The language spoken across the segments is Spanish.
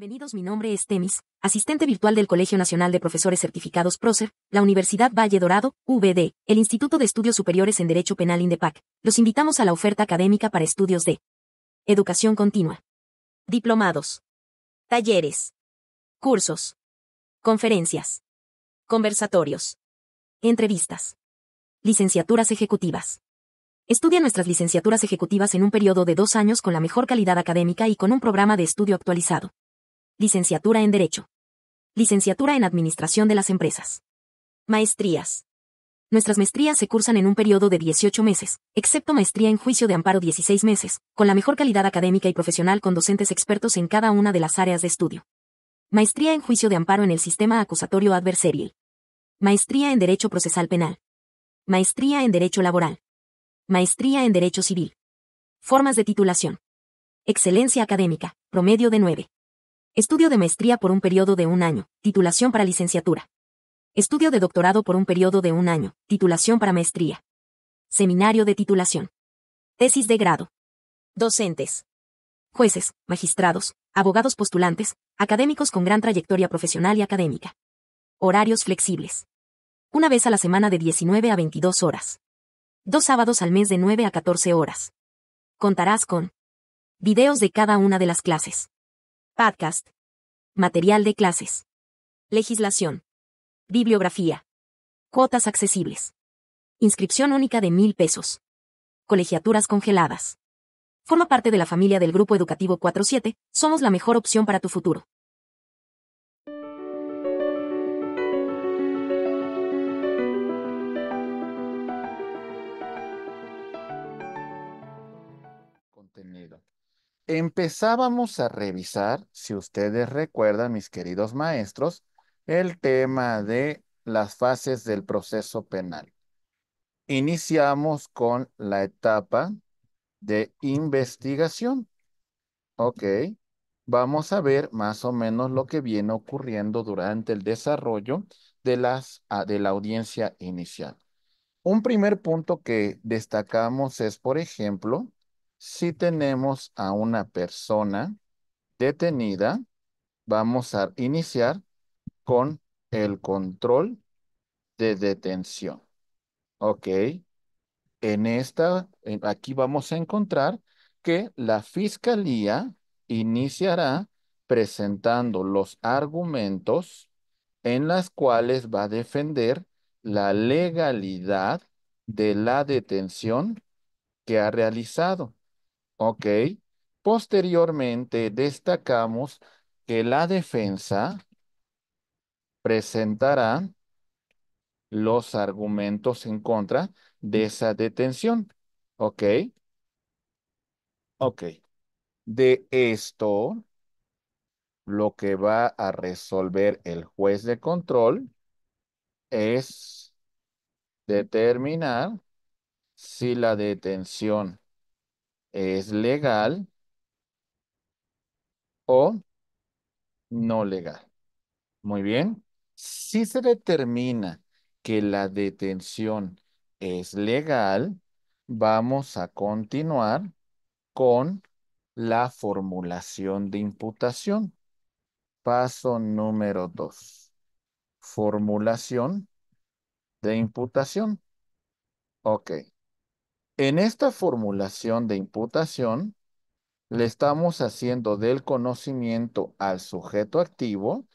Bienvenidos, mi nombre es Temis, asistente virtual del Colegio Nacional de Profesores Certificados PROCER, la Universidad Valle Dorado, VD, el Instituto de Estudios Superiores en Derecho Penal INDEPAC. Los invitamos a la oferta académica para estudios de Educación Continua. Diplomados. Talleres. Cursos. Conferencias. Conversatorios. Entrevistas. Licenciaturas ejecutivas. Estudia nuestras licenciaturas ejecutivas en un periodo de dos años con la mejor calidad académica y con un programa de estudio actualizado. Licenciatura en Derecho. Licenciatura en Administración de las Empresas. Maestrías. Nuestras maestrías se cursan en un periodo de 18 meses, excepto maestría en juicio de amparo 16 meses, con la mejor calidad académica y profesional con docentes expertos en cada una de las áreas de estudio. Maestría en juicio de amparo en el sistema acusatorio adversarial. Maestría en Derecho Procesal Penal. Maestría en Derecho Laboral. Maestría en Derecho Civil. Formas de titulación. Excelencia académica, promedio de 9. Estudio de maestría por un periodo de un año, titulación para licenciatura. Estudio de doctorado por un periodo de un año, titulación para maestría. Seminario de titulación. Tesis de grado. Docentes. Jueces, magistrados, abogados postulantes, académicos con gran trayectoria profesional y académica. Horarios flexibles. Una vez a la semana de 19 a 22 horas. Dos sábados al mes de 9 a 14 horas. Contarás con videos de cada una de las clases. Podcast. Material de clases. Legislación. Bibliografía. Cuotas accesibles. Inscripción única de mil pesos. Colegiaturas congeladas. Forma parte de la familia del Grupo Educativo 47, somos la mejor opción para tu futuro. empezábamos a revisar, si ustedes recuerdan, mis queridos maestros, el tema de las fases del proceso penal. Iniciamos con la etapa de investigación. Ok, vamos a ver más o menos lo que viene ocurriendo durante el desarrollo de, las, ah, de la audiencia inicial. Un primer punto que destacamos es, por ejemplo, si tenemos a una persona detenida, vamos a iniciar con el control de detención. Ok. En esta, aquí vamos a encontrar que la fiscalía iniciará presentando los argumentos en las cuales va a defender la legalidad de la detención que ha realizado. Ok. Posteriormente destacamos que la defensa presentará los argumentos en contra de esa detención. ¿Ok? Ok. De esto, lo que va a resolver el juez de control es determinar si la detención es legal o no legal. Muy bien. Si se determina que la detención es legal, vamos a continuar con la formulación de imputación. Paso número dos Formulación de imputación. Ok. En esta formulación de imputación, le estamos haciendo del conocimiento al sujeto activo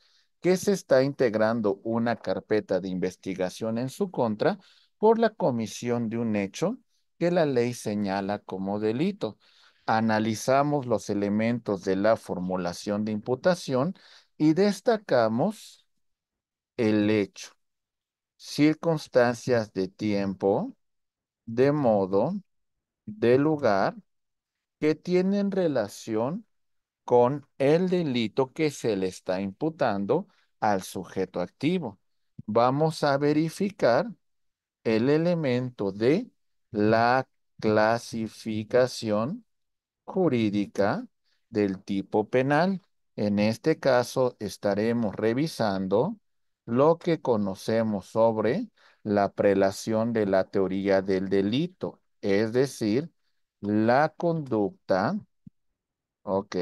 que se está integrando una carpeta de investigación en su contra por la comisión de un hecho que la ley señala como delito. Analizamos los elementos de la formulación de imputación y destacamos el hecho, circunstancias de tiempo, de modo, de lugar, que tienen relación con el delito que se le está imputando al sujeto activo. Vamos a verificar el elemento de la clasificación jurídica del tipo penal. En este caso estaremos revisando lo que conocemos sobre la prelación de la teoría del delito, es decir, la conducta, ok,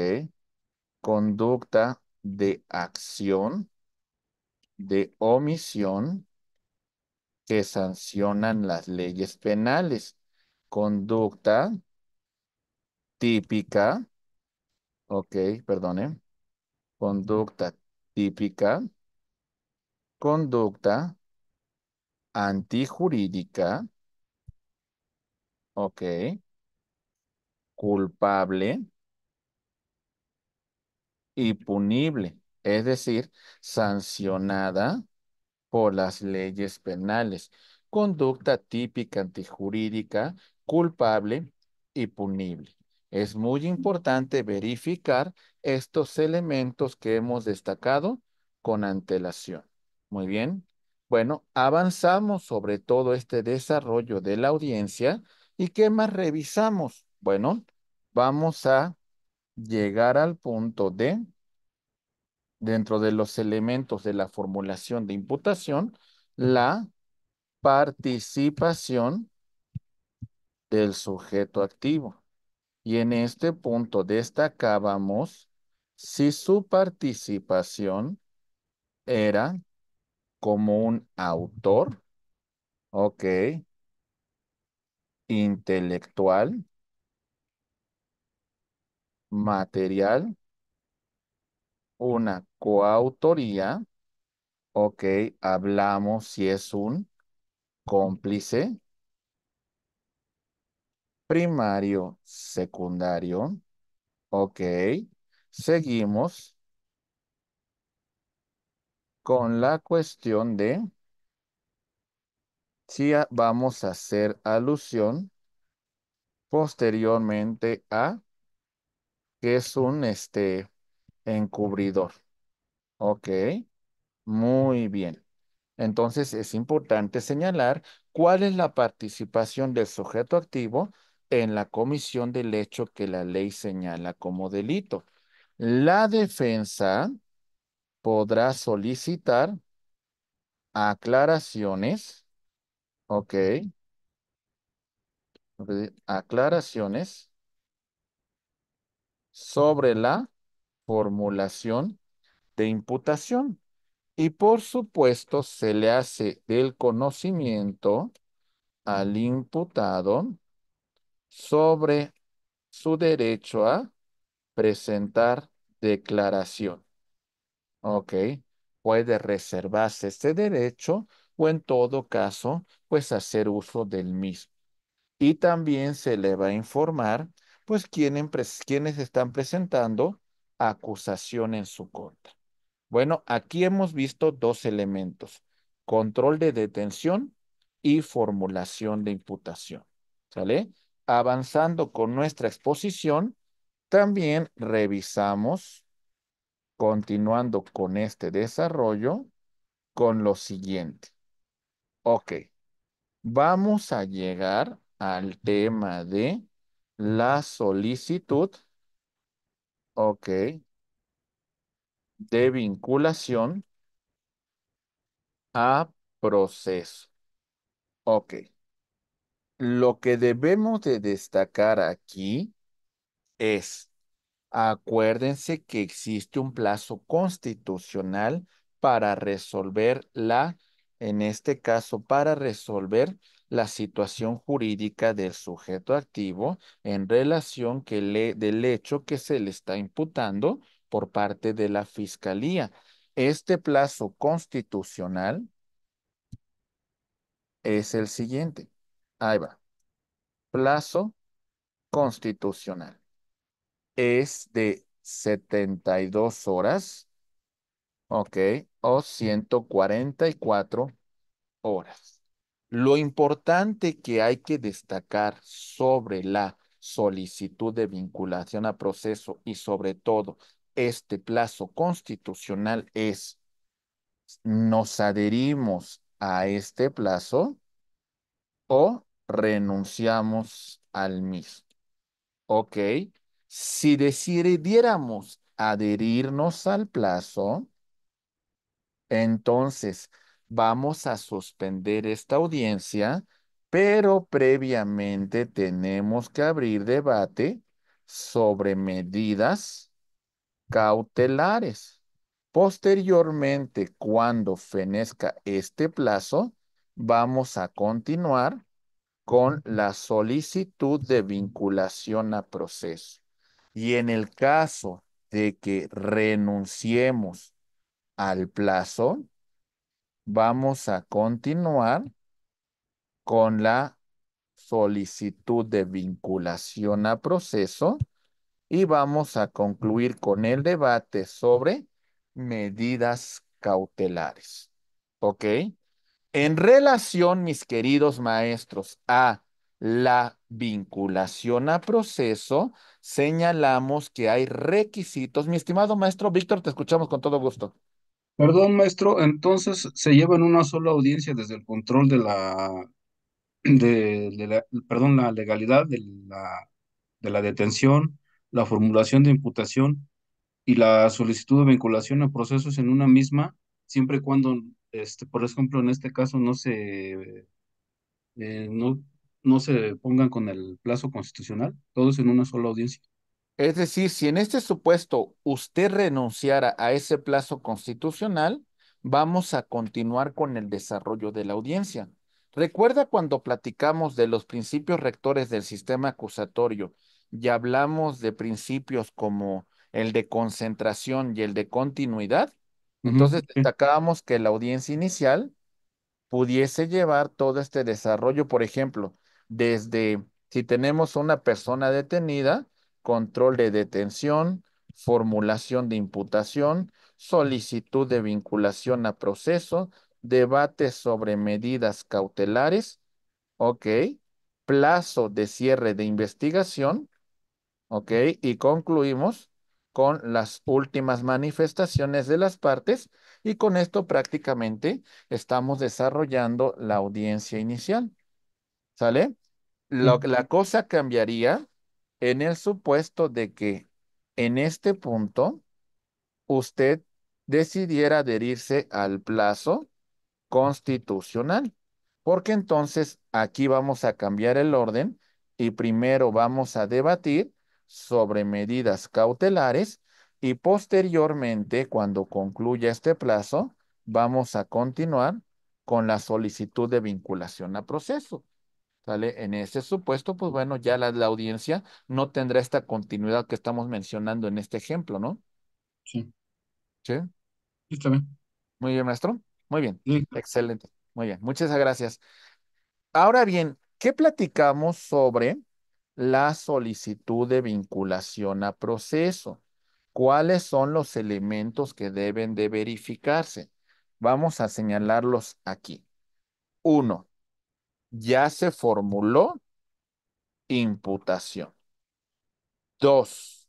conducta de acción, de omisión, que sancionan las leyes penales. Conducta típica, ok, perdone, conducta típica, conducta antijurídica, ok, culpable y punible, es decir, sancionada por las leyes penales, conducta típica antijurídica, culpable y punible. Es muy importante verificar estos elementos que hemos destacado con antelación. Muy bien. Bueno, avanzamos sobre todo este desarrollo de la audiencia y qué más revisamos. Bueno, vamos a llegar al punto de, dentro de los elementos de la formulación de imputación, la participación del sujeto activo. Y en este punto destacábamos si su participación era como un autor, ok, intelectual, material, una coautoría, ok, hablamos si es un cómplice, primario, secundario, ok, seguimos con la cuestión de si vamos a hacer alusión posteriormente a que es un este, encubridor. Ok, muy bien. Entonces es importante señalar cuál es la participación del sujeto activo en la comisión del hecho que la ley señala como delito. La defensa podrá solicitar aclaraciones, ok, aclaraciones sobre la formulación de imputación. Y por supuesto se le hace del conocimiento al imputado sobre su derecho a presentar declaración. Ok, puede reservarse este derecho o en todo caso, pues hacer uso del mismo. Y también se le va a informar, pues, quiénes, están presentando acusación en su contra. Bueno, aquí hemos visto dos elementos, control de detención y formulación de imputación. ¿Sale? Avanzando con nuestra exposición, también revisamos Continuando con este desarrollo, con lo siguiente. Ok, vamos a llegar al tema de la solicitud, ok, de vinculación a proceso. Ok, lo que debemos de destacar aquí es Acuérdense que existe un plazo constitucional para resolver la, en este caso, para resolver la situación jurídica del sujeto activo en relación que le, del hecho que se le está imputando por parte de la fiscalía. Este plazo constitucional es el siguiente. Ahí va. Plazo constitucional es de 72 horas, ok, o 144 horas. Lo importante que hay que destacar sobre la solicitud de vinculación a proceso y sobre todo este plazo constitucional es, nos adherimos a este plazo o renunciamos al mismo. Ok, si decidiéramos adherirnos al plazo, entonces vamos a suspender esta audiencia, pero previamente tenemos que abrir debate sobre medidas cautelares. Posteriormente, cuando fenezca este plazo, vamos a continuar con la solicitud de vinculación a proceso. Y en el caso de que renunciemos al plazo, vamos a continuar con la solicitud de vinculación a proceso y vamos a concluir con el debate sobre medidas cautelares. ¿Ok? En relación, mis queridos maestros, a la vinculación a proceso, señalamos que hay requisitos. Mi estimado maestro Víctor, te escuchamos con todo gusto. Perdón, maestro, entonces se lleva en una sola audiencia desde el control de la, de, la perdón, la legalidad de la, de la detención, la formulación de imputación y la solicitud de vinculación a procesos en una misma, siempre y cuando, este, por ejemplo, en este caso no se, eh, no no se pongan con el plazo constitucional, todos en una sola audiencia. Es decir, si en este supuesto usted renunciara a ese plazo constitucional, vamos a continuar con el desarrollo de la audiencia. Recuerda cuando platicamos de los principios rectores del sistema acusatorio y hablamos de principios como el de concentración y el de continuidad. Entonces destacábamos que la audiencia inicial pudiese llevar todo este desarrollo, por ejemplo, desde si tenemos una persona detenida, control de detención, formulación de imputación, solicitud de vinculación a proceso, debate sobre medidas cautelares, ok, plazo de cierre de investigación, ok, y concluimos con las últimas manifestaciones de las partes y con esto prácticamente estamos desarrollando la audiencia inicial. ¿Sale? la cosa cambiaría en el supuesto de que en este punto usted decidiera adherirse al plazo constitucional, porque entonces aquí vamos a cambiar el orden y primero vamos a debatir sobre medidas cautelares y posteriormente, cuando concluya este plazo, vamos a continuar con la solicitud de vinculación a proceso. ¿Sale? En ese supuesto, pues bueno, ya la, audiencia no tendrá esta continuidad que estamos mencionando en este ejemplo, ¿no? Sí. ¿Sí? Está bien. Muy bien, maestro. Muy bien. Excelente. Muy bien. Muchas gracias. Ahora bien, ¿qué platicamos sobre la solicitud de vinculación a proceso? ¿Cuáles son los elementos que deben de verificarse? Vamos a señalarlos aquí. Uno, ya se formuló imputación. Dos,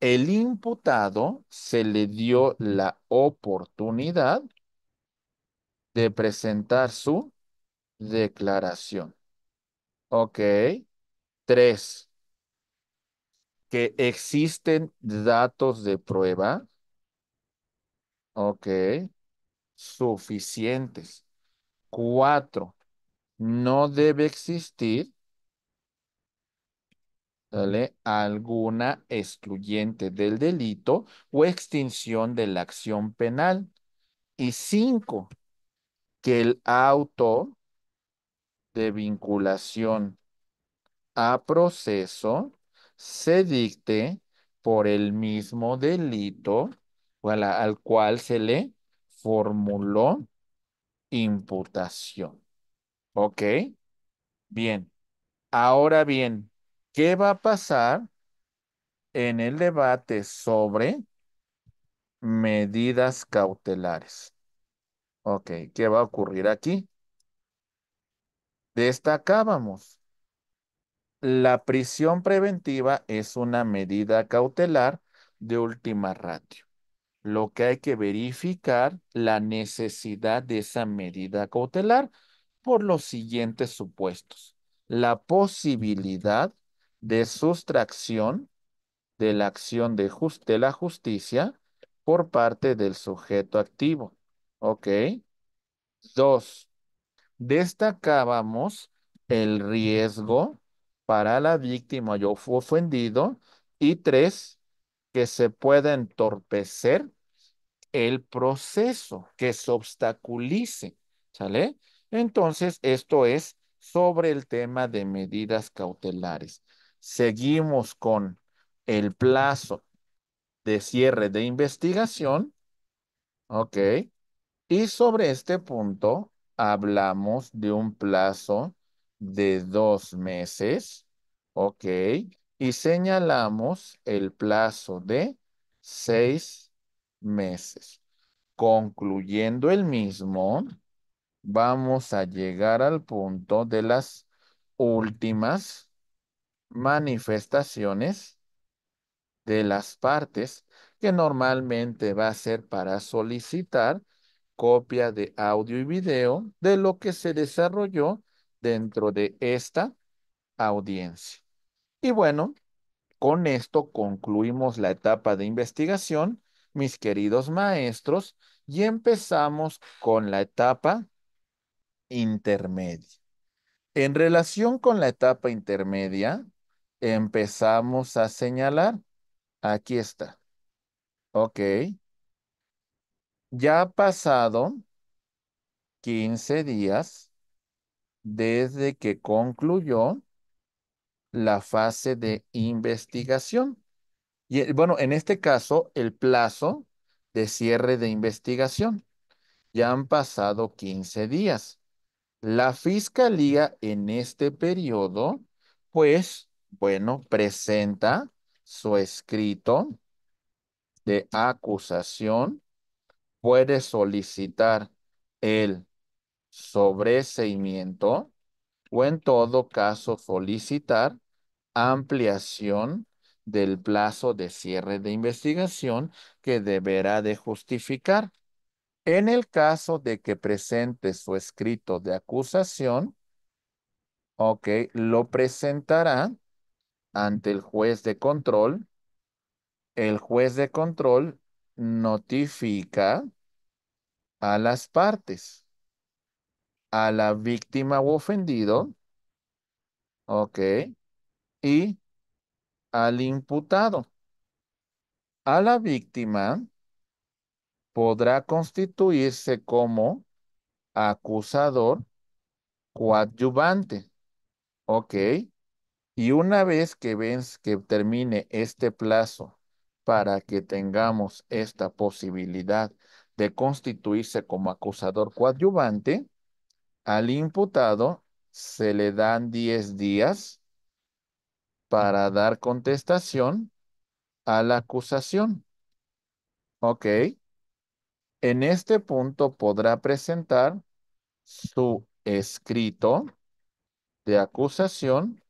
el imputado se le dio la oportunidad de presentar su declaración. Ok. Tres, que existen datos de prueba. Ok. Suficientes. Cuatro, no debe existir alguna excluyente del delito o extinción de la acción penal. Y cinco, que el auto de vinculación a proceso se dicte por el mismo delito al cual se le formuló imputación. Ok, bien. Ahora bien, ¿qué va a pasar en el debate sobre medidas cautelares? Ok, ¿qué va a ocurrir aquí? Destacábamos, la prisión preventiva es una medida cautelar de última ratio. Lo que hay que verificar la necesidad de esa medida cautelar por los siguientes supuestos. La posibilidad de sustracción de la acción de, la justicia por parte del sujeto activo. ¿Ok? Dos, destacábamos el riesgo para la víctima o ofendido. Y tres, que se pueda entorpecer el proceso, que se obstaculice. ¿Sale? Entonces, esto es sobre el tema de medidas cautelares. Seguimos con el plazo de cierre de investigación. Ok. Y sobre este punto hablamos de un plazo de dos meses. Ok. Y señalamos el plazo de seis meses. Concluyendo el mismo, vamos a llegar al punto de las últimas manifestaciones de las partes que normalmente va a ser para solicitar copia de audio y video de lo que se desarrolló dentro de esta audiencia. Y bueno, con esto concluimos la etapa de investigación, mis queridos maestros, y empezamos con la etapa intermedia. En relación con la etapa intermedia, empezamos a señalar, aquí está. Ok. Ya ha pasado 15 días desde que concluyó la fase de investigación. Y eh, bueno, en este caso, el plazo de cierre de investigación. Ya han pasado 15 días. La fiscalía en este periodo, pues, bueno, presenta su escrito de acusación, puede solicitar el sobreseimiento o en todo caso solicitar ampliación del plazo de cierre de investigación que deberá de justificar en el caso de que presente su escrito de acusación, ok, lo presentará ante el juez de control. El juez de control notifica a las partes, a la víctima u ofendido, ok, y al imputado. A la víctima podrá constituirse como acusador coadyuvante. ¿Ok? Y una vez que que termine este plazo para que tengamos esta posibilidad de constituirse como acusador coadyuvante, al imputado se le dan 10 días para dar contestación a la acusación. ¿Ok? En este punto podrá presentar su escrito de acusación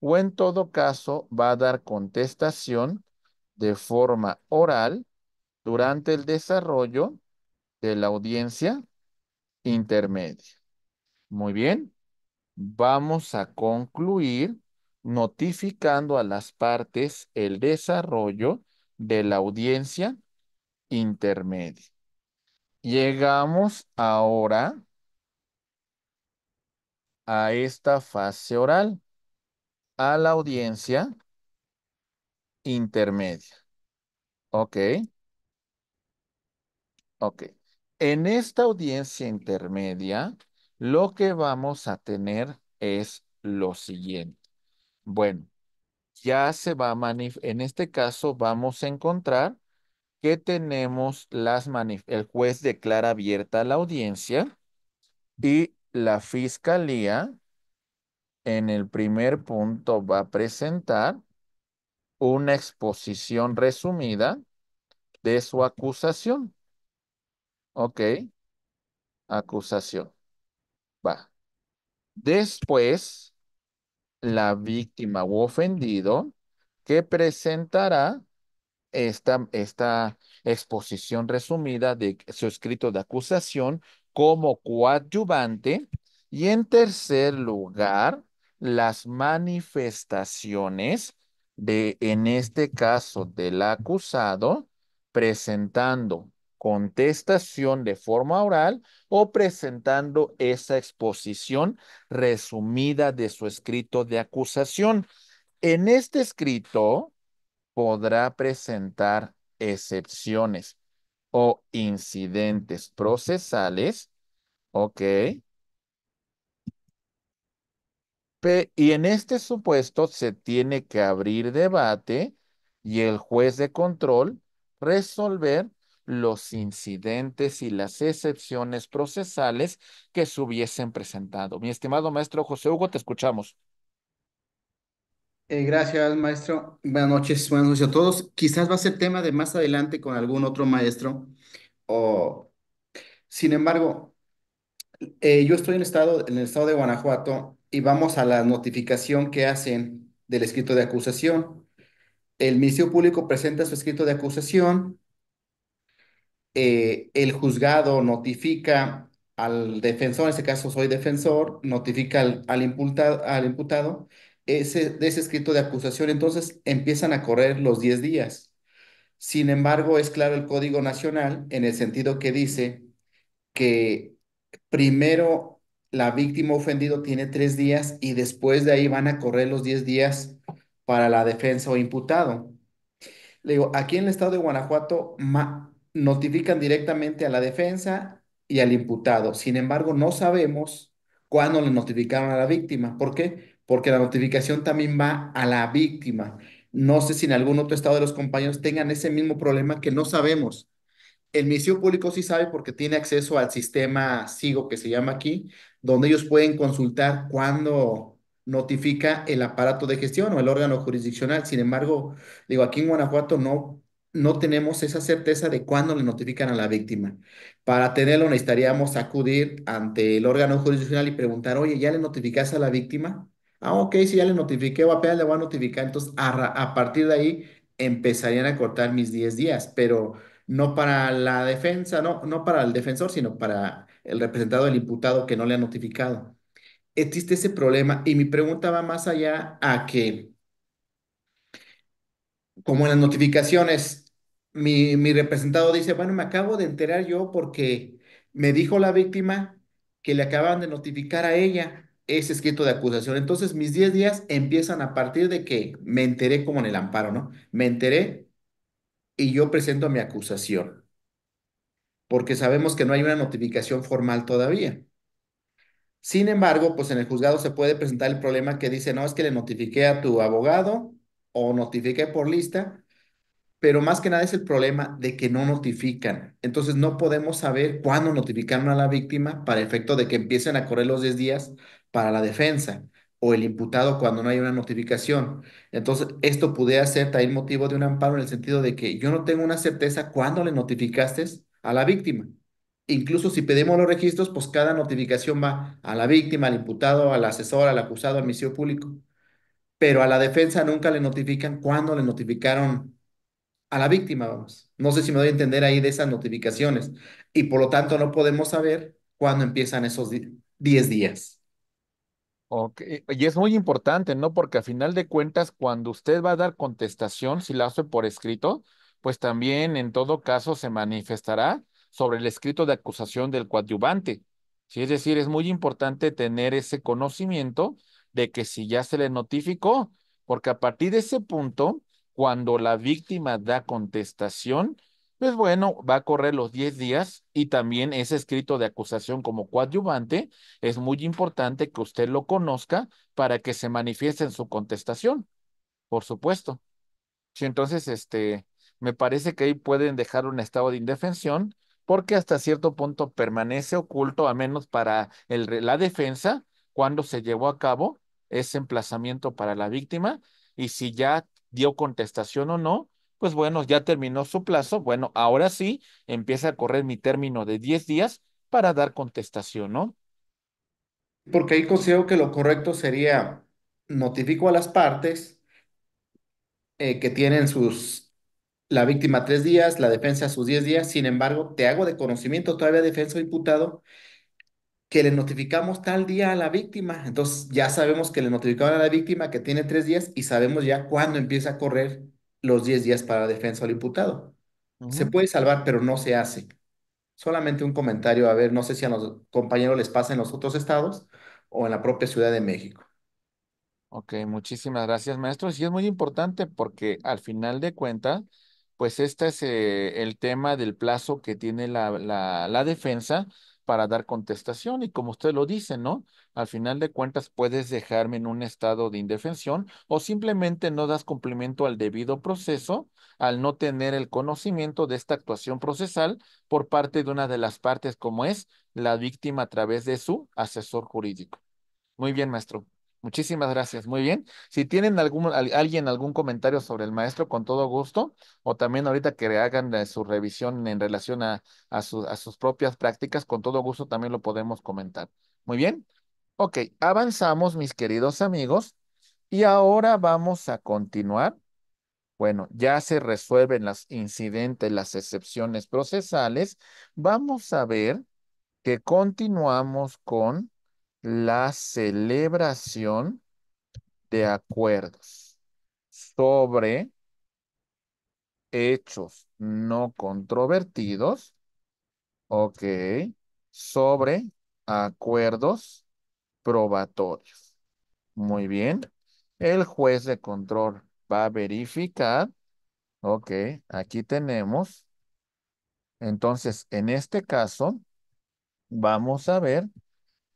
o en todo caso va a dar contestación de forma oral durante el desarrollo de la audiencia intermedia. Muy bien, vamos a concluir notificando a las partes el desarrollo de la audiencia intermedia. Llegamos ahora a esta fase oral, a la audiencia intermedia. Ok, ok. En esta audiencia intermedia, lo que vamos a tener es lo siguiente. Bueno, ya se va a manifestar, en este caso vamos a encontrar que tenemos las el juez declara abierta la audiencia y la fiscalía en el primer punto va a presentar una exposición resumida de su acusación. Ok, acusación. Va. Después, la víctima u ofendido que presentará esta, exposición resumida de su escrito de acusación como coadyuvante. Y en tercer lugar, las manifestaciones de, en este caso, del acusado, presentando contestación de forma oral o presentando esa exposición resumida de su escrito de acusación. En este escrito, podrá presentar excepciones o incidentes procesales, ¿ok? y en este supuesto se tiene que abrir debate y el juez de control resolver los incidentes y las excepciones procesales que se hubiesen presentado. Mi estimado maestro José Hugo, te escuchamos. Eh, gracias, maestro. Buenas noches, buenas noches a todos. Quizás va a ser tema de más adelante con algún otro maestro. O... Sin embargo, eh, yo estoy en el, estado, en el estado de Guanajuato y vamos a la notificación que hacen del escrito de acusación. El Ministerio Público presenta su escrito de acusación. Eh, el juzgado notifica al defensor, en este caso soy defensor, notifica al, al imputado ese, de ese escrito de acusación. Entonces empiezan a correr los 10 días. Sin embargo, es claro el Código Nacional en el sentido que dice que primero la víctima ofendido tiene tres días y después de ahí van a correr los 10 días para la defensa o imputado. Le digo, aquí en el estado de Guanajuato notifican directamente a la defensa y al imputado. Sin embargo, no sabemos cuándo le notificaron a la víctima. ¿Por qué? porque la notificación también va a la víctima. No sé si en algún otro estado de los compañeros tengan ese mismo problema que no sabemos. El Ministerio Público sí sabe porque tiene acceso al sistema SIGO que se llama aquí, donde ellos pueden consultar cuándo notifica el aparato de gestión o el órgano jurisdiccional. Sin embargo, digo, aquí en Guanajuato no, no tenemos esa certeza de cuándo le notifican a la víctima. Para tenerlo necesitaríamos acudir ante el órgano jurisdiccional y preguntar, oye, ¿ya le notificaste a la víctima? Ah, ok, si ya le notifiqué o apenas le voy a notificar, entonces a, partir de ahí empezarían a cortar mis 10 días, pero no para la defensa, no, no para el defensor, sino para el representado del imputado que no le ha notificado. Existe ese problema y mi pregunta va más allá a que, como en las notificaciones, mi, mi representado dice, bueno, me acabo de enterar yo porque me dijo la víctima que le acaban de notificar a ella ese escrito de acusación. Entonces, mis 10 días empiezan a partir de que me enteré como en el amparo, ¿no? Me enteré y yo presento mi acusación, porque sabemos que no hay una notificación formal todavía. Sin embargo, pues en el juzgado se puede presentar el problema que dice, no, es que le notifiqué a tu abogado o notifique por lista, pero más que nada es el problema de que no notifican. Entonces no podemos saber cuándo notificaron a la víctima para efecto de que empiecen a correr los 10 días para la defensa o el imputado cuando no hay una notificación. Entonces, esto puede hacer, también motivo de un amparo en el sentido de que yo no tengo una certeza cuándo le notificaste a la víctima. Incluso si pedimos los registros, pues cada notificación va a la víctima, al imputado, al asesor, al acusado, al ministerio público. Pero a la defensa nunca le notifican cuándo le notificaron a la víctima, vamos. No sé si me doy a entender ahí de esas notificaciones. Y por lo tanto no podemos saber cuándo empiezan esos 10 días. Eh, y es muy importante, ¿no? Porque a final de cuentas, cuando usted va a dar contestación, si la hace por escrito, pues también en todo caso se manifestará sobre el escrito de acusación del coadyuvante. ¿sí? Es decir, es muy importante tener ese conocimiento de que si ya se le notificó, porque a partir de ese punto, cuando la víctima da contestación, pues bueno, va a correr los 10 días y también ese escrito de acusación como coadyuvante es muy importante que usted lo conozca para que se manifieste en su contestación, por supuesto. Si entonces, este, me parece que ahí pueden dejar un estado de indefensión porque hasta cierto punto permanece oculto, a menos para la defensa, cuando se llevó a cabo ese emplazamiento para la víctima y si ya dio contestación o no, pues bueno, ya terminó su plazo, bueno, ahora sí empieza a correr mi término de 10 días para dar contestación, ¿no? Porque ahí considero que lo correcto sería notifico a las partes eh, que tienen sus, la víctima tres días, la defensa sus 10 días, sin embargo, te hago de conocimiento todavía o imputado que le notificamos tal día a la víctima. Entonces ya sabemos que le notificaron a la víctima que tiene tres días y sabemos ya cuándo empieza a correr los 10 días para defensa al imputado. Se puede salvar, pero no se hace. Solamente un comentario, a ver, no sé si a los compañeros les pasa en los otros estados o en la propia Ciudad de México. Ok, muchísimas gracias, maestro. Sí, es muy importante porque al final de cuentas, pues este es eh, el tema del plazo que tiene la, la, la defensa para dar contestación y como usted lo dice, ¿no? Al final de cuentas puedes dejarme en un estado de indefensión o simplemente no das cumplimiento al debido proceso al no tener el conocimiento de esta actuación procesal por parte de una de las partes como es la víctima a través de su asesor jurídico. Muy bien, maestro. Muchísimas gracias. Muy bien. Si tienen algún alguien algún comentario sobre el maestro, con todo gusto, o también ahorita que hagan eh, su revisión en relación a, a, a, sus propias prácticas, con todo gusto también lo podemos comentar. Muy bien. Ok, avanzamos, mis queridos amigos, y ahora vamos a continuar. Bueno, ya se resuelven los incidentes, las excepciones procesales. Vamos a ver que continuamos con la celebración de acuerdos sobre hechos no controvertidos, ok, sobre acuerdos probatorios. Muy bien. El juez de control va a verificar, ok, aquí tenemos. Entonces, en este caso, vamos a ver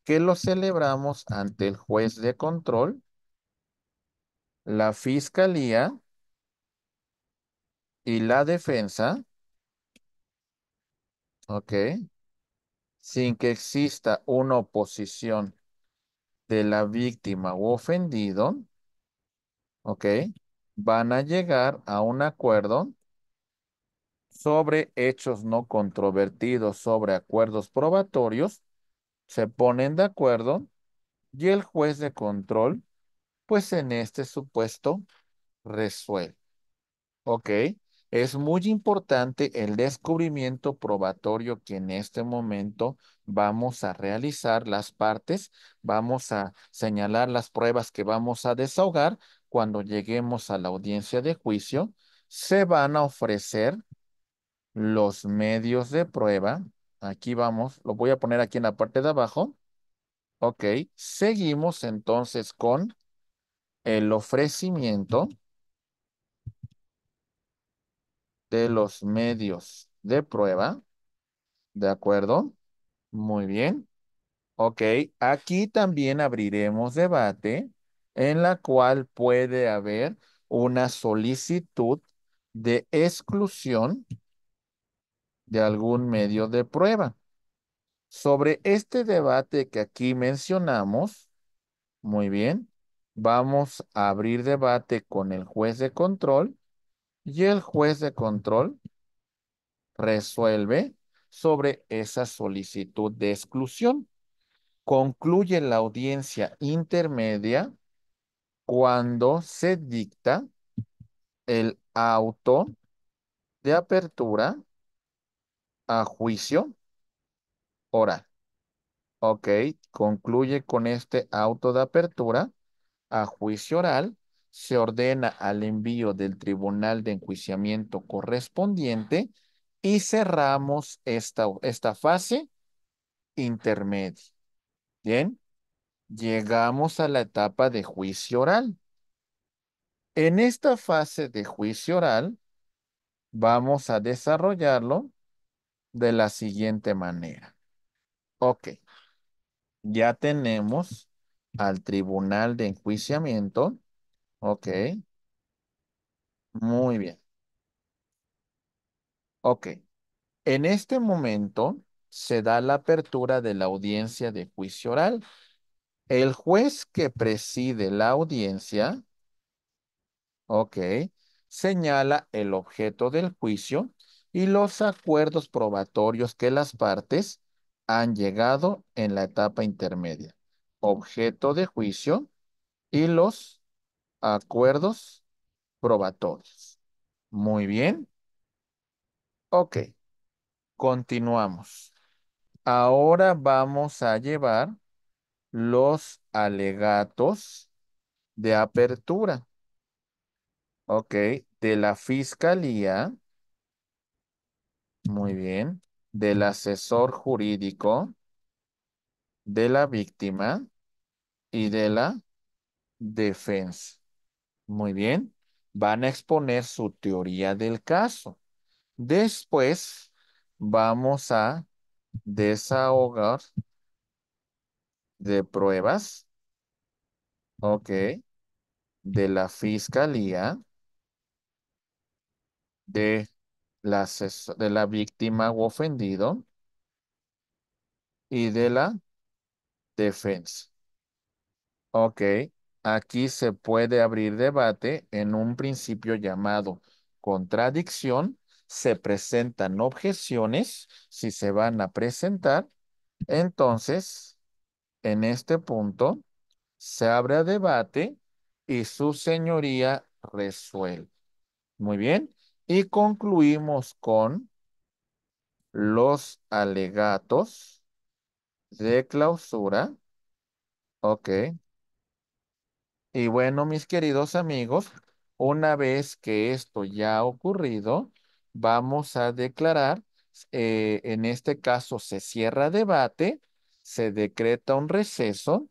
que lo celebramos ante el juez de control, la fiscalía y la defensa, ok, sin que exista una oposición de la víctima u ofendido, ok, van a llegar a un acuerdo sobre hechos no controvertidos sobre acuerdos probatorios se ponen de acuerdo y el juez de control, pues en este supuesto, resuelve. ¿Ok? Es muy importante el descubrimiento probatorio que en este momento vamos a realizar las partes, vamos a señalar las pruebas que vamos a desahogar cuando lleguemos a la audiencia de juicio. Se van a ofrecer los medios de prueba, Aquí vamos. Lo voy a poner aquí en la parte de abajo. Ok. Seguimos entonces con el ofrecimiento de los medios de prueba. ¿De acuerdo? Muy bien. Ok. Aquí también abriremos debate en la cual puede haber una solicitud de exclusión de algún medio de prueba. Sobre este debate que aquí mencionamos, muy bien, vamos a abrir debate con el juez de control y el juez de control resuelve sobre esa solicitud de exclusión. Concluye la audiencia intermedia cuando se dicta el auto de apertura a juicio oral. Ok, concluye con este auto de apertura a juicio oral. Se ordena al envío del tribunal de enjuiciamiento correspondiente y cerramos esta, esta fase intermedia. Bien, llegamos a la etapa de juicio oral. En esta fase de juicio oral, vamos a desarrollarlo de la siguiente manera. Ok, ya tenemos al tribunal de enjuiciamiento. Ok, muy bien. Ok, en este momento se da la apertura de la audiencia de juicio oral. El juez que preside la audiencia, ok, señala el objeto del juicio y los acuerdos probatorios que las partes han llegado en la etapa intermedia, objeto de juicio y los acuerdos probatorios. Muy bien. Ok, continuamos. Ahora vamos a llevar los alegatos de apertura. Ok, de la fiscalía muy bien. Del asesor jurídico, de la víctima y de la defensa. Muy bien. Van a exponer su teoría del caso. Después vamos a desahogar de pruebas. Ok. De la fiscalía. De de la víctima o ofendido y de la defensa. Ok, aquí se puede abrir debate en un principio llamado contradicción. Se presentan objeciones, si se van a presentar. Entonces, en este punto, se abre debate y su señoría resuelve. Muy bien. Y concluimos con los alegatos de clausura. Ok. Y bueno, mis queridos amigos, una vez que esto ya ha ocurrido, vamos a declarar, eh, en este caso se cierra debate, se decreta un receso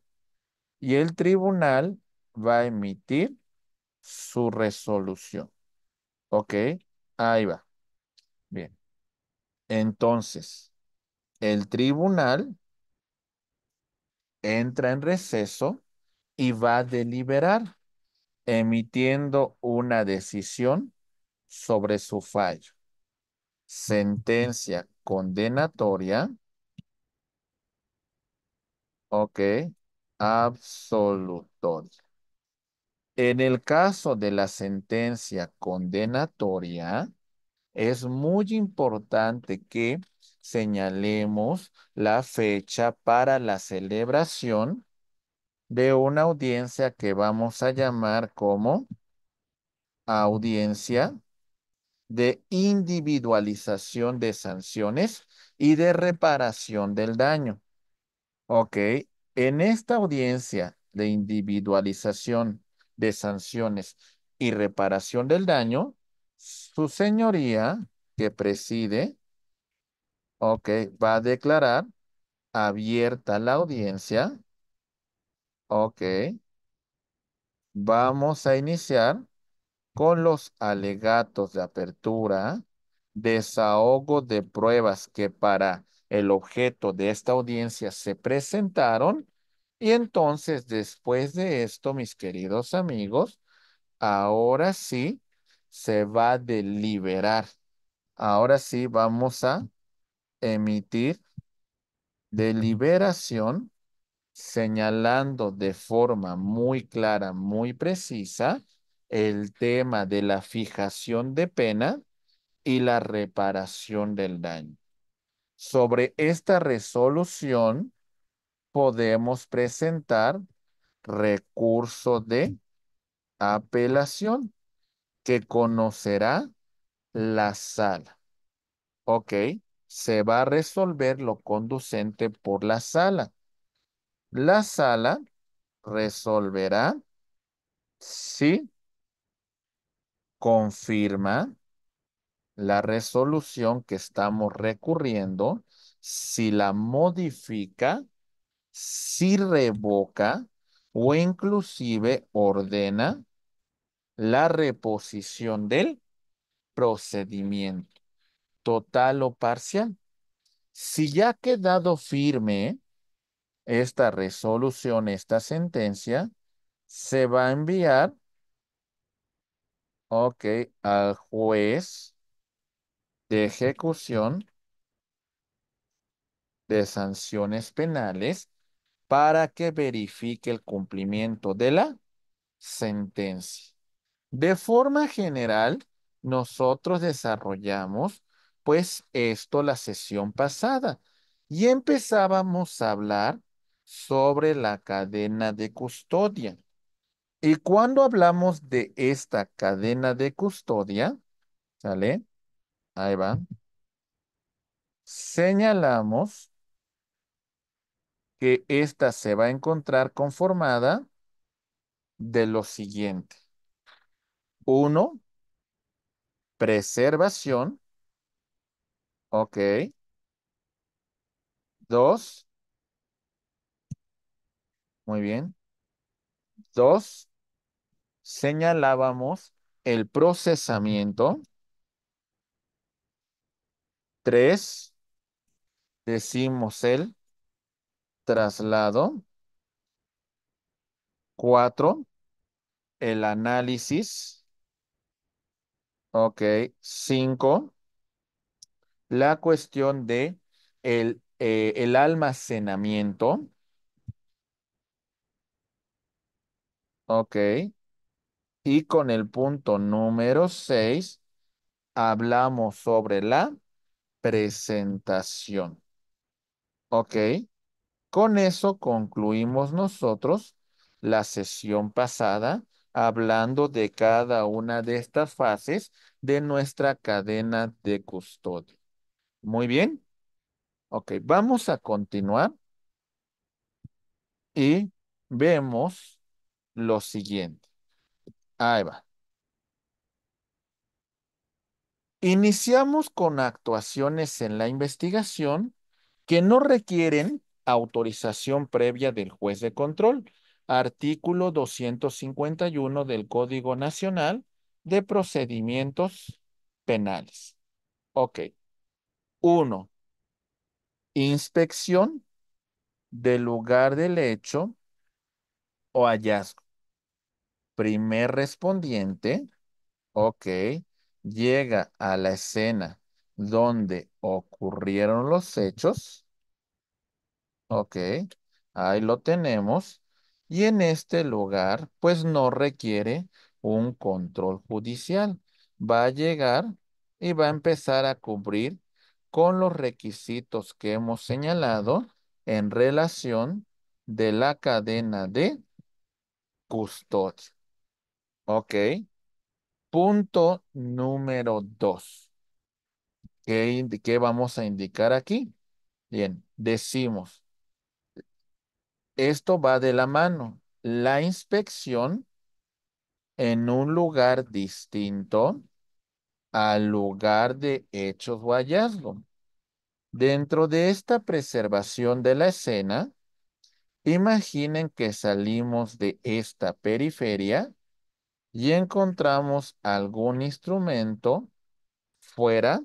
y el tribunal va a emitir su resolución. Ok, ahí va. Bien. Entonces, el tribunal entra en receso y va a deliberar emitiendo una decisión sobre su fallo. Sentencia condenatoria. Ok, absolutoria. En el caso de la sentencia condenatoria, es muy importante que señalemos la fecha para la celebración de una audiencia que vamos a llamar como audiencia de individualización de sanciones y de reparación del daño. Ok, en esta audiencia de individualización de sanciones y reparación del daño, su señoría que preside, ok, va a declarar abierta la audiencia, ok, vamos a iniciar con los alegatos de apertura, desahogo de pruebas que para el objeto de esta audiencia se presentaron y entonces, después de esto, mis queridos amigos, ahora sí se va a deliberar. Ahora sí vamos a emitir deliberación señalando de forma muy clara, muy precisa, el tema de la fijación de pena y la reparación del daño. Sobre esta resolución, podemos presentar recurso de apelación que conocerá la sala. Ok, se va a resolver lo conducente por la sala. La sala resolverá si confirma la resolución que estamos recurriendo, si la modifica si revoca o inclusive ordena la reposición del procedimiento, total o parcial. Si ya ha quedado firme esta resolución, esta sentencia, se va a enviar, ok, al juez de ejecución de sanciones penales para que verifique el cumplimiento de la sentencia. De forma general, nosotros desarrollamos pues esto la sesión pasada y empezábamos a hablar sobre la cadena de custodia. Y cuando hablamos de esta cadena de custodia, ¿sale? Ahí va. Señalamos que ésta se va a encontrar conformada de lo siguiente. Uno, preservación. Ok. Dos. Muy bien. Dos, señalábamos el procesamiento. Tres, decimos el traslado. Cuatro, el análisis. Ok. Cinco, la cuestión de el, eh, el almacenamiento. Ok. Y con el punto número seis hablamos sobre la presentación. Ok. Con eso concluimos nosotros la sesión pasada hablando de cada una de estas fases de nuestra cadena de custodia. Muy bien. Ok, vamos a continuar y vemos lo siguiente. Ahí va. Iniciamos con actuaciones en la investigación que no requieren autorización previa del juez de control. Artículo 251 del Código Nacional de Procedimientos Penales. Ok. Uno, inspección del lugar del hecho o hallazgo. Primer respondiente, ok, llega a la escena donde ocurrieron los hechos Ok, ahí lo tenemos. Y en este lugar, pues no requiere un control judicial. Va a llegar y va a empezar a cubrir con los requisitos que hemos señalado en relación de la cadena de custodia. Ok. Punto número dos. ¿Qué, ¿Qué vamos a indicar aquí? Bien, decimos esto va de la mano. La inspección en un lugar distinto al lugar de hechos o hallazgo. Dentro de esta preservación de la escena, imaginen que salimos de esta periferia y encontramos algún instrumento fuera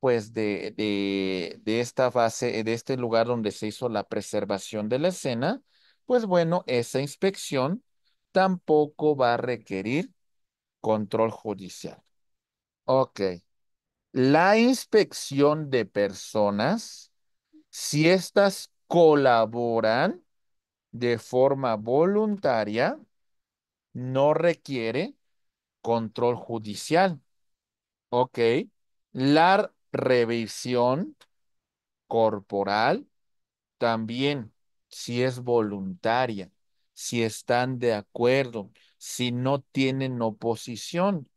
pues de, de, de esta fase eh, de este lugar donde se hizo la preservación de la escena, pues bueno, esa inspección tampoco va a requerir control judicial. Ok. La inspección de personas, si éstas colaboran de forma voluntaria, no requiere control judicial. Ok. La revisión corporal también, si es voluntaria, si están de acuerdo, si no tienen oposición.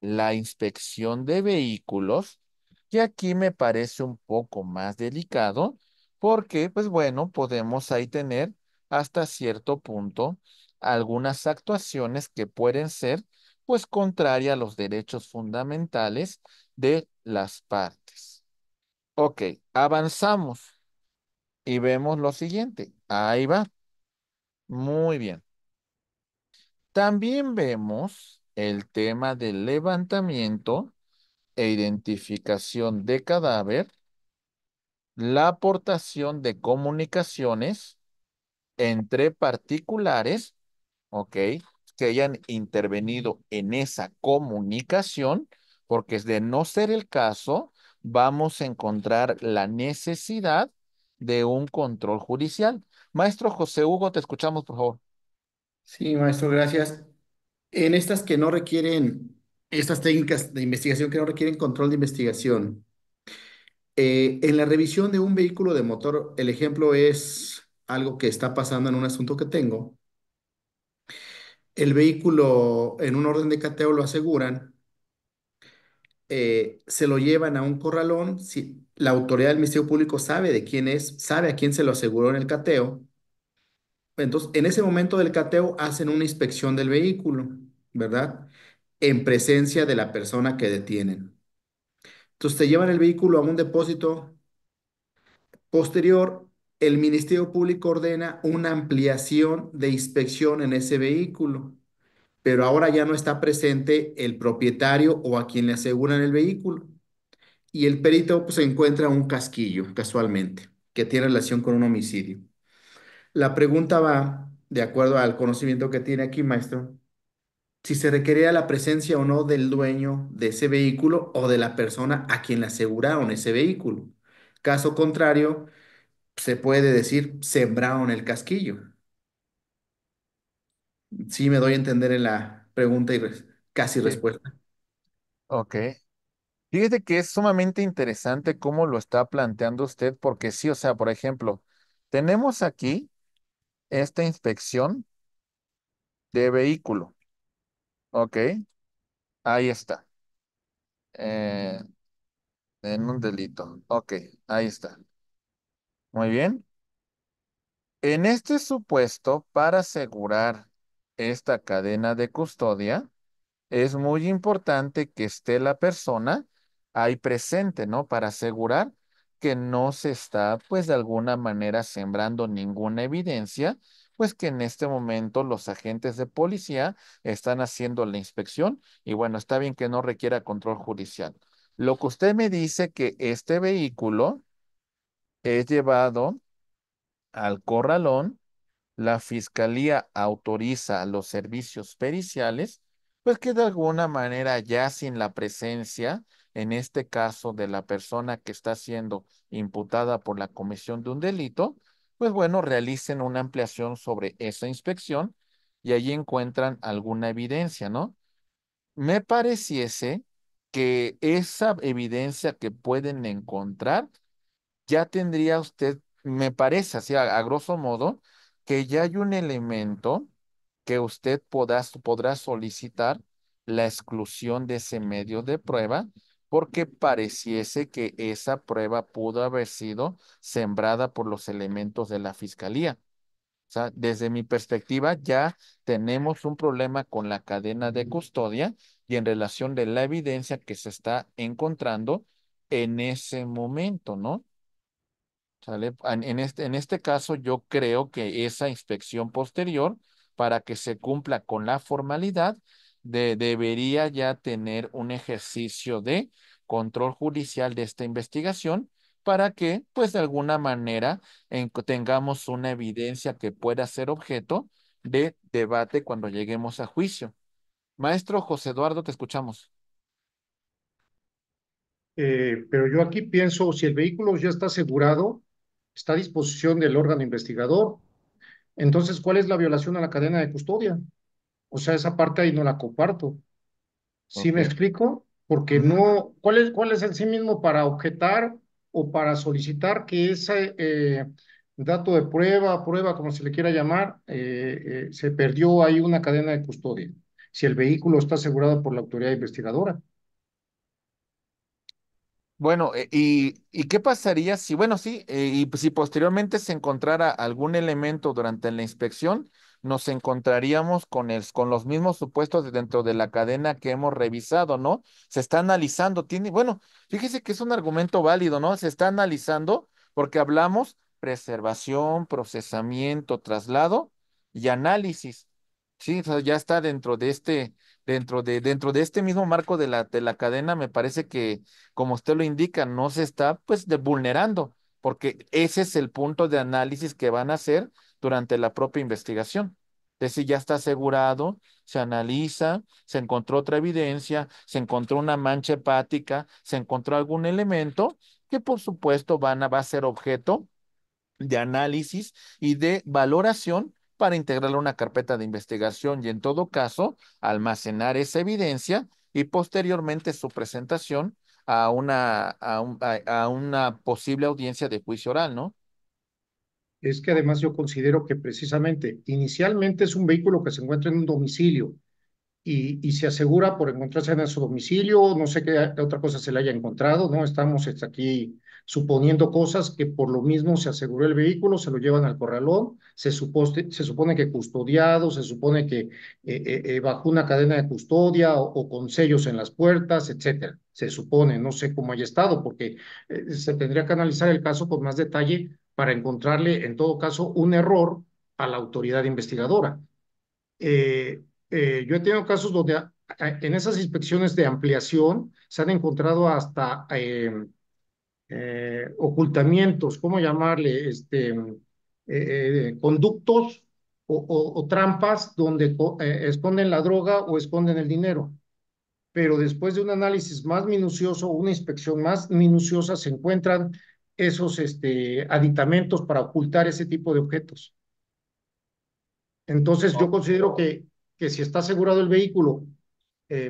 La inspección de vehículos, que aquí me parece un poco más delicado, porque, pues bueno, podemos ahí tener hasta cierto punto algunas actuaciones que pueden ser, pues, contrarias a los derechos fundamentales de las partes. Ok, avanzamos y vemos lo siguiente. Ahí va. Muy bien. También vemos el tema del levantamiento e identificación de cadáver, la aportación de comunicaciones entre particulares, ok, que hayan intervenido en esa comunicación porque de no ser el caso, vamos a encontrar la necesidad de un control judicial. Maestro José Hugo, te escuchamos, por favor. Sí, maestro, gracias. En estas que no requieren, estas técnicas de investigación que no requieren control de investigación, eh, en la revisión de un vehículo de motor, el ejemplo es algo que está pasando en un asunto que tengo. El vehículo en un orden de cateo lo aseguran eh, se lo llevan a un corralón, si la autoridad del Ministerio Público sabe de quién es, sabe a quién se lo aseguró en el cateo, entonces en ese momento del cateo hacen una inspección del vehículo, ¿verdad? En presencia de la persona que detienen. Entonces te llevan el vehículo a un depósito posterior, el Ministerio Público ordena una ampliación de inspección en ese vehículo pero ahora ya no está presente el propietario o a quien le aseguran el vehículo. Y el perito pues, se encuentra un casquillo, casualmente, que tiene relación con un homicidio. La pregunta va, de acuerdo al conocimiento que tiene aquí, maestro, si se requería la presencia o no del dueño de ese vehículo o de la persona a quien le aseguraron ese vehículo. Caso contrario, se puede decir, sembraron el casquillo. Sí, me doy a entender en la pregunta y casi respuesta. Ok. Fíjate que es sumamente interesante cómo lo está planteando usted, porque sí, o sea, por ejemplo, tenemos aquí esta inspección de vehículo, ¿ok? Ahí está, eh, en un delito, ok, ahí está. Muy bien. En este supuesto, para asegurar esta cadena de custodia, es muy importante que esté la persona ahí presente, ¿no? Para asegurar que no se está, pues, de alguna manera sembrando ninguna evidencia, pues que en este momento los agentes de policía están haciendo la inspección y bueno, está bien que no requiera control judicial. Lo que usted me dice que este vehículo es llevado al corralón la fiscalía autoriza los servicios periciales, pues que de alguna manera ya sin la presencia, en este caso de la persona que está siendo imputada por la comisión de un delito, pues bueno, realicen una ampliación sobre esa inspección y allí encuentran alguna evidencia, ¿no? Me pareciese que esa evidencia que pueden encontrar ya tendría usted, me parece así a, a grosso modo, que ya hay un elemento que usted podrá solicitar la exclusión de ese medio de prueba porque pareciese que esa prueba pudo haber sido sembrada por los elementos de la fiscalía. O sea, desde mi perspectiva ya tenemos un problema con la cadena de custodia y en relación de la evidencia que se está encontrando en ese momento, ¿no? En, este, en este caso, yo creo que esa inspección posterior, para que se cumpla con la formalidad, debería ya tener un ejercicio de control judicial de esta investigación para que, pues, de alguna manera tengamos una evidencia que pueda ser objeto de debate cuando lleguemos a juicio. Maestro José Eduardo, te escuchamos. Eh, pero yo aquí pienso, si el vehículo ya está asegurado, está a disposición del órgano investigador. Entonces, ¿cuál es la violación a la cadena de custodia? O sea, esa parte ahí no la comparto. ¿Sí me explico? Porque no, ¿cuál es, ¿cuál es el sí mismo para objetar o para solicitar que ese eh, dato de prueba, prueba, como se le quiera llamar, eh, eh, se perdió ahí una cadena de custodia? Si el vehículo está asegurado por la autoridad investigadora. Bueno, eh, y, qué pasaría si, bueno, sí, eh, y pues, si posteriormente se encontrara algún elemento durante la inspección, nos encontraríamos con, el, con los mismos supuestos dentro de la cadena que hemos revisado, ¿no? Se está analizando, tiene, bueno, fíjese que es un argumento válido, ¿no? Se está analizando porque hablamos preservación, procesamiento, traslado y análisis. Sí, o sea, ya está dentro de este, dentro de, dentro de este mismo marco de la, de la cadena, me parece que, como usted lo indica, no se está pues vulnerando, porque ese es el punto de análisis que van a hacer durante la propia investigación. Es decir, ya está asegurado, se analiza, se encontró otra evidencia, se encontró una mancha hepática, se encontró algún elemento que por supuesto van a, va a ser objeto de análisis y de valoración para integrar una carpeta de investigación y en todo caso almacenar esa evidencia y posteriormente su presentación a una, a, una posible audiencia de juicio oral, ¿no? Es que además yo considero que precisamente inicialmente es un vehículo que se encuentra en un domicilio y, y se asegura por encontrarse en su domicilio, no sé qué otra cosa se le haya encontrado, ¿no? Estamos este, aquí suponiendo cosas que por lo mismo se aseguró el vehículo, se lo llevan al corralón, se, se supone que custodiado, se supone que eh, eh, eh, bajo una cadena de custodia o, con sellos en las puertas, etcétera. Se supone, no sé cómo haya estado, porque se tendría que analizar el caso con más detalle para encontrarle, en todo caso, un error a la autoridad investigadora. yo he tenido casos donde en esas inspecciones de ampliación se han encontrado hasta em, eh, ocultamientos, ¿cómo llamarle? Este, eh, eh, conductos o, trampas donde esconden la droga o esconden el dinero. Pero después de un análisis más minucioso, una inspección más minuciosa, se encuentran esos este, aditamentos para ocultar ese tipo de objetos. Entonces, yo considero que, que si está asegurado el vehículo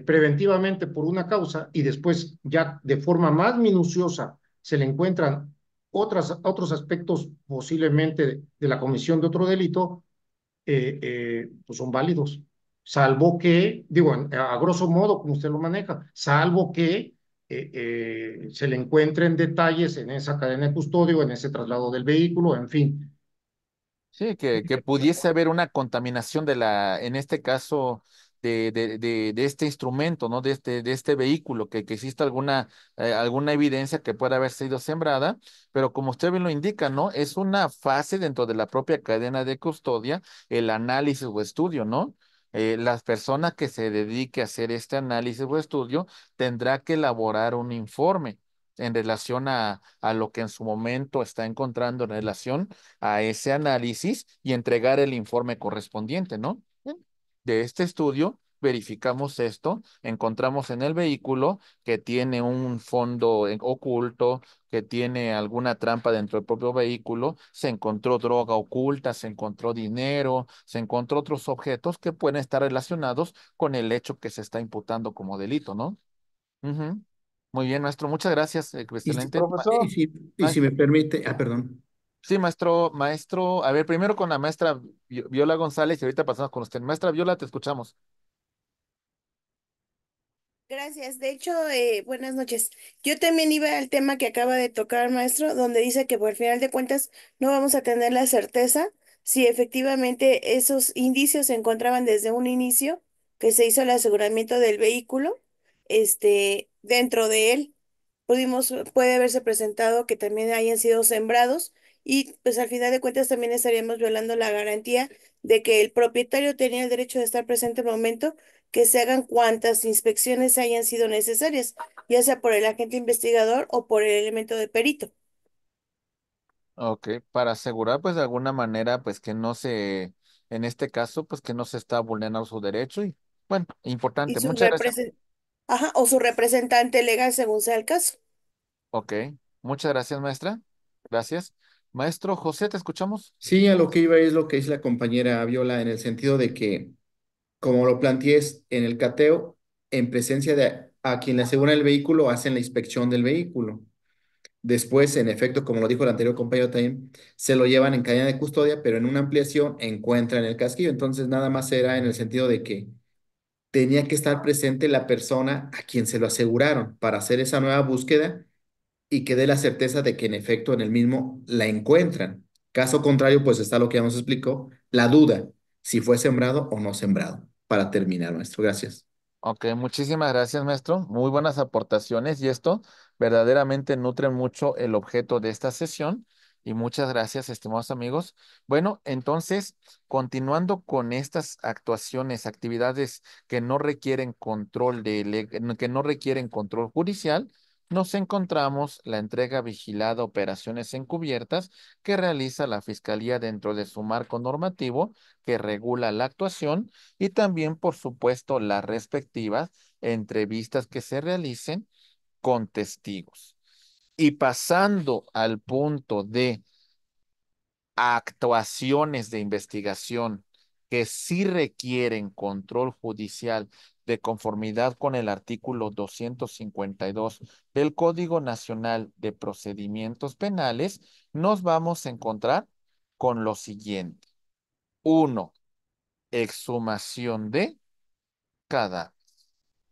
preventivamente por una causa y después ya de forma más minuciosa se le encuentran otros aspectos posiblemente de, la comisión de otro delito, eh, eh, pues son válidos. Salvo que, digo, a, grosso modo, como usted lo maneja, salvo que eh, se le encuentren detalles en esa cadena de custodio, en ese traslado del vehículo, en fin. Sí, que, que pudiese haber una contaminación de la, en este caso, de, de, este instrumento, ¿no? De este, de este vehículo, que, que exista alguna, eh, alguna evidencia que pueda haber sido sembrada, pero como usted bien lo indica, ¿no? Es una fase dentro de la propia cadena de custodia, el análisis o estudio, ¿no? La eh, las personas que se dedique a hacer este análisis o estudio tendrá que elaborar un informe en relación a, a lo que en su momento está encontrando en relación a ese análisis y entregar el informe correspondiente, ¿no? de este estudio, verificamos esto, encontramos en el vehículo que tiene un fondo oculto, que tiene alguna trampa dentro del propio vehículo, se encontró droga oculta, se encontró dinero, se encontró otros objetos que pueden estar relacionados con el hecho que se está imputando como delito, ¿no? Muy bien, maestro, muchas gracias. Excelente. Y si, y ah, si me permite, ah, perdón. Sí, maestro, maestro, a ver, primero con la maestra Viola González y ahorita pasamos con usted. Maestra Viola, te escuchamos. Gracias. De hecho, eh, buenas noches. Yo también iba al tema que acaba de tocar maestro, donde dice que por final de cuentas no vamos a tener la certeza si efectivamente esos indicios se encontraban desde un inicio que se hizo el aseguramiento del vehículo, este, dentro de él. Pudimos, puede haberse presentado que también hayan sido sembrados y pues al final de cuentas también estaríamos violando la garantía de que el propietario tenía el derecho de estar presente en el momento que se hagan cuantas inspecciones hayan sido necesarias, ya sea por el agente investigador o por el elemento de perito. Ok, para asegurar pues de alguna manera pues que no se, en este caso pues que no se está vulnerando su derecho y bueno, importante. Muchas gracias. Ajá, o su representante legal según sea el caso. Ok, muchas gracias maestra. Gracias. Maestro José, ¿te escuchamos? Sí, a lo que iba es lo que dice la compañera Viola en el sentido de que, como lo planteé en el cateo, en presencia de a quien le aseguran el vehículo, hacen la inspección del vehículo. Después, en efecto, como lo dijo el anterior compañero también, se lo llevan en cadena de custodia, pero en una ampliación encuentran el casquillo. Entonces, nada más era en el sentido de que tenía que estar presente la persona a quien se lo aseguraron para hacer esa nueva búsqueda y que dé la certeza de que en efecto en el mismo la encuentran. Caso contrario, pues está lo que ya nos explicó, la duda, si fue sembrado o no sembrado, para terminar, maestro. Gracias. Ok, muchísimas gracias, maestro. Muy buenas aportaciones y esto verdaderamente nutre mucho el objeto de esta sesión. Y muchas gracias, estimados amigos. Bueno, entonces, continuando con estas actuaciones, actividades que no requieren control de, que no requieren control judicial, nos encontramos la entrega vigilada operaciones encubiertas que realiza la Fiscalía dentro de su marco normativo que regula la actuación y también, por supuesto, las respectivas entrevistas que se realicen con testigos. Y pasando al punto de actuaciones de investigación que sí requieren control judicial de conformidad con el artículo 252 del Código Nacional de Procedimientos Penales, nos vamos a encontrar con lo siguiente. Uno, exhumación de cadáver.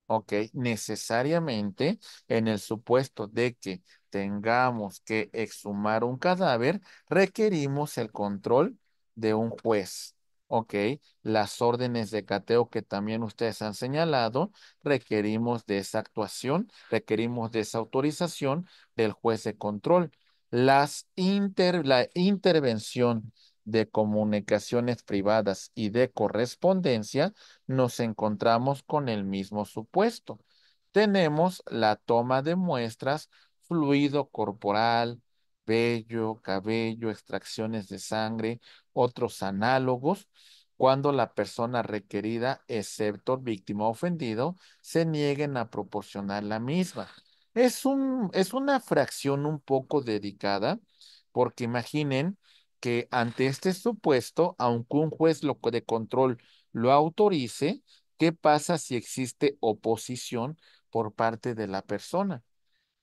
¿ok? Necesariamente, en el supuesto de que tengamos que exhumar un cadáver, requerimos el control de un juez. Ok, las órdenes de cateo que también ustedes han señalado, requerimos de esa actuación, requerimos de esa autorización del juez de control. Las inter, la intervención de comunicaciones privadas y de correspondencia, nos encontramos con el mismo supuesto. Tenemos la toma de muestras, fluido corporal, cabello, extracciones de sangre, otros análogos, cuando la persona requerida, excepto víctima ofendido, se nieguen a proporcionar la misma. Es, un, es una fracción un poco dedicada, porque imaginen que ante este supuesto, aunque un juez de control lo autorice, ¿qué pasa si existe oposición por parte de la persona?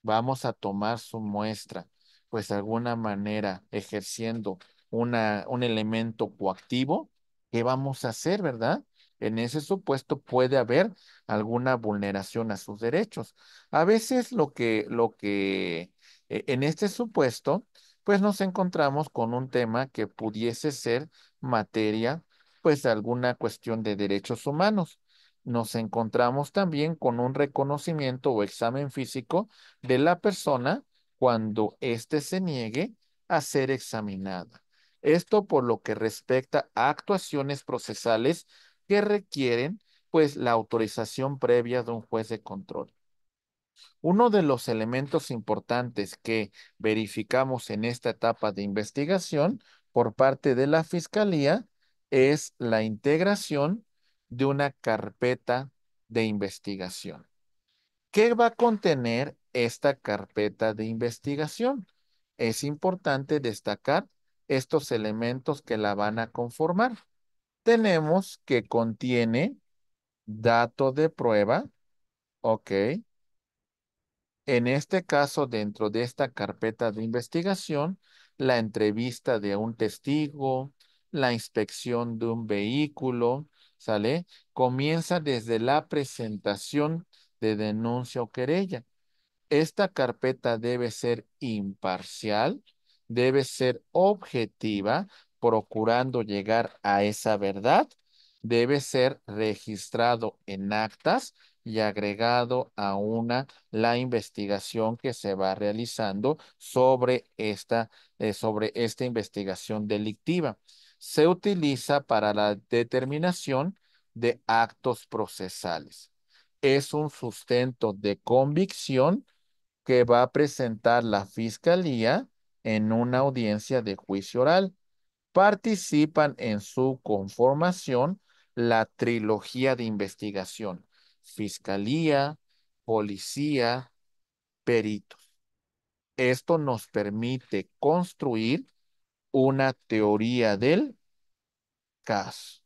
Vamos a tomar su muestra pues de alguna manera ejerciendo una, un elemento coactivo, ¿qué vamos a hacer, verdad? En ese supuesto puede haber alguna vulneración a sus derechos. A veces lo que, lo que e, en este supuesto, pues nos encontramos con un tema que pudiese ser materia, pues alguna cuestión de derechos humanos. Nos encontramos también con un reconocimiento o examen físico de la persona cuando éste se niegue a ser examinada. Esto por lo que respecta a actuaciones procesales que requieren pues la autorización previa de un juez de control. Uno de los elementos importantes que verificamos en esta etapa de investigación por parte de la Fiscalía es la integración de una carpeta de investigación. ¿Qué va a contener esta carpeta de investigación. Es importante destacar estos elementos que la van a conformar. Tenemos que contiene dato de prueba, ok. En este caso, dentro de esta carpeta de investigación, la entrevista de un testigo, la inspección de un vehículo, ¿sale? Comienza desde la presentación de denuncia o querella esta carpeta debe ser imparcial, debe ser objetiva, procurando llegar a esa verdad, debe ser registrado en actas y agregado a una la investigación que se va realizando sobre esta, eh, sobre esta investigación delictiva. Se utiliza para la determinación de actos procesales. Es un sustento de convicción que va a presentar la fiscalía en una audiencia de juicio oral. Participan en su conformación la trilogía de investigación, fiscalía, policía, peritos. Esto nos permite construir una teoría del caso.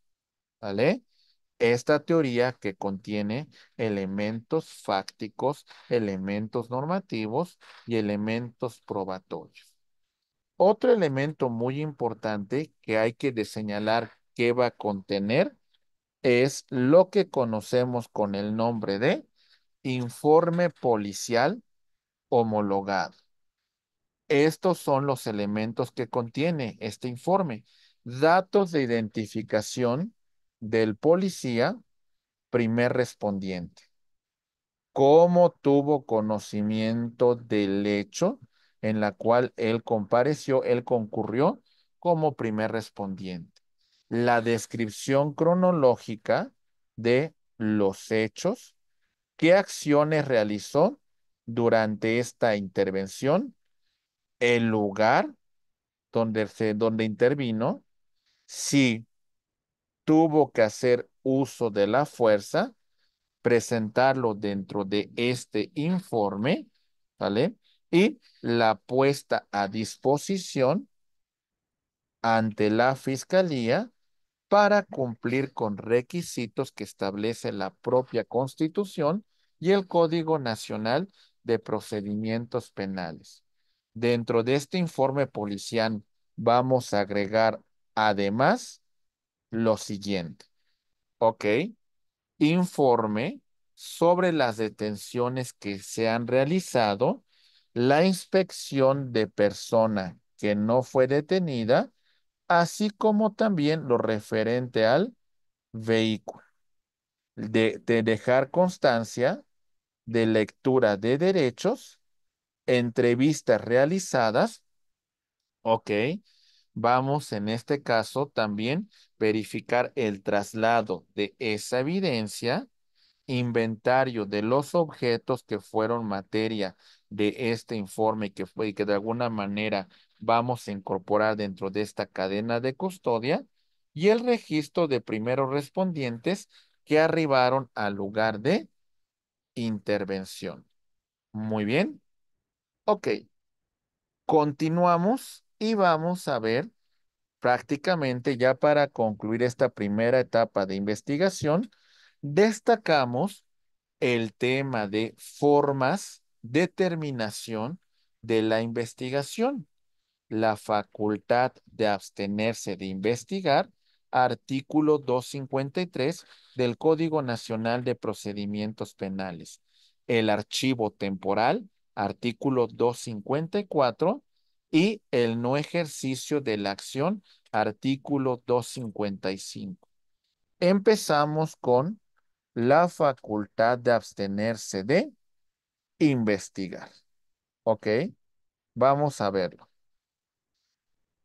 ¿Vale? esta teoría que contiene elementos fácticos, elementos normativos y elementos probatorios. Otro elemento muy importante que hay que señalar que va a contener es lo que conocemos con el nombre de informe policial homologado. Estos son los elementos que contiene este informe. Datos de identificación del policía primer respondiente. ¿Cómo tuvo conocimiento del hecho en la cual él compareció, él concurrió como primer respondiente? La descripción cronológica de los hechos, qué acciones realizó durante esta intervención, el lugar donde, donde intervino, si tuvo que hacer uso de la fuerza, presentarlo dentro de este informe, ¿vale? Y la puesta a disposición ante la Fiscalía para cumplir con requisitos que establece la propia Constitución y el Código Nacional de Procedimientos Penales. Dentro de este informe policial vamos a agregar además lo siguiente. Ok. Informe sobre las detenciones que se han realizado, la inspección de persona que no fue detenida, así como también lo referente al vehículo. De, dejar constancia de lectura de derechos, entrevistas realizadas, ok, vamos en este caso también verificar el traslado de esa evidencia, inventario de los objetos que fueron materia de este informe y que fue y que de alguna manera vamos a incorporar dentro de esta cadena de custodia y el registro de primeros respondientes que arribaron al lugar de intervención. Muy bien. Ok. Continuamos y vamos a ver prácticamente ya para concluir esta primera etapa de investigación, destacamos el tema de formas de terminación de la investigación, la facultad de abstenerse de investigar, artículo 253 del Código Nacional de Procedimientos Penales, el archivo temporal, artículo 254 y el no ejercicio de la acción, artículo 255. Empezamos con la facultad de abstenerse de investigar. ¿Ok? Vamos a verlo.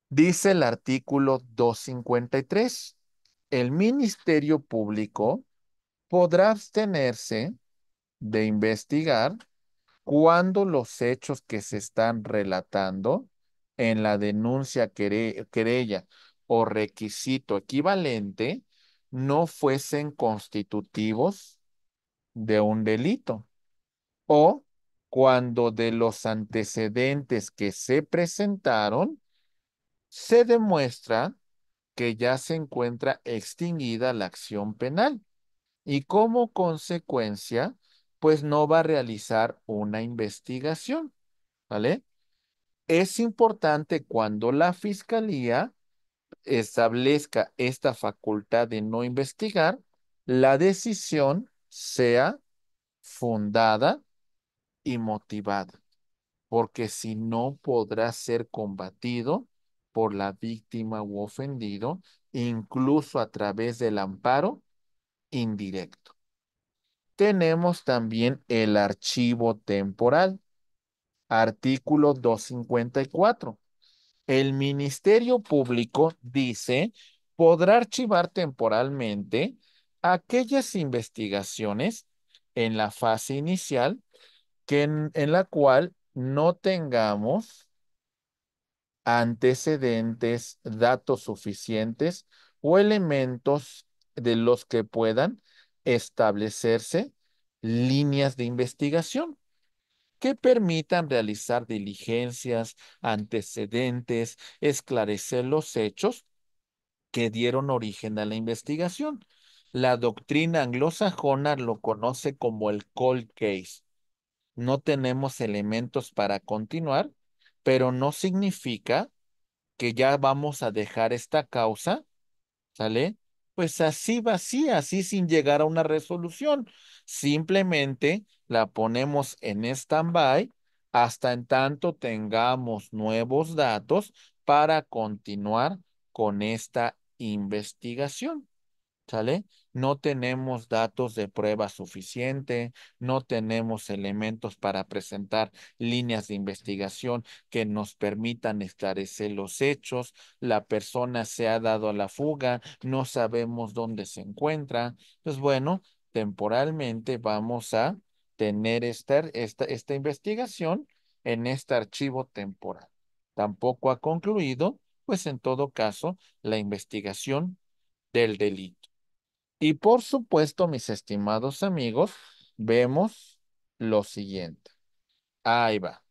Dice el artículo 253. El Ministerio Público podrá abstenerse de investigar cuando los hechos que se están relatando en la denuncia, querella o requisito equivalente no fuesen constitutivos de un delito o cuando de los antecedentes que se presentaron se demuestra que ya se encuentra extinguida la acción penal y como consecuencia, pues no va a realizar una investigación, ¿vale? es importante cuando la fiscalía establezca esta facultad de no investigar, la decisión sea fundada y motivada, porque si no podrá ser combatido por la víctima u ofendido, incluso a través del amparo indirecto. Tenemos también el archivo temporal. Artículo 254. El Ministerio Público dice, podrá archivar temporalmente aquellas investigaciones en la fase inicial que en, en la cual no tengamos antecedentes, datos suficientes o elementos de los que puedan establecerse líneas de investigación que permitan realizar diligencias, antecedentes, esclarecer los hechos que dieron origen a la investigación. La doctrina anglosajona lo conoce como el cold case. No tenemos elementos para continuar, pero no significa que ya vamos a dejar esta causa, ¿sale? pues así vacía, así sin llegar a una resolución. Simplemente la ponemos en stand-by hasta en tanto tengamos nuevos datos para continuar con esta investigación. ¿sale? No tenemos datos de prueba suficiente, no tenemos elementos para presentar líneas de investigación que nos permitan esclarecer los hechos, la persona se ha dado a la fuga, no sabemos dónde se encuentra. Pues bueno, temporalmente vamos a tener esta, esta, esta investigación en este archivo temporal. Tampoco ha concluido, pues en todo caso, la investigación del delito. Y por supuesto, mis estimados amigos, vemos lo siguiente. Ahí va.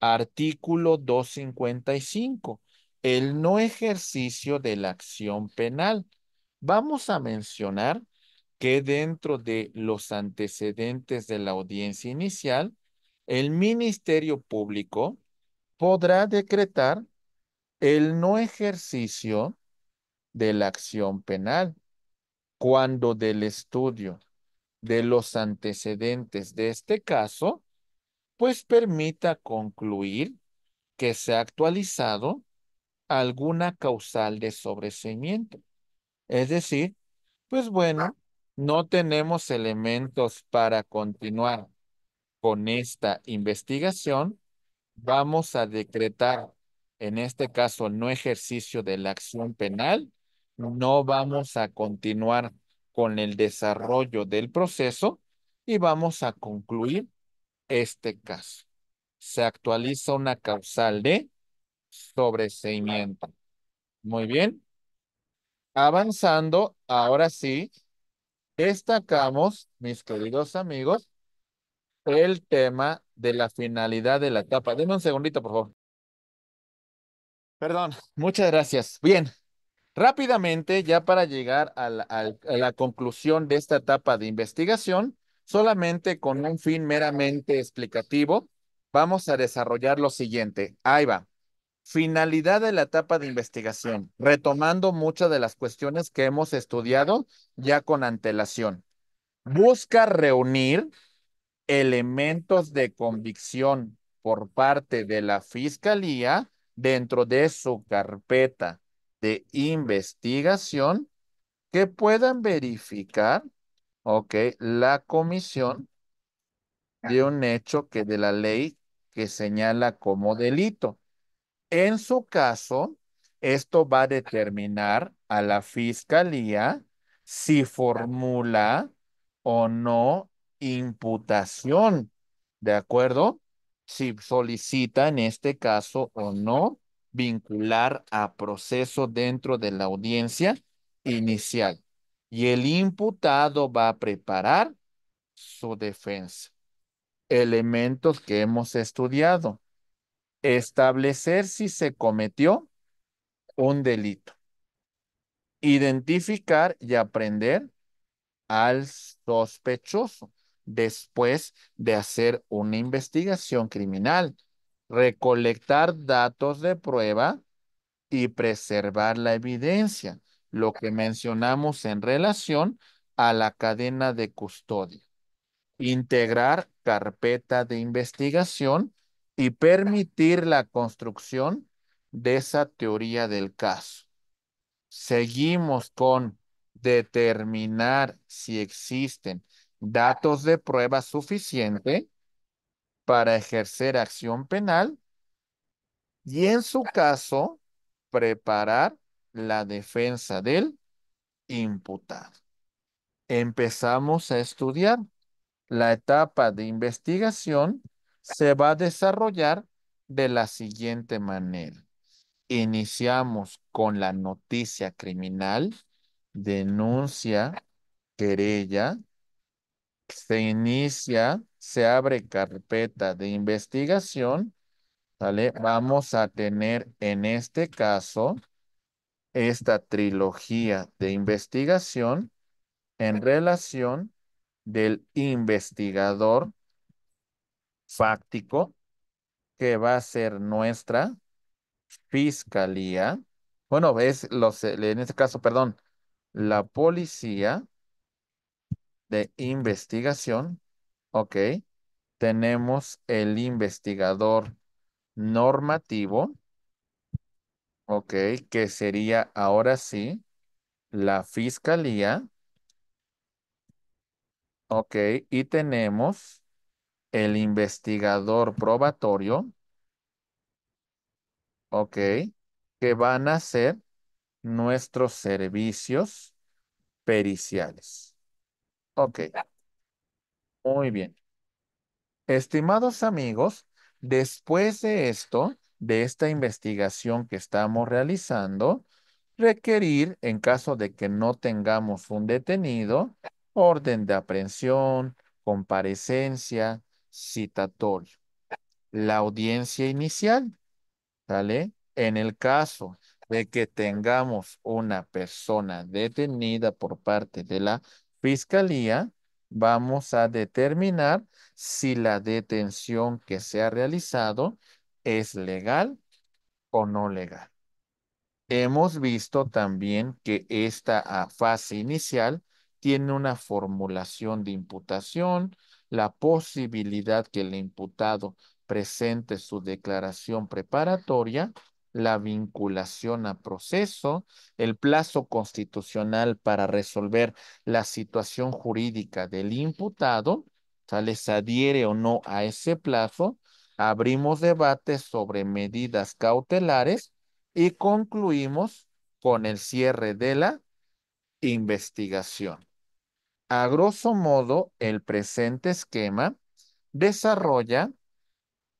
Artículo 255. El no ejercicio de la acción penal. Vamos a mencionar que dentro de los antecedentes de la audiencia inicial, el Ministerio Público podrá decretar el no ejercicio de la acción penal cuando del estudio de los antecedentes de este caso, pues permita concluir que se ha actualizado alguna causal de sobreseimiento. Es decir, pues bueno, no tenemos elementos para continuar con esta investigación. Vamos a decretar, en este caso, no ejercicio de la acción penal no vamos a continuar con el desarrollo del proceso y vamos a concluir este caso. Se actualiza una causal de sobreseimiento. Muy bien. Avanzando, ahora sí, destacamos, mis queridos amigos, el tema de la finalidad de la etapa. Denme un segundito, por favor. Perdón, muchas gracias. Bien, Rápidamente, ya para llegar a la, conclusión de esta etapa de investigación, solamente con un fin meramente explicativo, vamos a desarrollar lo siguiente. Ahí va. Finalidad de la etapa de investigación, retomando muchas de las cuestiones que hemos estudiado ya con antelación. Busca reunir elementos de convicción por parte de la Fiscalía dentro de su carpeta de investigación que puedan verificar, ok, la comisión de un hecho que de la ley que señala como delito. En su caso, esto va a determinar a la fiscalía si formula o no imputación, ¿de acuerdo? Si solicita en este caso o no vincular a proceso dentro de la audiencia inicial. Y el imputado va a preparar su defensa. Elementos que hemos estudiado. Establecer si se cometió un delito. Identificar y aprender al sospechoso después de hacer una investigación criminal recolectar datos de prueba y preservar la evidencia, lo que mencionamos en relación a la cadena de custodia. Integrar carpeta de investigación y permitir la construcción de esa teoría del caso. Seguimos con determinar si existen datos de prueba suficiente para ejercer acción penal y en su caso preparar la defensa del imputado. Empezamos a estudiar. La etapa de investigación se va a desarrollar de la siguiente manera. Iniciamos con la noticia criminal, denuncia, querella, se inicia, se abre carpeta de investigación, ¿sale? Vamos a tener en este caso esta trilogía de investigación en relación del investigador fáctico que va a ser nuestra fiscalía. Bueno, es los, en este caso, perdón, la policía de investigación, ¿ok? Tenemos el investigador normativo, ¿ok? Que sería ahora sí la fiscalía, ¿ok? Y tenemos el investigador probatorio, ¿ok? Que van a ser nuestros servicios periciales. Ok, muy bien. Estimados amigos, después de esto, de esta investigación que estamos realizando, requerir, en caso de que no tengamos un detenido, orden de aprehensión, comparecencia, citatorio. La audiencia inicial, ¿sale? En el caso de que tengamos una persona detenida por parte de la fiscalía, vamos a determinar si la detención que se ha realizado es legal o no legal. Hemos visto también que esta ah, fase inicial tiene una formulación de imputación, la posibilidad que el imputado presente su declaración preparatoria la vinculación a proceso, el plazo constitucional para resolver la situación jurídica del imputado, tal les adhiere o no a ese plazo, abrimos debates sobre medidas cautelares y concluimos con el cierre de la investigación. A grosso modo, el presente esquema desarrolla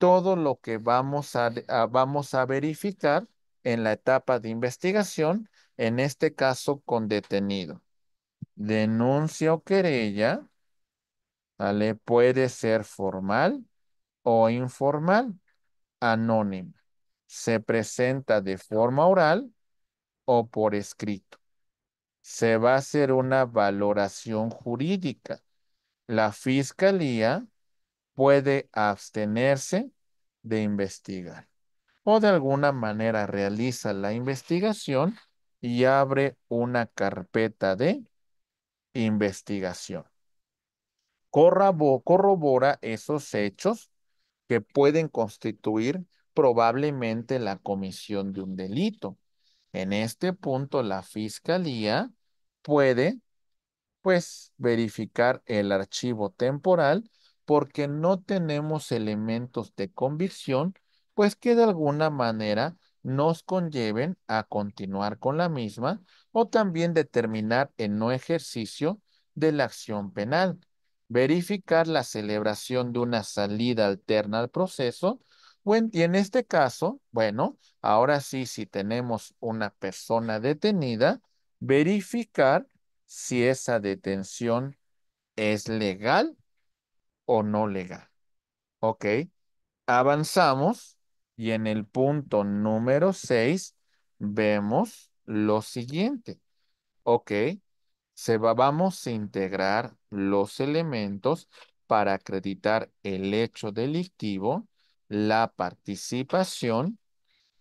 todo lo que vamos a, vamos a verificar en la etapa de investigación, en este caso con detenido. Denuncia o querella puede ser formal o informal, anónima. Se presenta de forma oral o por escrito. Se va a hacer una valoración jurídica. La fiscalía puede abstenerse de investigar o de alguna manera realiza la investigación y abre una carpeta de investigación. corrobora esos hechos que pueden constituir probablemente la comisión de un delito. En este punto, la fiscalía puede, pues, verificar el archivo temporal porque no tenemos elementos de convicción, pues que de alguna manera nos conlleven a continuar con la misma o también determinar el no ejercicio de la acción penal, verificar la celebración de una salida alterna al proceso, y en este caso, bueno, ahora sí, si tenemos una persona detenida, verificar si esa detención es legal o no legal. Ok, avanzamos y en el punto número 6 vemos lo siguiente. Ok, se va, vamos a integrar los elementos para acreditar el hecho delictivo, la participación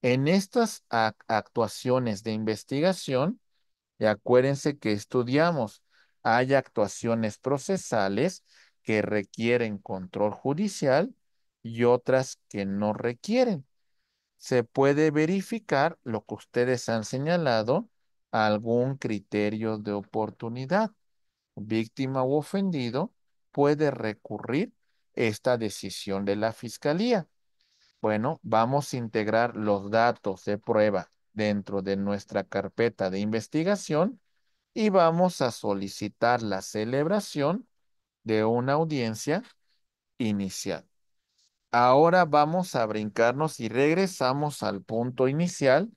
en estas actuaciones de investigación. Y acuérdense que estudiamos, hay actuaciones procesales que requieren control judicial y otras que no requieren. Se puede verificar lo que ustedes han señalado, algún criterio de oportunidad. Víctima u ofendido puede recurrir esta decisión de la fiscalía. Bueno, vamos a integrar los datos de prueba dentro de nuestra carpeta de investigación y vamos a solicitar la celebración de una audiencia inicial. Ahora vamos a brincarnos y regresamos al punto inicial,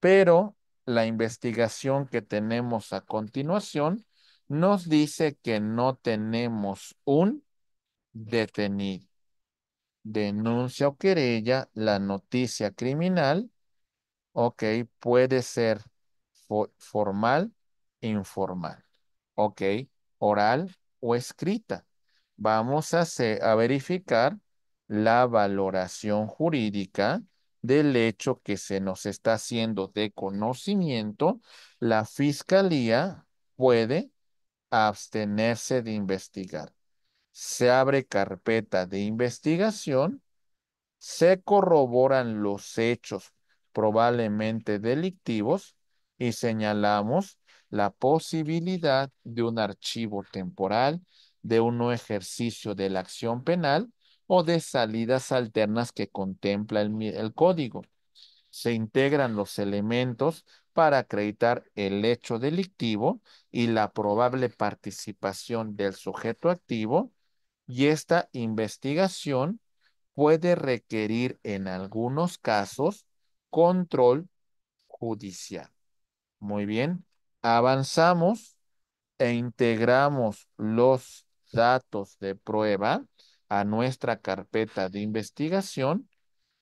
pero la investigación que tenemos a continuación nos dice que no tenemos un detenido. Denuncia o querella, la noticia criminal, ok, puede ser formal, informal, ok, oral, escrita. Vamos a, a verificar la valoración jurídica del hecho que se nos está haciendo de conocimiento, la fiscalía puede abstenerse de investigar. Se abre carpeta de investigación, se corroboran los hechos probablemente delictivos y señalamos la posibilidad de un archivo temporal, de un no ejercicio de la acción penal o de salidas alternas que contempla el, el código. Se integran los elementos para acreditar el hecho delictivo y la probable participación del sujeto activo y esta investigación puede requerir en algunos casos control judicial. Muy bien, Avanzamos e integramos los datos de prueba a nuestra carpeta de investigación.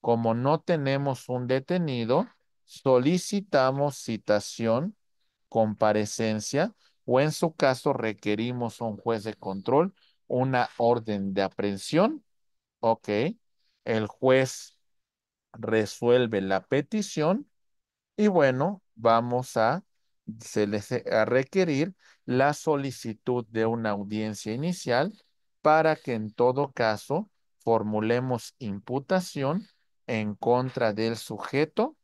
Como no tenemos un detenido, solicitamos citación, comparecencia o en su caso requerimos un juez de control una orden de aprehensión. Ok, el juez resuelve la petición y bueno, vamos a se les e, a requerir la solicitud de una audiencia inicial para que en todo caso formulemos imputación en contra del sujeto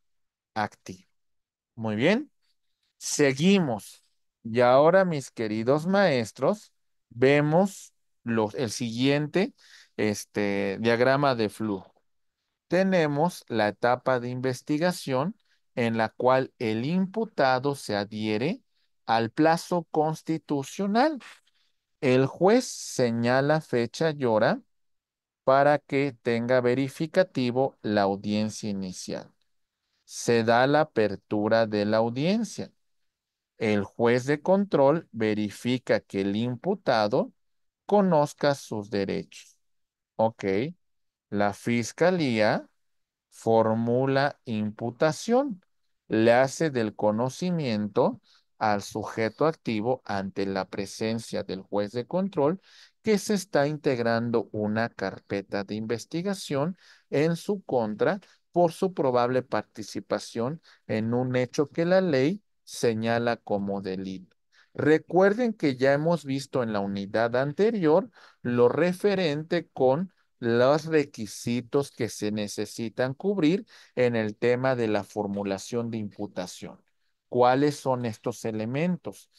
activo. Muy bien, seguimos. Y ahora, mis queridos maestros, vemos el siguiente este, diagrama de flujo. Tenemos la etapa de investigación en la cual el imputado se adhiere al plazo constitucional. El juez señala fecha y hora para que tenga verificativo la audiencia inicial. Se da la apertura de la audiencia. El juez de control verifica que el imputado conozca sus derechos. Ok. La fiscalía formula imputación, le hace del conocimiento al sujeto activo ante la presencia del juez de control que se está integrando una carpeta de investigación en su contra por su probable participación en un hecho que la ley señala como delito. Recuerden que ya hemos visto en la unidad anterior lo referente con los requisitos que se necesitan cubrir en el tema de la formulación de imputación. ¿Cuáles son estos elementos?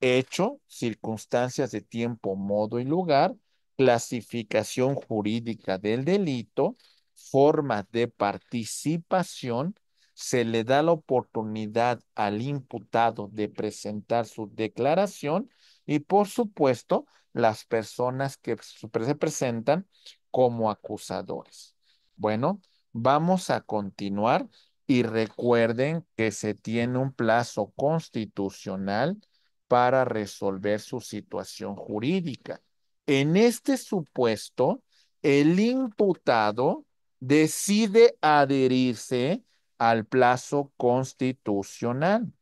Hecho, circunstancias de tiempo, modo y lugar, clasificación jurídica del delito, formas de participación, se le da la oportunidad al imputado de presentar su declaración y por supuesto las personas que se presentan como acusadores. Bueno, vamos a continuar y recuerden que se tiene un plazo constitucional para resolver su situación jurídica. En este supuesto, el imputado decide adherirse al plazo constitucional.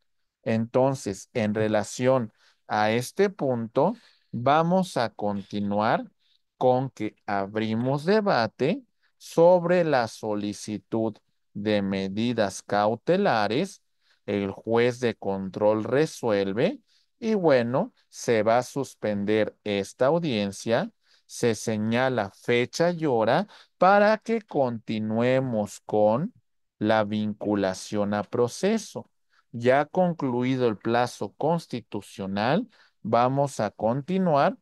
Entonces, en relación a este punto, vamos a continuar con que abrimos debate sobre la solicitud de medidas cautelares, el juez de control resuelve y bueno, se va a suspender esta audiencia, se señala fecha y hora para que continuemos con la vinculación a proceso. Ya concluido el plazo constitucional, vamos a continuar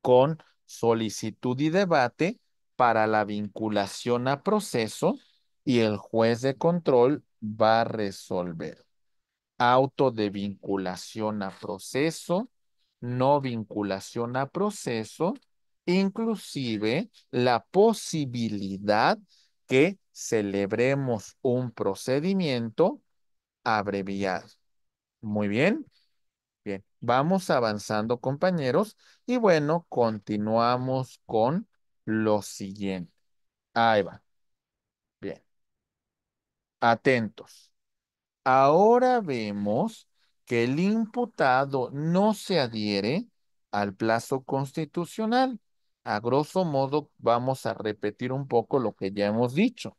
con solicitud y debate para la vinculación a proceso y el juez de control va a resolver. Auto de vinculación a proceso, no vinculación a proceso, inclusive la posibilidad que celebremos un procedimiento abreviado. Muy bien. Bien, vamos avanzando compañeros y bueno, continuamos con lo siguiente. Ahí va. Bien. Atentos. Ahora vemos que el imputado no se adhiere al plazo constitucional. A grosso modo, vamos a repetir un poco lo que ya hemos dicho.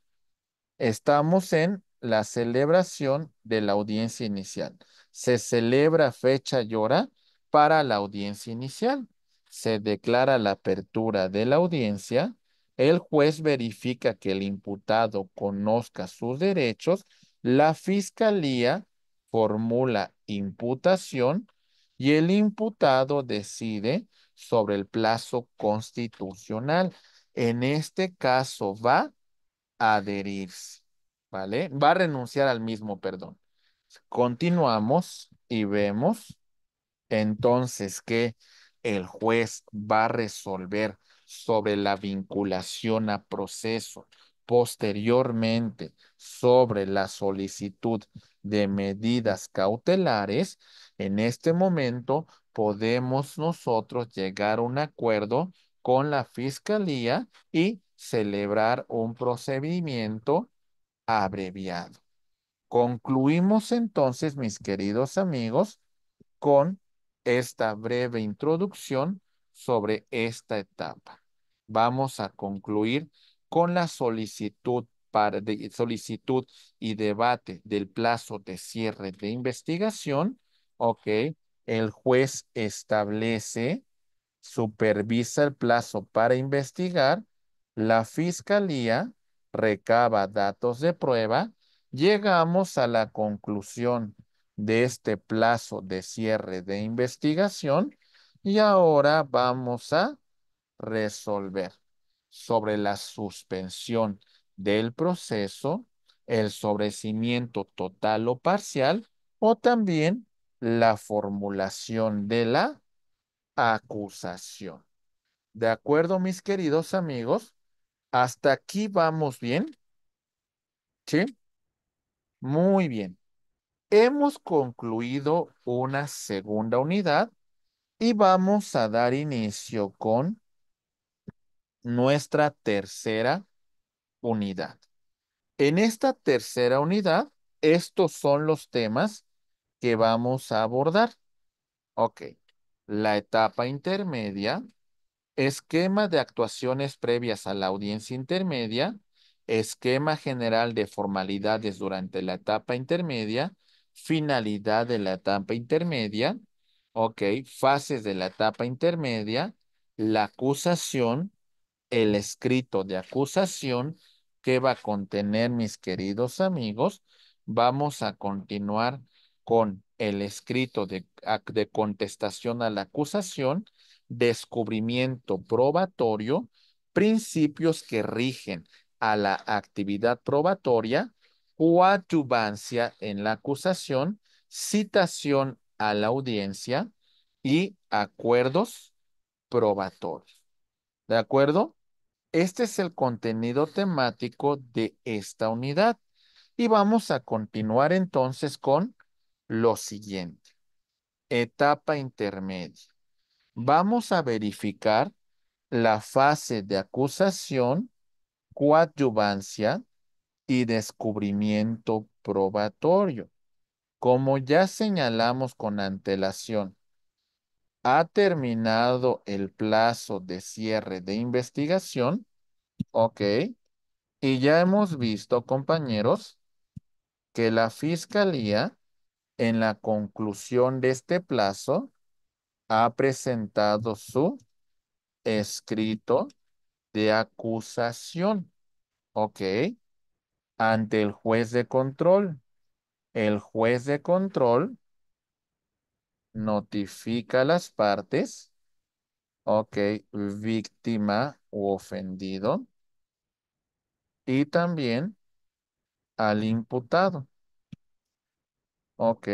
Estamos en la celebración de la audiencia inicial. Se celebra fecha y hora para la audiencia inicial. Se declara la apertura de la audiencia. El juez verifica que el imputado conozca sus derechos. La fiscalía formula imputación y el imputado decide sobre el plazo constitucional. En este caso va a adherirse. ¿vale? Va a renunciar al mismo, perdón. Continuamos y vemos entonces que el juez va a resolver sobre la vinculación a proceso, posteriormente sobre la solicitud de medidas cautelares, en este momento podemos nosotros llegar a un acuerdo con la fiscalía y celebrar un procedimiento abreviado. Concluimos entonces, mis queridos amigos, con esta breve introducción sobre esta etapa. Vamos a concluir con la solicitud, para solicitud y debate del plazo de cierre de investigación. Ok, el juez establece, supervisa el plazo para investigar. La fiscalía recaba datos de prueba, llegamos a la conclusión de este plazo de cierre de investigación y ahora vamos a resolver sobre la suspensión del proceso, el sobrecimiento total o parcial o también la formulación de la acusación. ¿De acuerdo, mis queridos amigos? Hasta aquí vamos bien. ¿Sí? Muy bien. Hemos concluido una segunda unidad y vamos a dar inicio con nuestra tercera unidad. En esta tercera unidad, estos son los temas que vamos a abordar. Ok. La etapa intermedia, esquema de actuaciones previas a la audiencia intermedia, esquema general de formalidades durante la etapa intermedia, finalidad de la etapa intermedia, ok, fases de la etapa intermedia, la acusación, el escrito de acusación que va a contener mis queridos amigos. Vamos a continuar con el escrito de, de contestación a la acusación descubrimiento probatorio, principios que rigen a la actividad probatoria, coadyuvancia en la acusación, citación a la audiencia y acuerdos probatorios. ¿De acuerdo? Este es el contenido temático de esta unidad. Y vamos a continuar entonces con lo siguiente. Etapa intermedia vamos a verificar la fase de acusación, coadyuvancia y descubrimiento probatorio. Como ya señalamos con antelación, ha terminado el plazo de cierre de investigación, ok, y ya hemos visto, compañeros, que la Fiscalía, en la conclusión de este plazo, ha presentado su escrito de acusación, ¿ok? Ante el juez de control. El juez de control notifica a las partes, ¿ok? Víctima u ofendido. Y también al imputado. ¿Ok?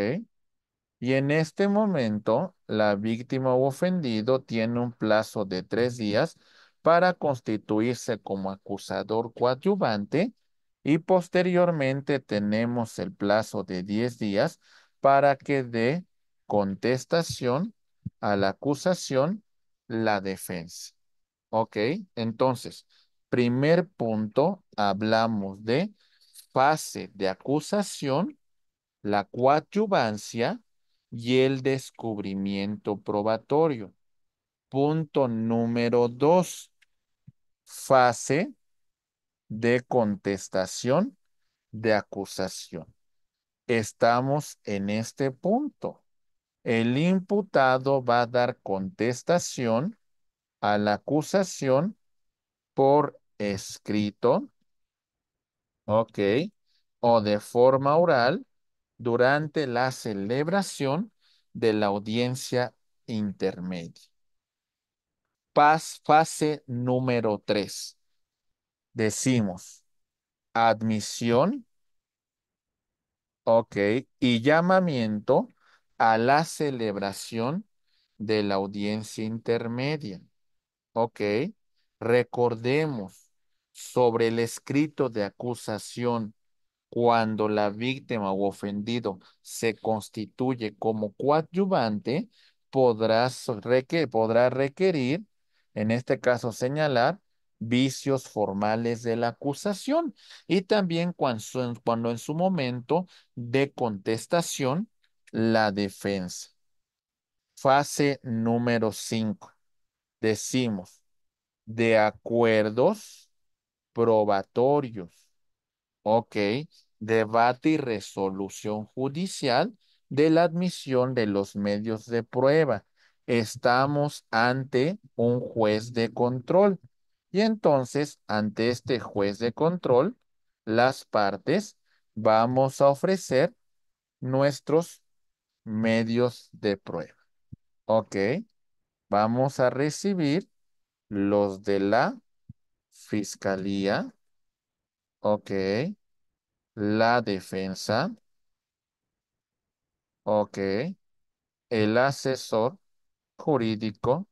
Y en este momento, la víctima u ofendido tiene un plazo de tres días para constituirse como acusador coadyuvante y posteriormente tenemos el plazo de diez días para que dé contestación a la acusación la defensa. ¿Ok? Entonces, primer punto, hablamos de fase de acusación, la coadyuvancia y el descubrimiento probatorio. Punto número dos, fase de contestación de acusación. Estamos en este punto. El imputado va a dar contestación a la acusación por escrito, ok, o de forma oral durante la celebración de la audiencia intermedia. Paz, fase número tres. Decimos admisión, ok, y llamamiento a la celebración de la audiencia intermedia. Ok, recordemos sobre el escrito de acusación cuando la víctima u ofendido se constituye como coadyuvante, podrá requerir, en este caso señalar, vicios formales de la acusación y también cuando, cuando en su momento de contestación la defensa. Fase número cinco. Decimos, de acuerdos probatorios Ok. Debate y resolución judicial de la admisión de los medios de prueba. Estamos ante un juez de control. Y entonces, ante este juez de control, las partes vamos a ofrecer nuestros medios de prueba. Ok. Vamos a recibir los de la fiscalía Ok. La defensa. Ok. El asesor jurídico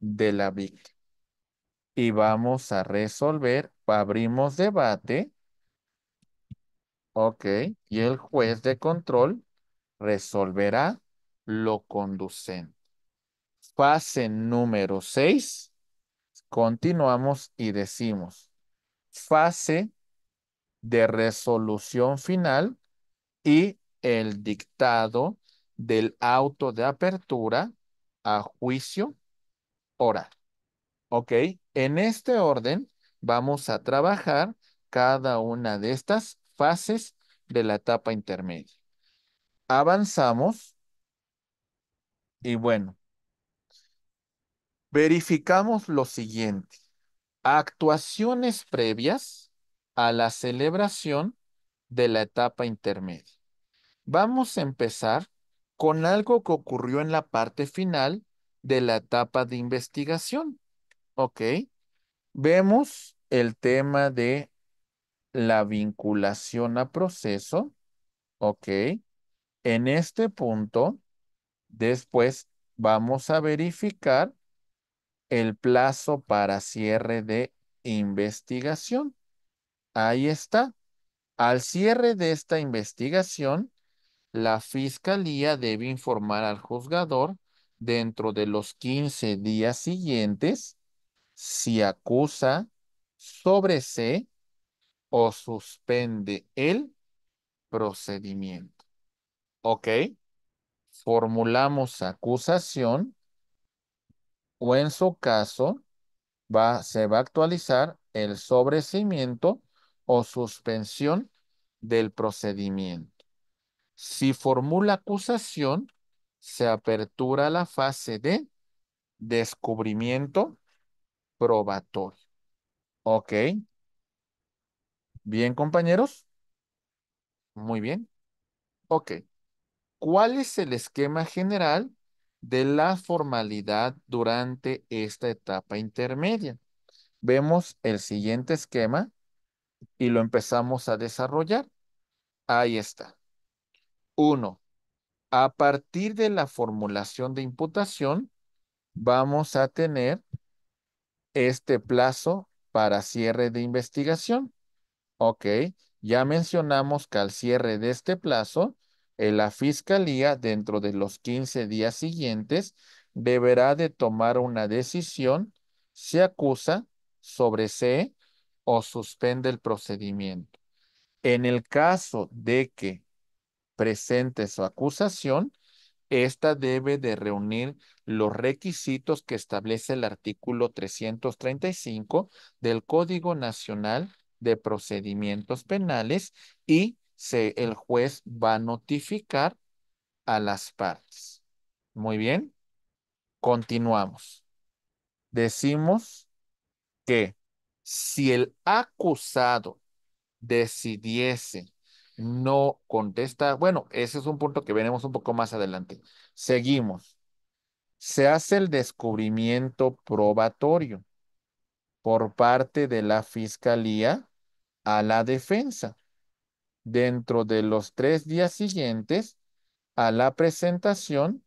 de la víctima. Y vamos a resolver. Abrimos debate. Ok. Y el juez de control resolverá lo conducente. Fase número 6. Continuamos y decimos. Fase de resolución final y el dictado del auto de apertura a juicio oral. ¿Ok? En este orden vamos a trabajar cada una de estas fases de la etapa intermedia. Avanzamos y bueno, verificamos lo siguiente. Actuaciones previas a la celebración de la etapa intermedia. Vamos a empezar con algo que ocurrió en la parte final de la etapa de investigación. ¿Ok? Vemos el tema de la vinculación a proceso. ¿Ok? En este punto, después vamos a verificar el plazo para cierre de investigación. Ahí está. Al cierre de esta investigación, la fiscalía debe informar al juzgador dentro de los 15 días siguientes si acusa, sobrese o suspende el procedimiento. ¿Ok? Formulamos acusación o en su caso va, se va a actualizar el sobrecimiento o suspensión del procedimiento. Si formula acusación, se apertura la fase de descubrimiento probatorio. ¿Ok? ¿Bien, compañeros? Muy bien. Ok. ¿Cuál es el esquema general de la formalidad durante esta etapa intermedia? Vemos el siguiente esquema y lo empezamos a desarrollar. Ahí está. Uno, a partir de la formulación de imputación, vamos a tener este plazo para cierre de investigación. Ok, ya mencionamos que al cierre de este plazo, eh, la fiscalía, dentro de los 15 días siguientes, deberá de tomar una decisión, se acusa sobre C, o suspende el procedimiento. En el caso de que presente su acusación, esta debe de reunir los requisitos que establece el artículo 335 del Código Nacional de Procedimientos Penales y se, el juez va a notificar a las partes. Muy bien, continuamos. Decimos que si el acusado decidiese no contestar, bueno, ese es un punto que veremos un poco más adelante. Seguimos. Se hace el descubrimiento probatorio por parte de la fiscalía a la defensa dentro de los tres días siguientes a la presentación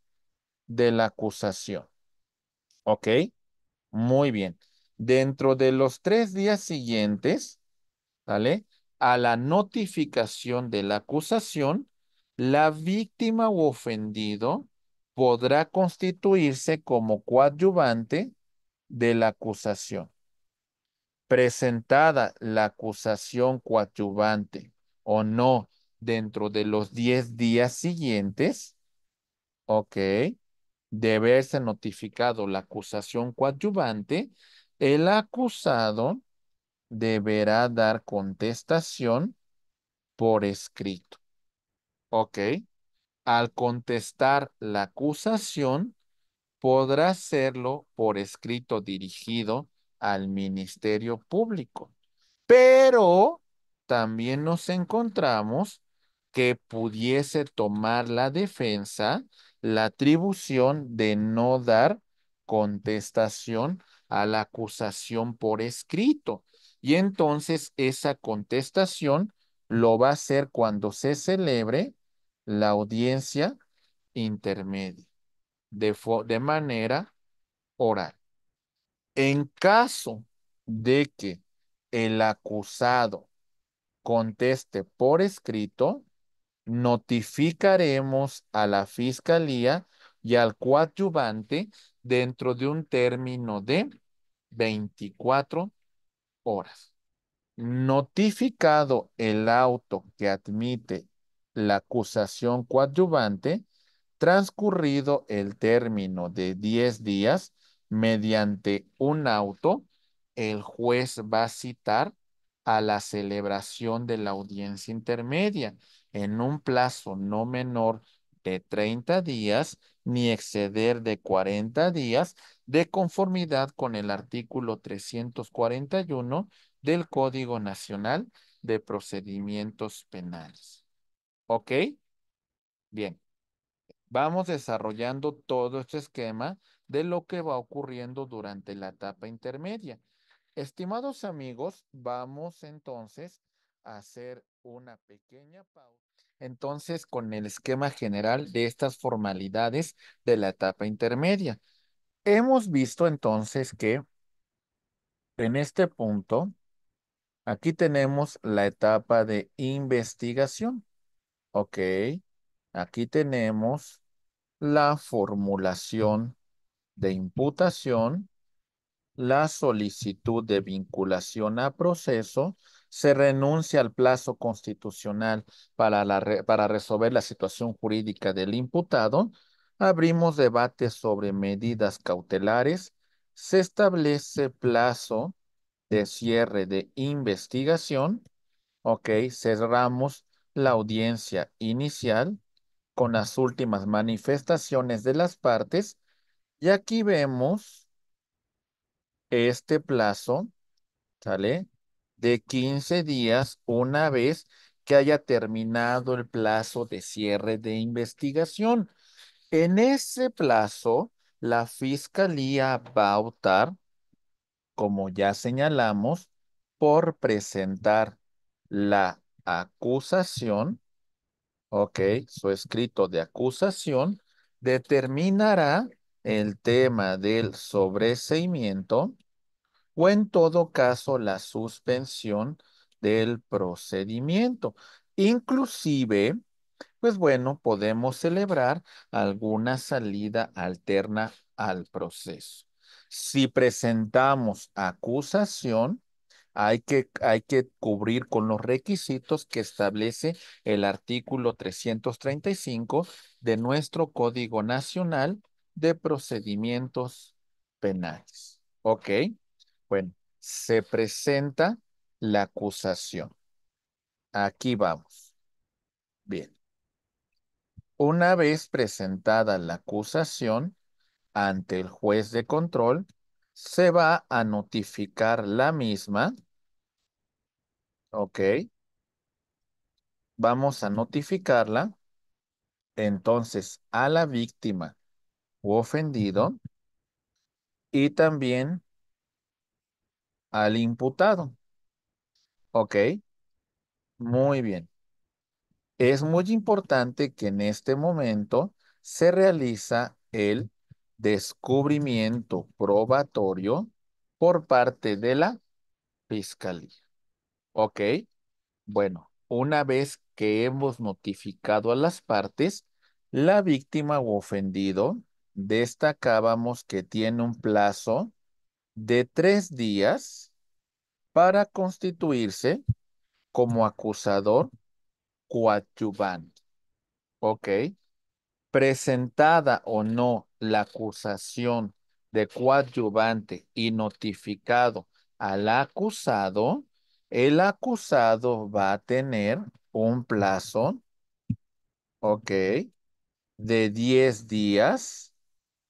de la acusación. ¿Ok? Muy bien dentro de los tres días siguientes, ¿vale? A la notificación de la acusación, la víctima u ofendido podrá constituirse como coadyuvante de la acusación. Presentada la acusación coadyuvante o no dentro de los diez días siguientes, ok, De haberse notificado la acusación coadyuvante el acusado deberá dar contestación por escrito. ¿Ok? Al contestar la acusación, podrá hacerlo por escrito dirigido al Ministerio Público. Pero también nos encontramos que pudiese tomar la defensa la atribución de no dar contestación a la acusación por escrito. Y entonces esa contestación lo va a hacer cuando se celebre la audiencia intermedia de, manera oral. En caso de que el acusado conteste por escrito, notificaremos a la fiscalía y al coadyuvante dentro de un término de 24 horas. Notificado el auto que admite la acusación coadyuvante, transcurrido el término de 10 días mediante un auto, el juez va a citar a la celebración de la audiencia intermedia en un plazo no menor de 30 días ni exceder de 40 días de conformidad con el artículo 341 del Código Nacional de Procedimientos Penales. ¿Ok? Bien. Vamos desarrollando todo este esquema de lo que va ocurriendo durante la etapa intermedia. Estimados amigos, vamos entonces a hacer una pequeña pausa entonces con el esquema general de estas formalidades de la etapa intermedia. Hemos visto entonces que en este punto, aquí tenemos la etapa de investigación. Ok, aquí tenemos la formulación de imputación, la solicitud de vinculación a proceso se renuncia al plazo constitucional para, resolver la situación jurídica del imputado, abrimos debate sobre medidas cautelares, se establece plazo de cierre de investigación, ok, cerramos la audiencia inicial con las últimas manifestaciones de las partes y aquí vemos este plazo, ¿sale? de 15 días una vez que haya terminado el plazo de cierre de investigación. En ese plazo, la fiscalía va a optar, como ya señalamos, por presentar la acusación, ok, su escrito de acusación, determinará el tema del sobreseimiento, o en todo caso la suspensión del procedimiento. Inclusive, pues bueno, podemos celebrar alguna salida alterna al proceso. Si presentamos acusación, hay que, hay que cubrir con los requisitos que establece el artículo 335 de nuestro Código Nacional de Procedimientos Penales. ¿Ok? Bueno, se presenta la acusación. Aquí vamos. Bien. Una vez presentada la acusación ante el juez de control, se va a notificar la misma. Ok. Vamos a notificarla. Entonces, a la víctima u ofendido y también al imputado. Ok, muy bien. Es muy importante que en este momento se realiza el descubrimiento probatorio por parte de la fiscalía. Ok, bueno, una vez que hemos notificado a las partes, la víctima o ofendido destacábamos que tiene un plazo de tres días para constituirse como acusador coadyuvante. ¿Ok? Presentada o no la acusación de coadyuvante y notificado al acusado, el acusado va a tener un plazo, ok, de diez días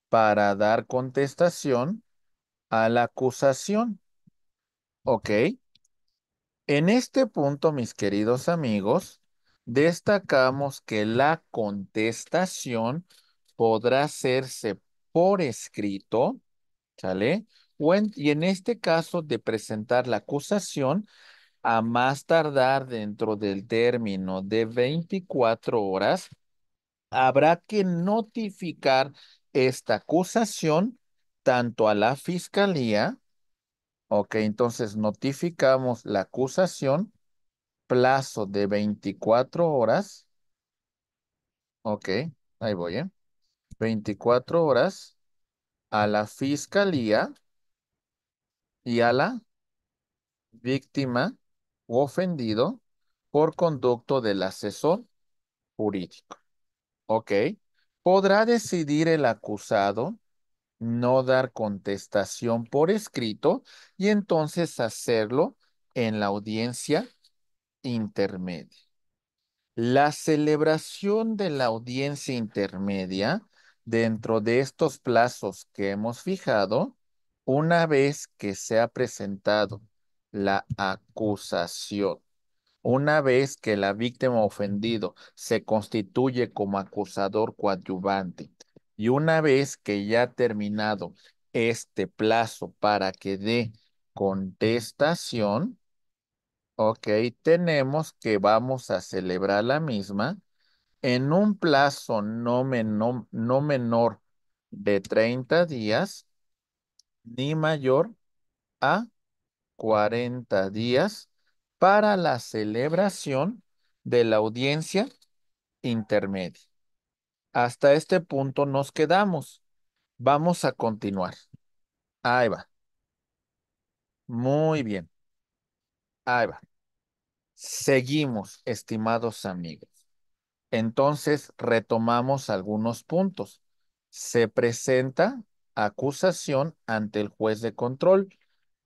para dar contestación a la acusación. ¿Ok? En este punto, mis queridos amigos, destacamos que la contestación podrá hacerse por escrito, ¿sale? y en este caso de presentar la acusación a más tardar dentro del término de 24 horas, habrá que notificar esta acusación tanto a la fiscalía, ok, entonces notificamos la acusación, plazo de 24 horas, ok, ahí voy, ¿eh? 24 horas a la fiscalía y a la víctima u ofendido por conducto del asesor jurídico. ¿Ok? Podrá decidir el acusado no dar contestación por escrito y entonces hacerlo en la audiencia intermedia. La celebración de la audiencia intermedia dentro de estos plazos que hemos fijado, una vez que se ha presentado la acusación, una vez que la víctima ofendido se constituye como acusador coadyuvante, y una vez que ya ha terminado este plazo para que dé contestación, ok, tenemos que vamos a celebrar la misma en un plazo no, menor, no menor de 30 días ni mayor a 40 días para la celebración de la audiencia intermedia. Hasta este punto nos quedamos. Vamos a continuar. Ahí va. Muy bien. Ahí va. Seguimos, estimados amigos. Entonces, retomamos algunos puntos. Se presenta acusación ante el juez de control.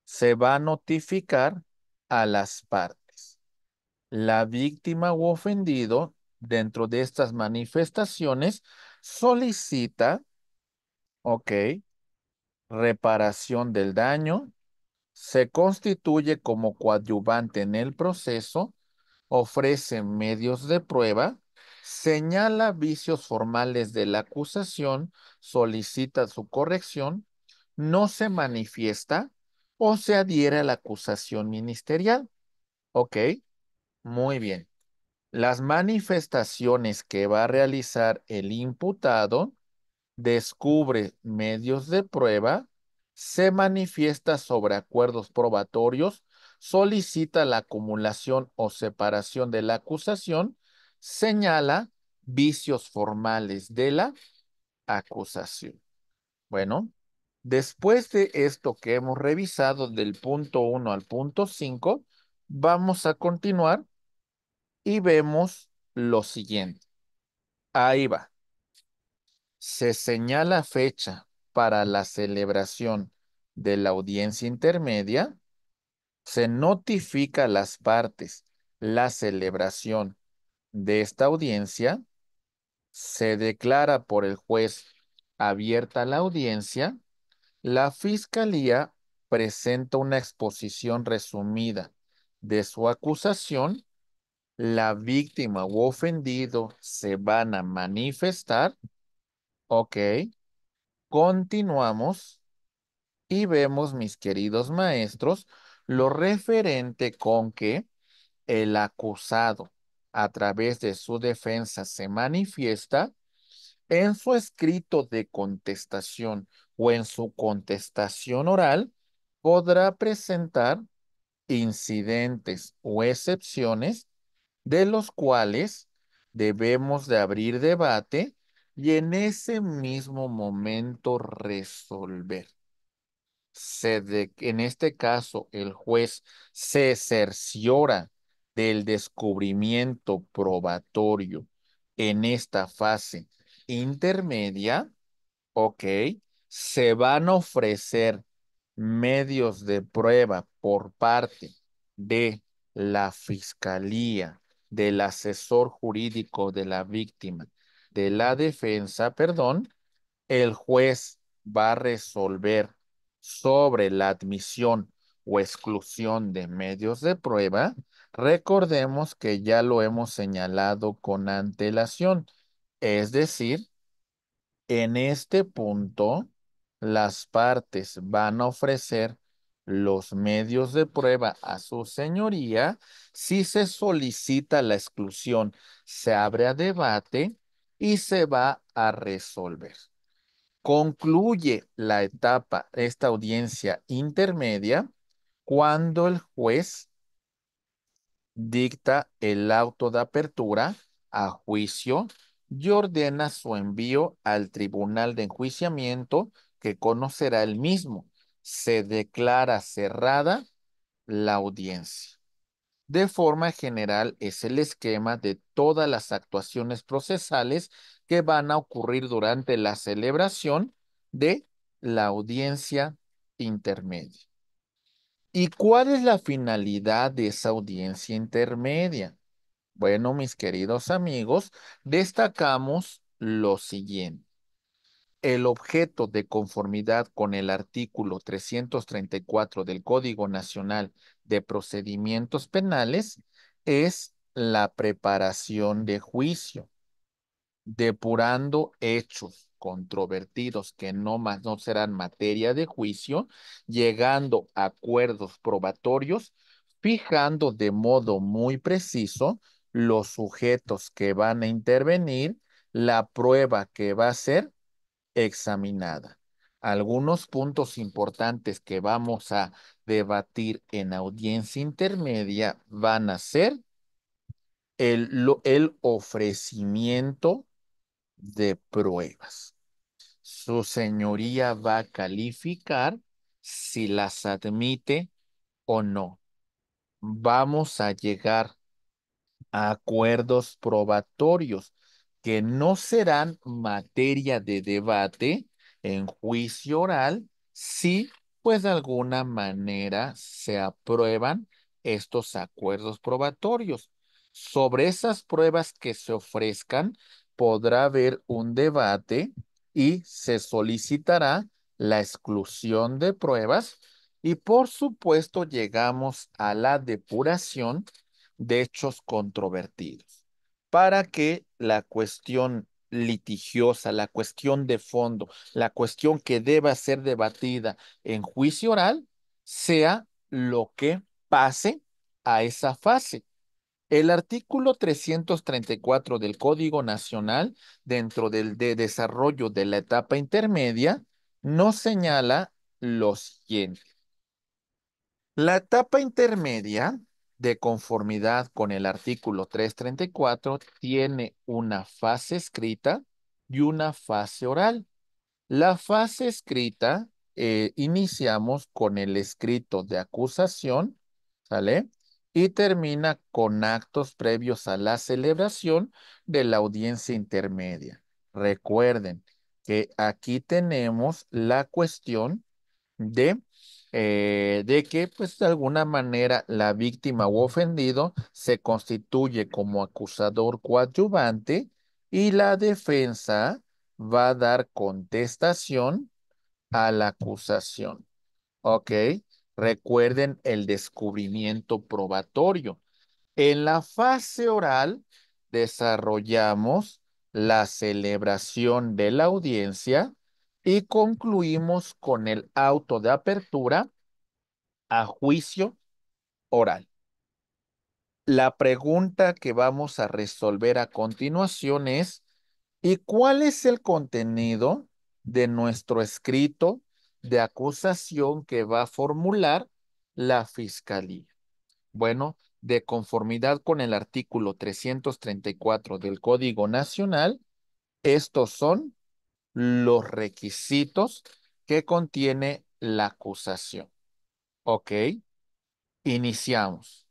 Se va a notificar a las partes. La víctima u ofendido dentro de estas manifestaciones solicita, ok, reparación del daño, se constituye como coadyuvante en el proceso, ofrece medios de prueba, señala vicios formales de la acusación, solicita su corrección, no se manifiesta o se adhiere a la acusación ministerial. ¿Ok? Muy bien las manifestaciones que va a realizar el imputado, descubre medios de prueba, se manifiesta sobre acuerdos probatorios, solicita la acumulación o separación de la acusación, señala vicios formales de la acusación. Bueno, después de esto que hemos revisado del punto 1 al punto 5, vamos a continuar y vemos lo siguiente. Ahí va. Se señala fecha para la celebración de la audiencia intermedia. Se notifica a las partes la celebración de esta audiencia. Se declara por el juez abierta la audiencia. La fiscalía presenta una exposición resumida de su acusación la víctima u ofendido se van a manifestar. Ok. Continuamos y vemos, mis queridos maestros, lo referente con que el acusado a través de su defensa se manifiesta en su escrito de contestación o en su contestación oral, podrá presentar incidentes o excepciones de los cuales debemos de abrir debate y en ese mismo momento resolver. de, en este caso, el juez se cerciora del descubrimiento probatorio en esta fase intermedia, ok, se van a ofrecer medios de prueba por parte de la fiscalía del asesor jurídico de la víctima, de la defensa, perdón, el juez va a resolver sobre la admisión o exclusión de medios de prueba, recordemos que ya lo hemos señalado con antelación. Es decir, en este punto, las partes van a ofrecer los medios de prueba a su señoría si se solicita la exclusión. Se abre a debate y se va a resolver. Concluye la etapa, esta audiencia intermedia, cuando el juez dicta el auto de apertura a juicio y ordena su envío al tribunal de enjuiciamiento que conocerá el mismo se declara cerrada la audiencia. De forma general es el esquema de todas las actuaciones procesales que van a ocurrir durante la celebración de la audiencia intermedia. ¿Y cuál es la finalidad de esa audiencia intermedia? Bueno, mis queridos amigos, destacamos lo siguiente el objeto de conformidad con el artículo 334 del Código Nacional de Procedimientos Penales es la preparación de juicio, depurando hechos controvertidos que no más no serán materia de juicio, llegando a acuerdos probatorios, fijando de modo muy preciso los sujetos que van a intervenir, la prueba que va a ser examinada. Algunos puntos importantes que vamos a debatir en audiencia intermedia van a ser el, ofrecimiento de pruebas. Su señoría va a calificar si las admite o no. Vamos a llegar a acuerdos probatorios que no serán materia de debate en juicio oral si, pues de alguna manera, se aprueban estos acuerdos probatorios. Sobre esas pruebas que se ofrezcan, podrá haber un debate y se solicitará la exclusión de pruebas y por supuesto llegamos a la depuración de hechos controvertidos para que la cuestión litigiosa, la cuestión de fondo, la cuestión que deba ser debatida en juicio oral, sea lo que pase a esa fase. El artículo 334 del Código Nacional, dentro del desarrollo de la etapa intermedia, nos señala lo siguiente. La etapa intermedia de conformidad con el artículo 334, tiene una fase escrita y una fase oral. La fase escrita, eh, iniciamos con el escrito de acusación, ¿sale? Y termina con actos previos a la celebración de la audiencia intermedia. Recuerden que aquí tenemos la cuestión de eh, de que pues de alguna manera la víctima u ofendido se constituye como acusador coadyuvante y la defensa va a dar contestación a la acusación. ¿Ok? Recuerden el descubrimiento probatorio. En la fase oral desarrollamos la celebración de la audiencia, y concluimos con el auto de apertura a juicio oral. La pregunta que vamos a resolver a continuación es, ¿y cuál es el contenido de nuestro escrito de acusación que va a formular la fiscalía? Bueno, de conformidad con el artículo 334 del Código Nacional, estos son los requisitos que contiene la acusación. ¿Ok? Iniciamos.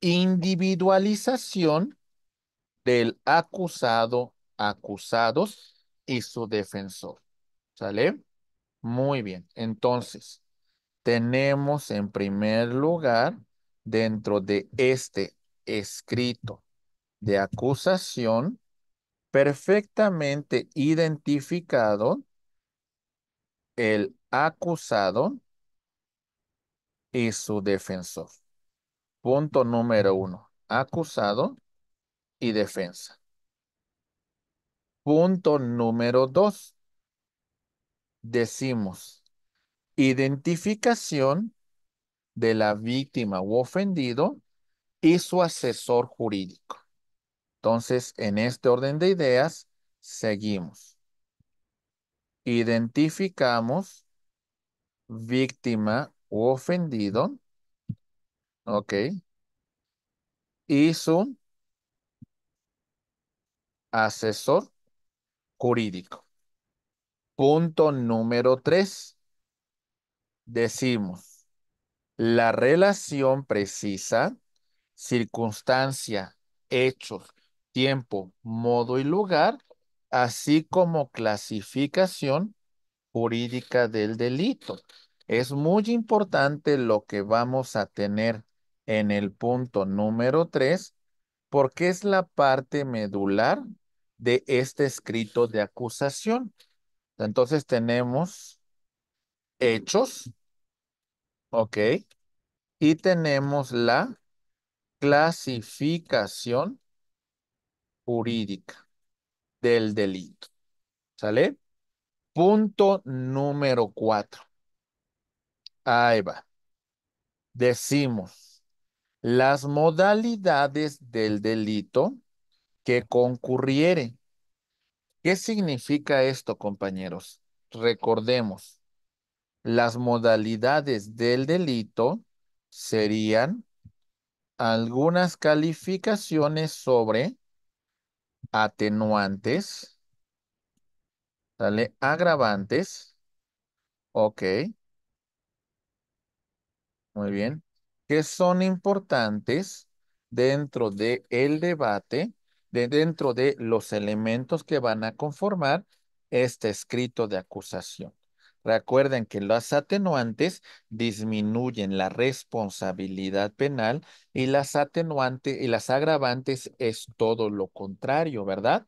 Individualización del acusado, acusados y su defensor. ¿Sale? Muy bien. Entonces, tenemos en primer lugar, dentro de este escrito de acusación, perfectamente identificado el acusado y su defensor. Punto número uno, acusado y defensa. Punto número dos, decimos identificación de la víctima u ofendido y su asesor jurídico. Entonces, en este orden de ideas, seguimos. Identificamos víctima u ofendido. Ok. Y su asesor jurídico. Punto número tres. Decimos la relación precisa, circunstancia, hechos, tiempo, modo y lugar, así como clasificación jurídica del delito. Es muy importante lo que vamos a tener en el punto número tres, porque es la parte medular de este escrito de acusación. Entonces tenemos hechos, ok, y tenemos la clasificación jurídica del delito. ¿Sale? Punto número cuatro. Ahí va. Decimos, las modalidades del delito que concurriere. ¿Qué significa esto, compañeros? Recordemos, las modalidades del delito serían algunas calificaciones sobre atenuantes, ¿sale? Agravantes, ok. Muy bien. Que son importantes dentro del debate, de dentro de los elementos que van a conformar este escrito de acusación. Recuerden que las atenuantes disminuyen la responsabilidad penal y las atenuantes y las agravantes es todo lo contrario, ¿verdad?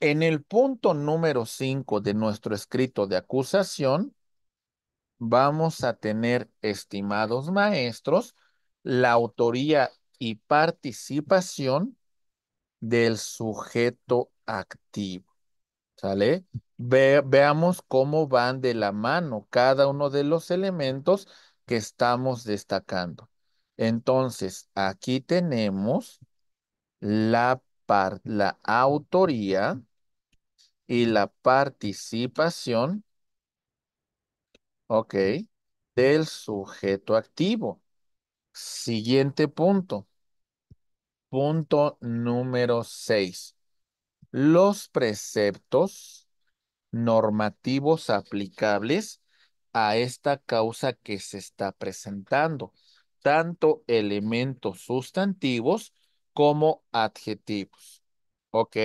En el punto número 5 de nuestro escrito de acusación, vamos a tener, estimados maestros, la autoría y participación del sujeto activo. ¿Sale? veamos cómo van de la mano cada uno de los elementos que estamos destacando. Entonces, aquí tenemos la, la autoría y la participación, ok, del sujeto activo. Siguiente punto. Punto número 6. Los preceptos normativos aplicables a esta causa que se está presentando, tanto elementos sustantivos como adjetivos. ¿Ok?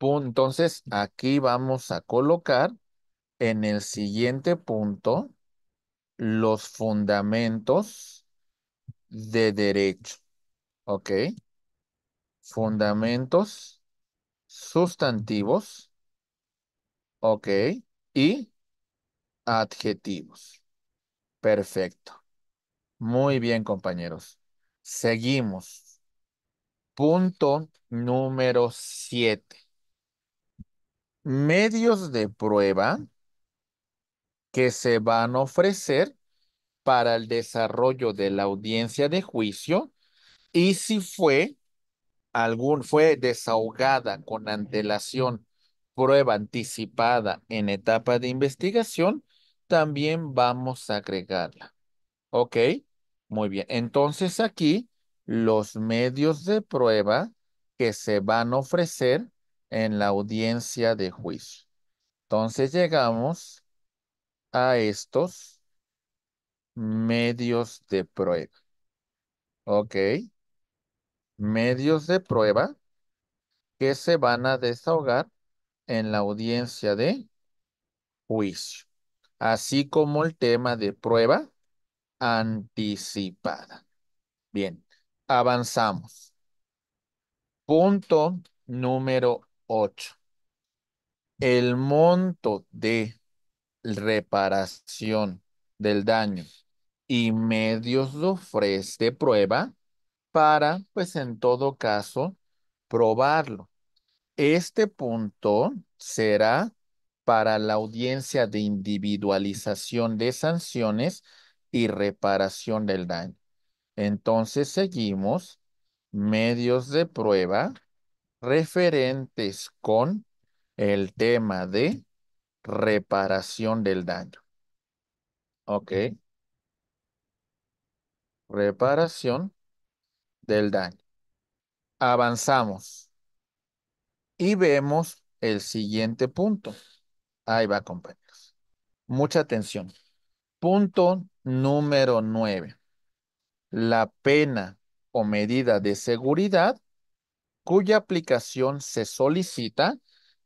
Entonces, aquí vamos a colocar en el siguiente punto los fundamentos de derecho. ¿Ok? Fundamentos sustantivos Ok. Y adjetivos. Perfecto. Muy bien, compañeros. Seguimos. Punto número siete. Medios de prueba que se van a ofrecer para el desarrollo de la audiencia de juicio y si fue algún fue desahogada con antelación prueba anticipada en etapa de investigación, también vamos a agregarla. ¿Ok? Muy bien. Entonces aquí los medios de prueba que se van a ofrecer en la audiencia de juicio. Entonces llegamos a estos medios de prueba. ¿Ok? Medios de prueba que se van a desahogar en la audiencia de juicio, así como el tema de prueba anticipada. Bien, avanzamos. Punto número 8. El monto de reparación del daño y medios de ofrece prueba para, pues en todo caso, probarlo. Este punto será para la audiencia de individualización de sanciones y reparación del daño. Entonces seguimos medios de prueba referentes con el tema de reparación del daño. Ok. Reparación del daño. Avanzamos. Y vemos el siguiente punto. Ahí va, compañeros. Mucha atención. Punto número nueve. La pena o medida de seguridad cuya aplicación se solicita,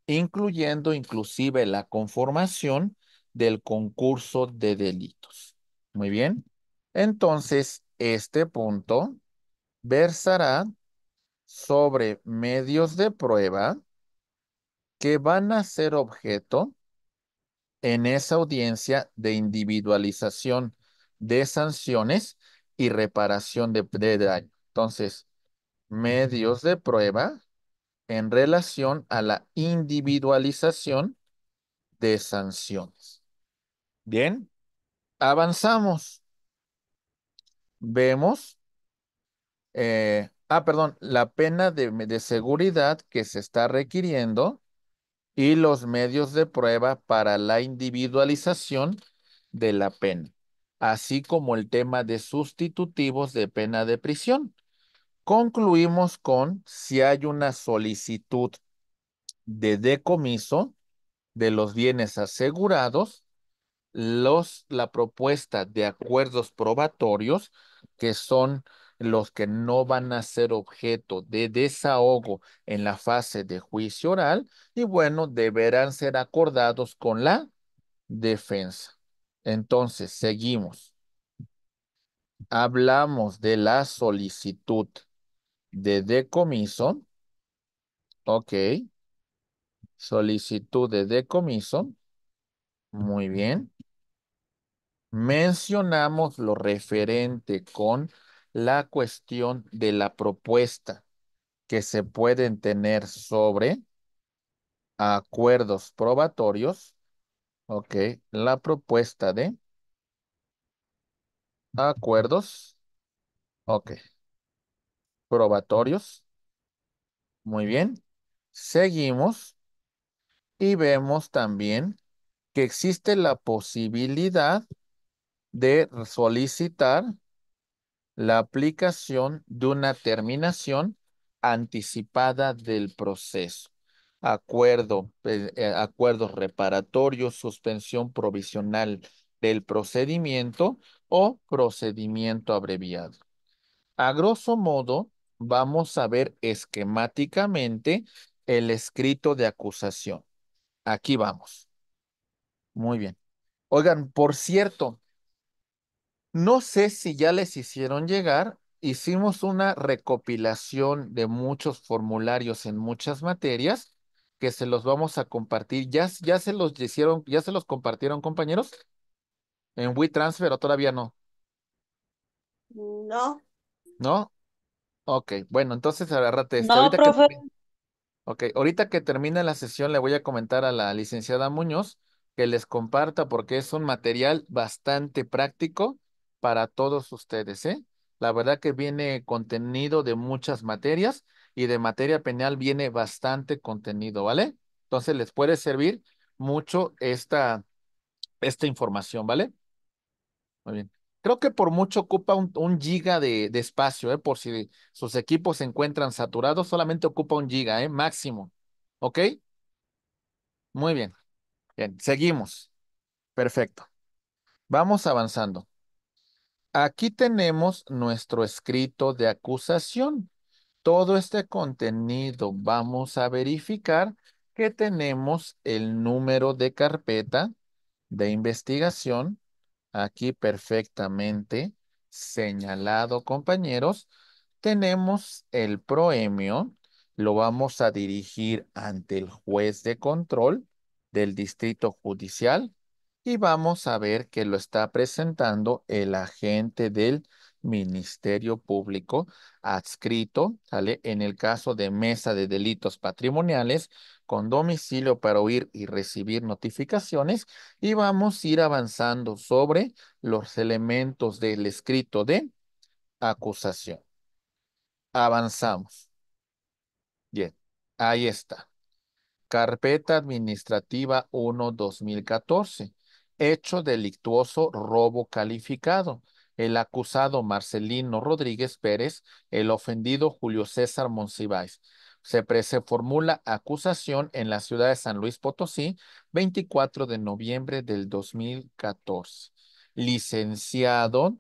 incluyendo inclusive la conformación del concurso de delitos. Muy bien. Entonces, este punto versará sobre medios de prueba que van a ser objeto en esa audiencia de individualización de sanciones y reparación de, daño. Entonces, medios de prueba en relación a la individualización de sanciones. Bien, avanzamos. Vemos eh, Ah, perdón, la pena de, seguridad que se está requiriendo y los medios de prueba para la individualización de la pena, así como el tema de sustitutivos de pena de prisión. Concluimos con si hay una solicitud de decomiso de los bienes asegurados, los, la propuesta de acuerdos probatorios, que son los que no van a ser objeto de desahogo en la fase de juicio oral y bueno, deberán ser acordados con la defensa. Entonces, seguimos. Hablamos de la solicitud de decomiso. Ok. Solicitud de decomiso. Muy bien. Mencionamos lo referente con la cuestión de la propuesta que se pueden tener sobre acuerdos probatorios, ok, la propuesta de acuerdos, ok, probatorios, muy bien, seguimos y vemos también que existe la posibilidad de solicitar la aplicación de una terminación anticipada del proceso. Acuerdo, eh, eh, acuerdos reparatorios, suspensión provisional del procedimiento o procedimiento abreviado. A grosso modo, vamos a ver esquemáticamente el escrito de acusación. Aquí vamos. Muy bien. Oigan, por cierto, no sé si ya les hicieron llegar, hicimos una recopilación de muchos formularios en muchas materias que se los vamos a compartir. ¿Ya, ya se los hicieron, ya se los compartieron, compañeros? ¿En WeTransfer o todavía no? No. ¿No? Ok, bueno, entonces agárrate esto. ok, ahorita que termine la sesión le voy a comentar a la licenciada Muñoz que les comparta porque es un material bastante práctico para todos ustedes, ¿eh? La verdad que viene contenido de muchas materias y de materia penal viene bastante contenido, ¿vale? Entonces les puede servir mucho esta, esta información, ¿vale? Muy bien. Creo que por mucho ocupa un, giga de, de, espacio, ¿eh? Por si sus equipos se encuentran saturados, solamente ocupa un giga, ¿eh? Máximo. ¿Ok? Muy bien. Bien, seguimos. Perfecto. Vamos avanzando. Aquí tenemos nuestro escrito de acusación. Todo este contenido vamos a verificar que tenemos el número de carpeta de investigación aquí perfectamente señalado, compañeros. Tenemos el proemio, lo vamos a dirigir ante el juez de control del Distrito Judicial y vamos a ver que lo está presentando el agente del Ministerio Público adscrito, ¿sale? En el caso de mesa de delitos patrimoniales, con domicilio para oír y recibir notificaciones, y vamos a ir avanzando sobre los elementos del escrito de acusación. Avanzamos. Bien, ahí está. Carpeta Administrativa 1-2014 hecho delictuoso robo calificado. El acusado Marcelino Rodríguez Pérez, el ofendido Julio César Monsiváis. Se, se formula acusación en la ciudad de San Luis Potosí, 24 de noviembre del 2014. Licenciado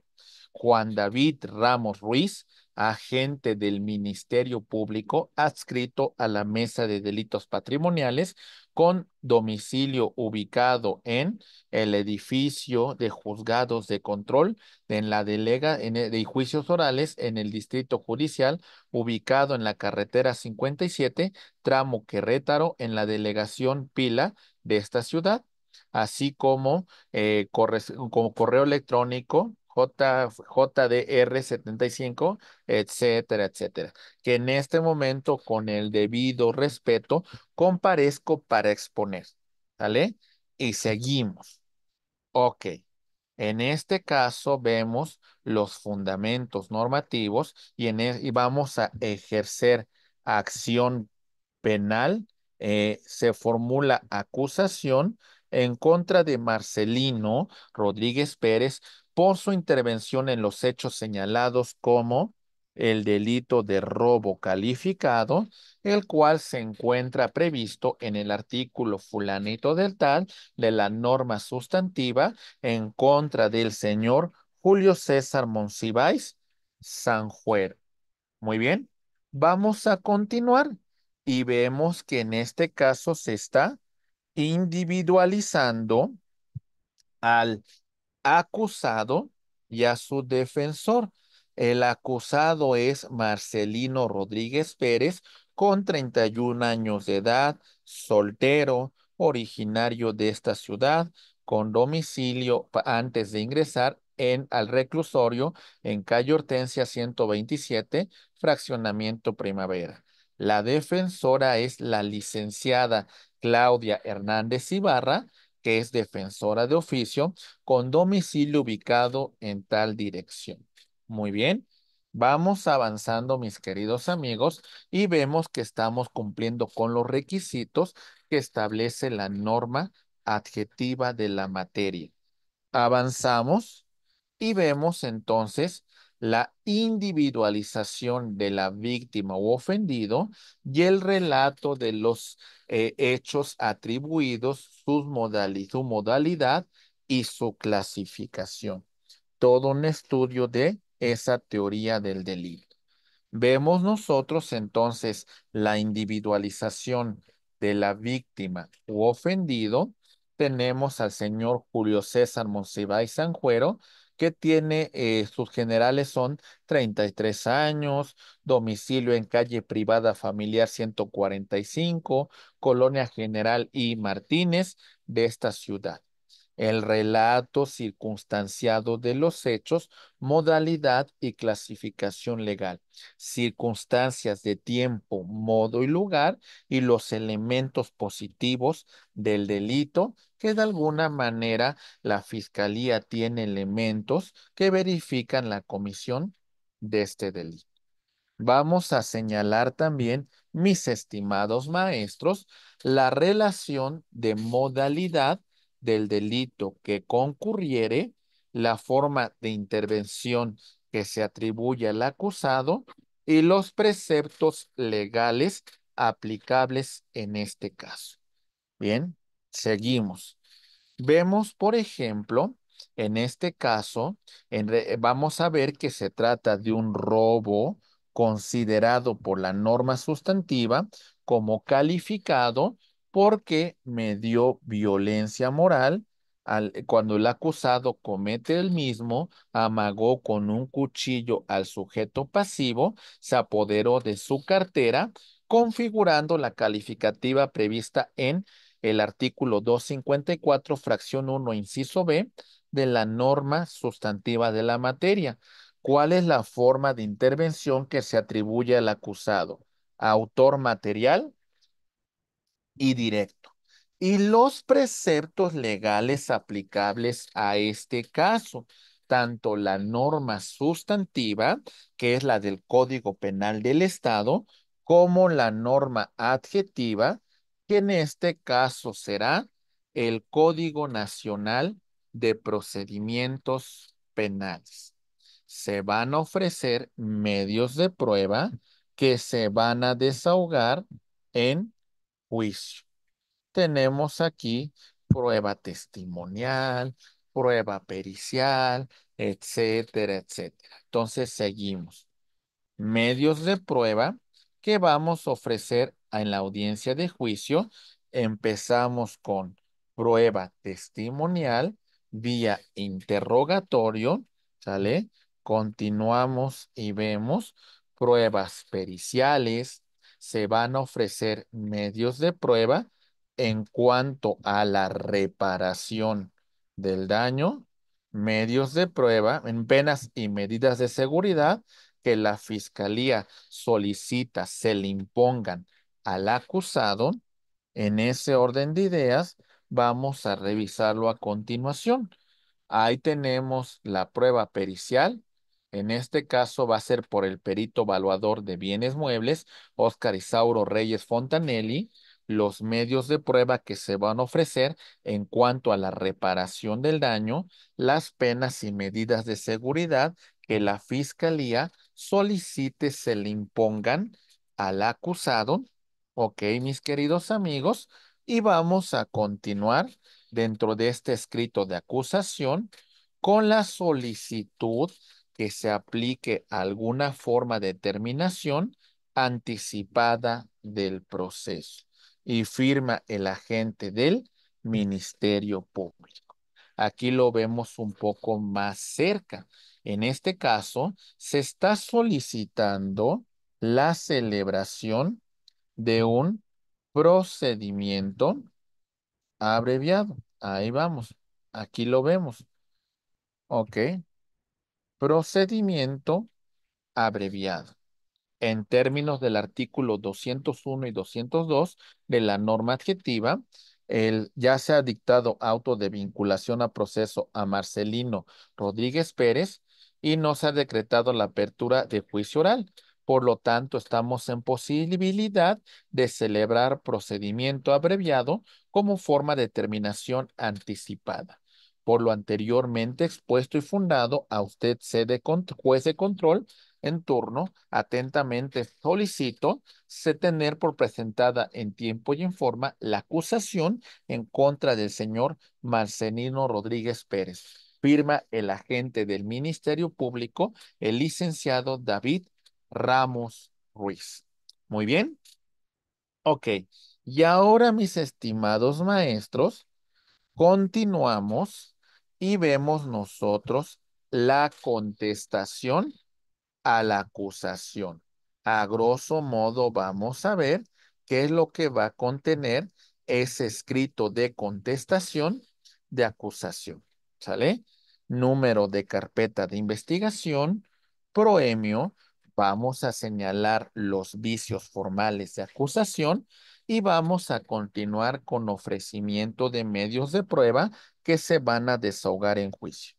Juan David Ramos Ruiz, agente del Ministerio Público adscrito a la Mesa de Delitos Patrimoniales con domicilio ubicado en el edificio de juzgados de control en la delega e, de juicios orales en el distrito judicial ubicado en la carretera 57 tramo Querétaro en la delegación Pila de esta ciudad así como eh, correo electrónico J, JDR75, etcétera, etcétera. Que en este momento, con el debido respeto, comparezco para exponer. ¿Sale? Y seguimos. Ok. En este caso vemos los fundamentos normativos y, en e, vamos a ejercer acción penal. Eh, se formula acusación en contra de Marcelino Rodríguez Pérez por su intervención en los hechos señalados como el delito de robo calificado, el cual se encuentra previsto en el artículo fulanito del tal de la norma sustantiva en contra del señor Julio César Monsiváis Sanjuer. Muy bien, vamos a continuar y vemos que en este caso se está individualizando al acusado y a su defensor. El acusado es Marcelino Rodríguez Pérez, con 31 años de edad, soltero, originario de esta ciudad, con domicilio antes de ingresar en, al reclusorio en calle Hortensia 127, fraccionamiento primavera. La defensora es la licenciada Claudia Hernández Ibarra, que es defensora de oficio, con domicilio ubicado en tal dirección. Muy bien. Vamos avanzando, mis queridos amigos, y vemos que estamos cumpliendo con los requisitos que establece la norma adjetiva de la materia. Avanzamos y vemos entonces la individualización de la víctima u ofendido y el relato de los eh, hechos atribuidos, su modalidad y su clasificación. Todo un estudio de esa teoría del delito. Vemos nosotros entonces la individualización de la víctima u ofendido. Tenemos al señor Julio César y Sanjuero, que tiene eh, sus generales son 33 años, domicilio en calle privada familiar 145, Colonia General y Martínez de esta ciudad el relato circunstanciado de los hechos, modalidad y clasificación legal, circunstancias de tiempo, modo y lugar y los elementos positivos del delito que de alguna manera la Fiscalía tiene elementos que verifican la comisión de este delito. Vamos a señalar también, mis estimados maestros, la relación de modalidad del delito que concurriere, la forma de intervención que se atribuye al acusado y los preceptos legales aplicables en este caso. Bien, seguimos. Vemos, por ejemplo, en este caso, vamos a ver que se trata de un robo considerado por la norma sustantiva como calificado porque me dio violencia moral al, eh, cuando el acusado comete el mismo, amagó con un cuchillo al sujeto pasivo, se apoderó de su cartera, configurando la calificativa prevista en el artículo 254, fracción 1, inciso B, de la norma sustantiva de la materia. ¿Cuál es la forma de intervención que se atribuye al acusado? ¿Autor material? y directo. Y los preceptos legales aplicables a este caso, tanto la norma sustantiva, que es la del Código Penal del Estado, como la norma adjetiva, que en este caso será el Código Nacional de Procedimientos Penales. Se van a ofrecer medios de prueba que se van a desahogar en juicio. Tenemos aquí prueba testimonial, prueba pericial, etcétera, etcétera. Entonces seguimos. Medios de prueba que vamos a ofrecer en la audiencia de juicio. Empezamos con prueba testimonial vía interrogatorio, ¿sale? Continuamos y vemos pruebas periciales, se van a ofrecer medios de prueba en cuanto a la reparación del daño, medios de prueba en penas y medidas de seguridad que la fiscalía solicita se le impongan al acusado. En ese orden de ideas, vamos a revisarlo a continuación. Ahí tenemos la prueba pericial, en este caso va a ser por el perito evaluador de bienes muebles, Óscar Isauro Reyes Fontanelli, los medios de prueba que se van a ofrecer en cuanto a la reparación del daño, las penas y medidas de seguridad que la fiscalía solicite se le impongan al acusado. Ok, mis queridos amigos, y vamos a continuar dentro de este escrito de acusación con la solicitud que se aplique alguna forma de terminación anticipada del proceso y firma el agente del Ministerio Público. Aquí lo vemos un poco más cerca. En este caso, se está solicitando la celebración de un procedimiento abreviado. Ahí vamos. Aquí lo vemos. Ok. Procedimiento abreviado en términos del artículo 201 y 202 de la norma adjetiva, el, ya se ha dictado auto de vinculación a proceso a Marcelino Rodríguez Pérez y no se ha decretado la apertura de juicio oral. Por lo tanto, estamos en posibilidad de celebrar procedimiento abreviado como forma de terminación anticipada por lo anteriormente expuesto y fundado, a usted sede juez de control en turno, atentamente solicito se tener por presentada en tiempo y en forma la acusación en contra del señor Marcelino Rodríguez Pérez. Firma el agente del Ministerio Público, el licenciado David Ramos Ruiz. Muy bien. Ok. Y ahora, mis estimados maestros, continuamos y vemos nosotros la contestación a la acusación. A grosso modo vamos a ver qué es lo que va a contener ese escrito de contestación de acusación. ¿Sale? Número de carpeta de investigación, proemio, vamos a señalar los vicios formales de acusación y vamos a continuar con ofrecimiento de medios de prueba que se van a desahogar en juicio.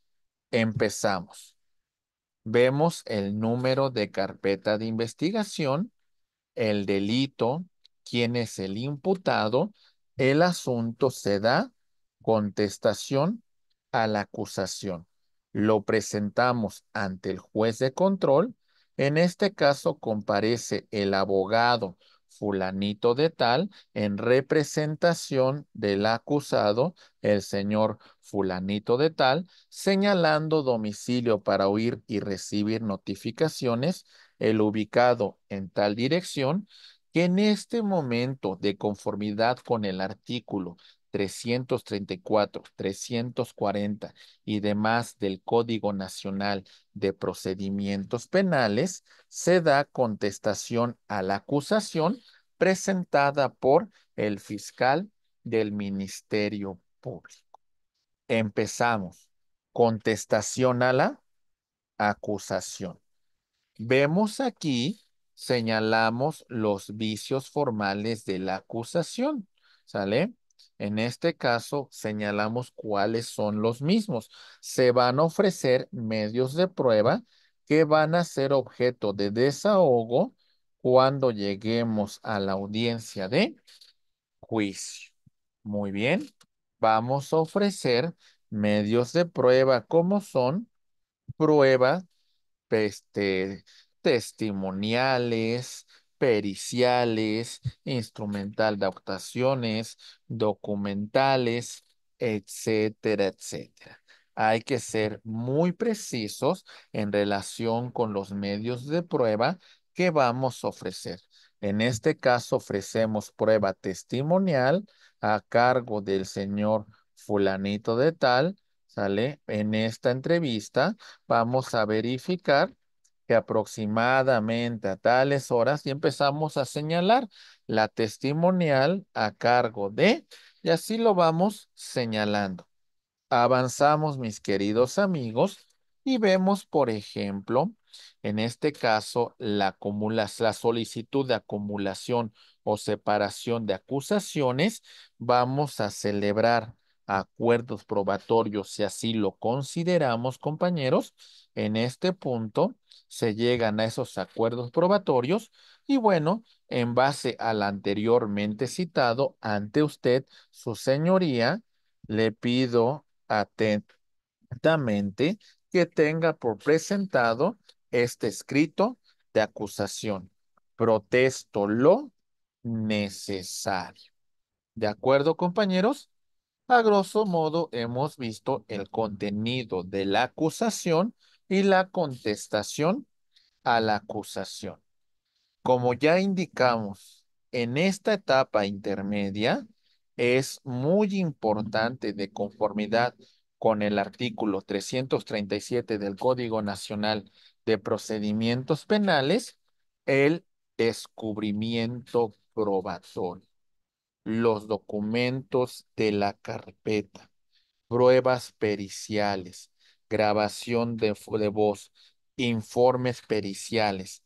Empezamos. Vemos el número de carpeta de investigación, el delito, quién es el imputado, el asunto se da contestación a la acusación. Lo presentamos ante el juez de control. En este caso comparece el abogado, fulanito de tal, en representación del acusado, el señor fulanito de tal, señalando domicilio para oír y recibir notificaciones, el ubicado en tal dirección, que en este momento, de conformidad con el artículo 334, 340 y demás del Código Nacional de Procedimientos Penales, se da contestación a la acusación presentada por el fiscal del Ministerio Público. Empezamos. Contestación a la acusación. Vemos aquí, señalamos los vicios formales de la acusación. ¿Sale? En este caso, señalamos cuáles son los mismos. Se van a ofrecer medios de prueba que van a ser objeto de desahogo cuando lleguemos a la audiencia de juicio. Muy bien. Vamos a ofrecer medios de prueba como son pruebas este, testimoniales, periciales, instrumental de actuaciones, documentales, etcétera, etcétera. Hay que ser muy precisos en relación con los medios de prueba que vamos a ofrecer. En este caso ofrecemos prueba testimonial a cargo del señor fulanito de tal, ¿sale? En esta entrevista vamos a verificar que aproximadamente a tales horas y empezamos a señalar la testimonial a cargo de, y así lo vamos señalando. Avanzamos, mis queridos amigos, y vemos, por ejemplo, en este caso, la, la solicitud de acumulación o separación de acusaciones, vamos a celebrar acuerdos probatorios, si así lo consideramos, compañeros, en este punto se llegan a esos acuerdos probatorios y bueno, en base al anteriormente citado, ante usted, su señoría, le pido atentamente que tenga por presentado este escrito de acusación. Protesto lo necesario. ¿De acuerdo, compañeros? A grosso modo, hemos visto el contenido de la acusación y la contestación a la acusación. Como ya indicamos, en esta etapa intermedia es muy importante de conformidad con el artículo 337 del Código Nacional de Procedimientos Penales, el descubrimiento probatorio los documentos de la carpeta, pruebas periciales, grabación de, voz, informes periciales,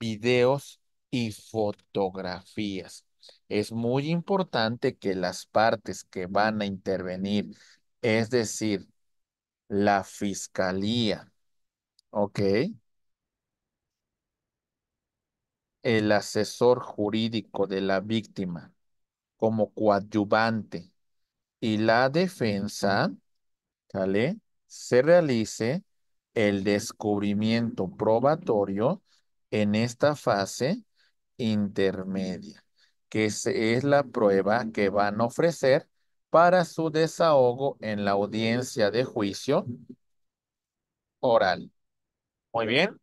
videos y fotografías. Es muy importante que las partes que van a intervenir, es decir, la fiscalía, ¿ok? El asesor jurídico de la víctima, como coadyuvante y la defensa, ¿Vale? Se realice el descubrimiento probatorio en esta fase intermedia, que es la prueba que van a ofrecer para su desahogo en la audiencia de juicio oral. Muy bien.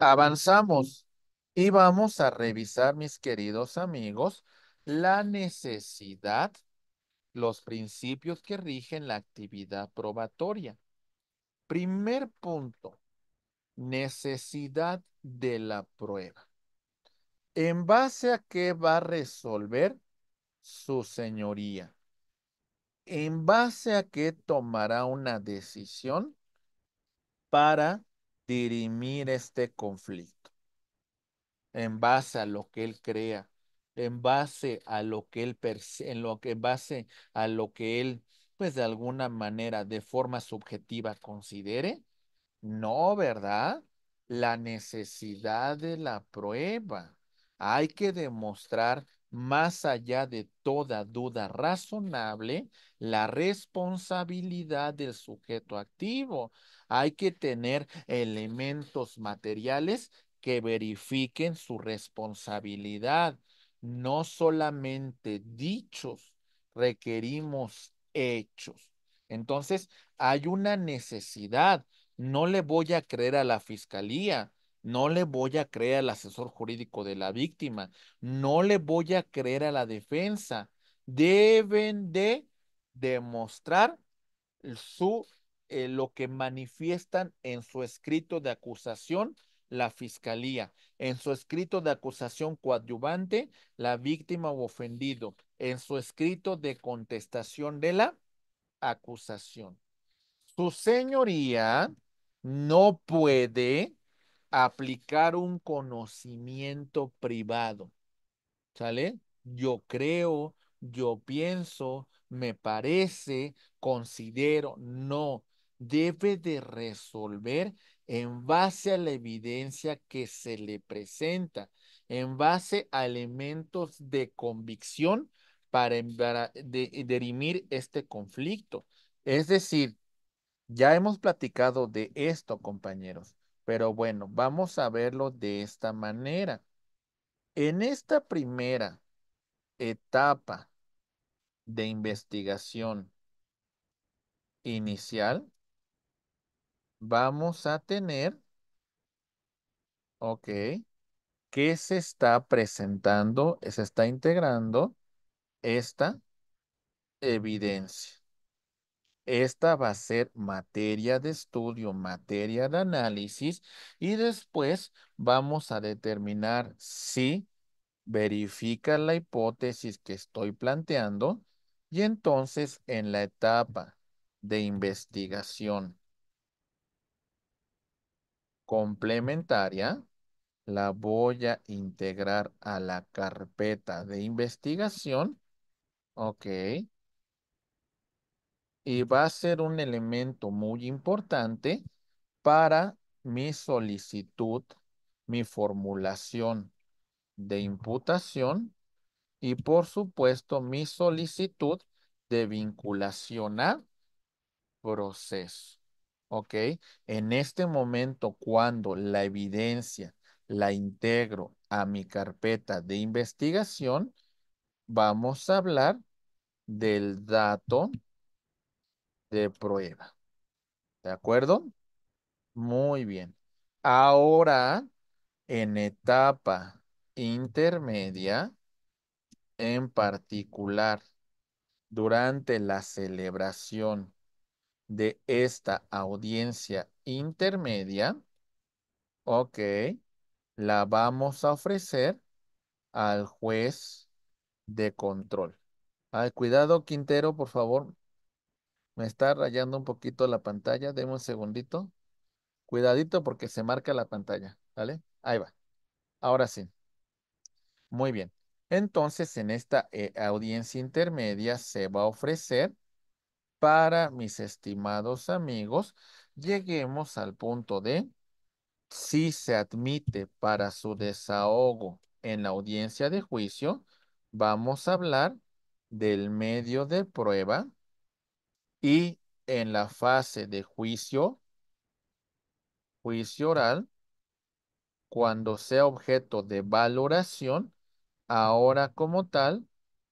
Avanzamos y vamos a revisar, mis queridos amigos, la necesidad, los principios que rigen la actividad probatoria. Primer punto, necesidad de la prueba. ¿En base a qué va a resolver su señoría? ¿En base a qué tomará una decisión para dirimir este conflicto? En base a lo que él crea en base a lo que él en lo que base a lo que él pues de alguna manera de forma subjetiva considere? No, ¿verdad? La necesidad de la prueba. Hay que demostrar más allá de toda duda razonable, la responsabilidad del sujeto activo. Hay que tener elementos materiales que verifiquen su responsabilidad no solamente dichos, requerimos hechos. Entonces, hay una necesidad. No le voy a creer a la fiscalía, no le voy a creer al asesor jurídico de la víctima, no le voy a creer a la defensa. Deben de demostrar su, eh, lo que manifiestan en su escrito de acusación la Fiscalía. En su escrito de acusación coadyuvante, la víctima o ofendido. En su escrito de contestación de la acusación. Su señoría no puede aplicar un conocimiento privado. ¿Sale? Yo creo, yo pienso, me parece, considero, no. Debe de resolver en base a la evidencia que se le presenta, en base a elementos de convicción para derimir este conflicto. Es decir, ya hemos platicado de esto, compañeros, pero bueno, vamos a verlo de esta manera. En esta primera etapa de investigación inicial, vamos a tener, ok, que se está presentando, se está integrando esta evidencia. Esta va a ser materia de estudio, materia de análisis y después vamos a determinar si verifica la hipótesis que estoy planteando y entonces en la etapa de investigación complementaria la voy a integrar a la carpeta de investigación. Ok. Y va a ser un elemento muy importante para mi solicitud, mi formulación de imputación y por supuesto mi solicitud de vinculación a proceso. ¿ok? En este momento, cuando la evidencia la integro a mi carpeta de investigación, vamos a hablar del dato de prueba. ¿De acuerdo? Muy bien. Ahora, en etapa intermedia, en particular, durante la celebración de esta audiencia intermedia, ok, la vamos a ofrecer al juez de control. Ay, cuidado, Quintero, por favor. Me está rayando un poquito la pantalla. Deme un segundito. Cuidadito porque se marca la pantalla. ¿Vale? Ahí va. Ahora sí. Muy bien. Entonces, en esta eh, audiencia intermedia se va a ofrecer para, mis estimados amigos, lleguemos al punto de si se admite para su desahogo en la audiencia de juicio, vamos a hablar del medio de prueba y en la fase de juicio, juicio oral, cuando sea objeto de valoración, ahora como tal,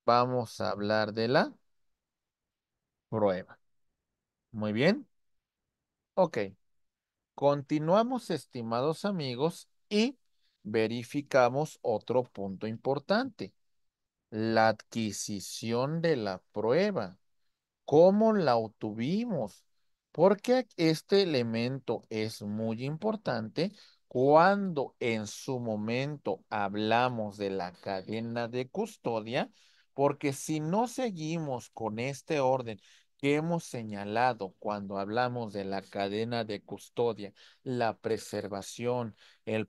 vamos a hablar de la prueba. Muy bien. Ok. Continuamos, estimados amigos, y verificamos otro punto importante. La adquisición de la prueba. ¿Cómo la obtuvimos? Porque este elemento es muy importante cuando en su momento hablamos de la cadena de custodia, porque si no seguimos con este orden que hemos señalado cuando hablamos de la cadena de custodia, la preservación, el,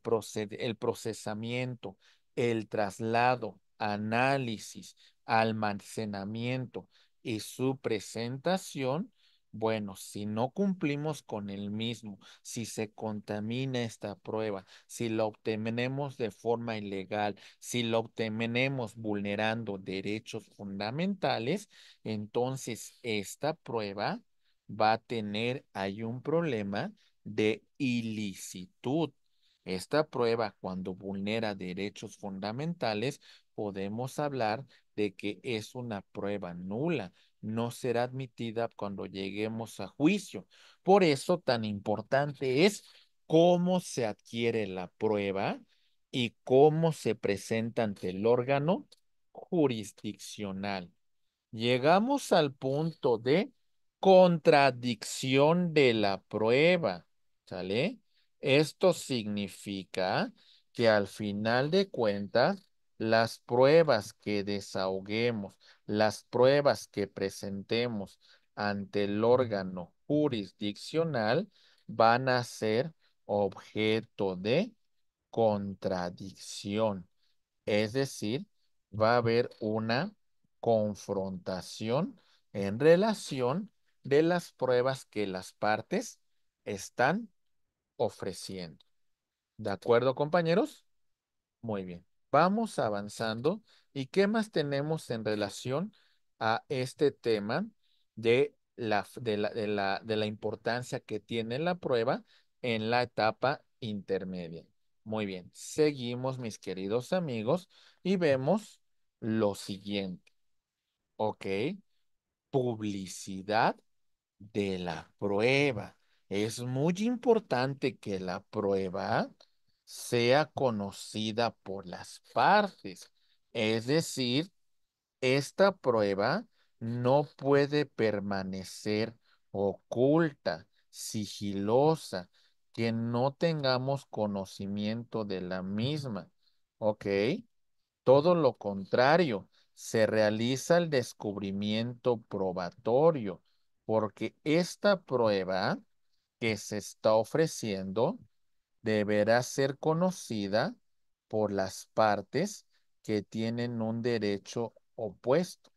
el procesamiento, el traslado, análisis, almacenamiento y su presentación, bueno, si no cumplimos con el mismo, si se contamina esta prueba, si la obtenemos de forma ilegal, si la obtenemos vulnerando derechos fundamentales, entonces esta prueba va a tener, hay un problema de ilicitud. Esta prueba, cuando vulnera derechos fundamentales, podemos hablar de que es una prueba nula no será admitida cuando lleguemos a juicio. Por eso tan importante es cómo se adquiere la prueba y cómo se presenta ante el órgano jurisdiccional. Llegamos al punto de contradicción de la prueba, ¿sale? Esto significa que al final de cuentas las pruebas que desahoguemos, las pruebas que presentemos ante el órgano jurisdiccional van a ser objeto de contradicción. Es decir, va a haber una confrontación en relación de las pruebas que las partes están ofreciendo. ¿De acuerdo, compañeros? Muy bien. Vamos avanzando. ¿Y qué más tenemos en relación a este tema de la, importancia que tiene la prueba en la etapa intermedia? Muy bien, seguimos mis queridos amigos y vemos lo siguiente. Ok, publicidad de la prueba. Es muy importante que la prueba sea conocida por las partes. Es decir, esta prueba no puede permanecer oculta, sigilosa, que no tengamos conocimiento de la misma. ¿Ok? Todo lo contrario, se realiza el descubrimiento probatorio, porque esta prueba que se está ofreciendo deberá ser conocida por las partes que tienen un derecho opuesto.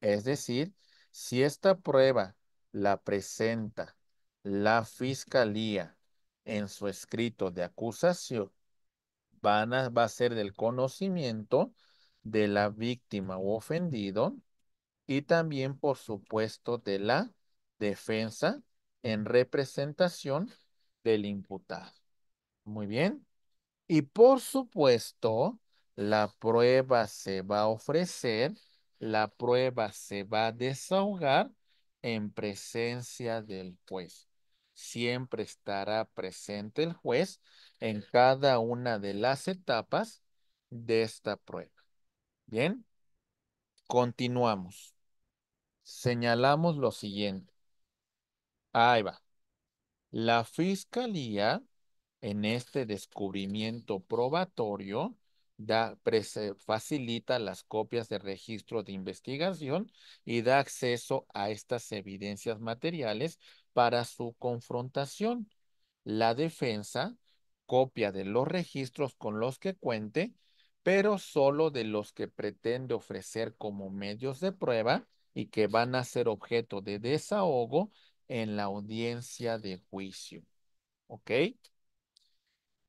Es decir, si esta prueba la presenta la fiscalía en su escrito de acusación, va a ser del conocimiento de la víctima u ofendido y también, por supuesto, de la defensa en representación del imputado. Muy bien. Y por supuesto, la prueba se va a ofrecer, la prueba se va a desahogar en presencia del juez. Siempre estará presente el juez en cada una de las etapas de esta prueba. Bien, continuamos. Señalamos lo siguiente. Ahí va. La fiscalía en este descubrimiento probatorio da, facilita las copias de registro de investigación y da acceso a estas evidencias materiales para su confrontación. La defensa copia de los registros con los que cuente, pero solo de los que pretende ofrecer como medios de prueba y que van a ser objeto de desahogo en la audiencia de juicio. ¿Ok?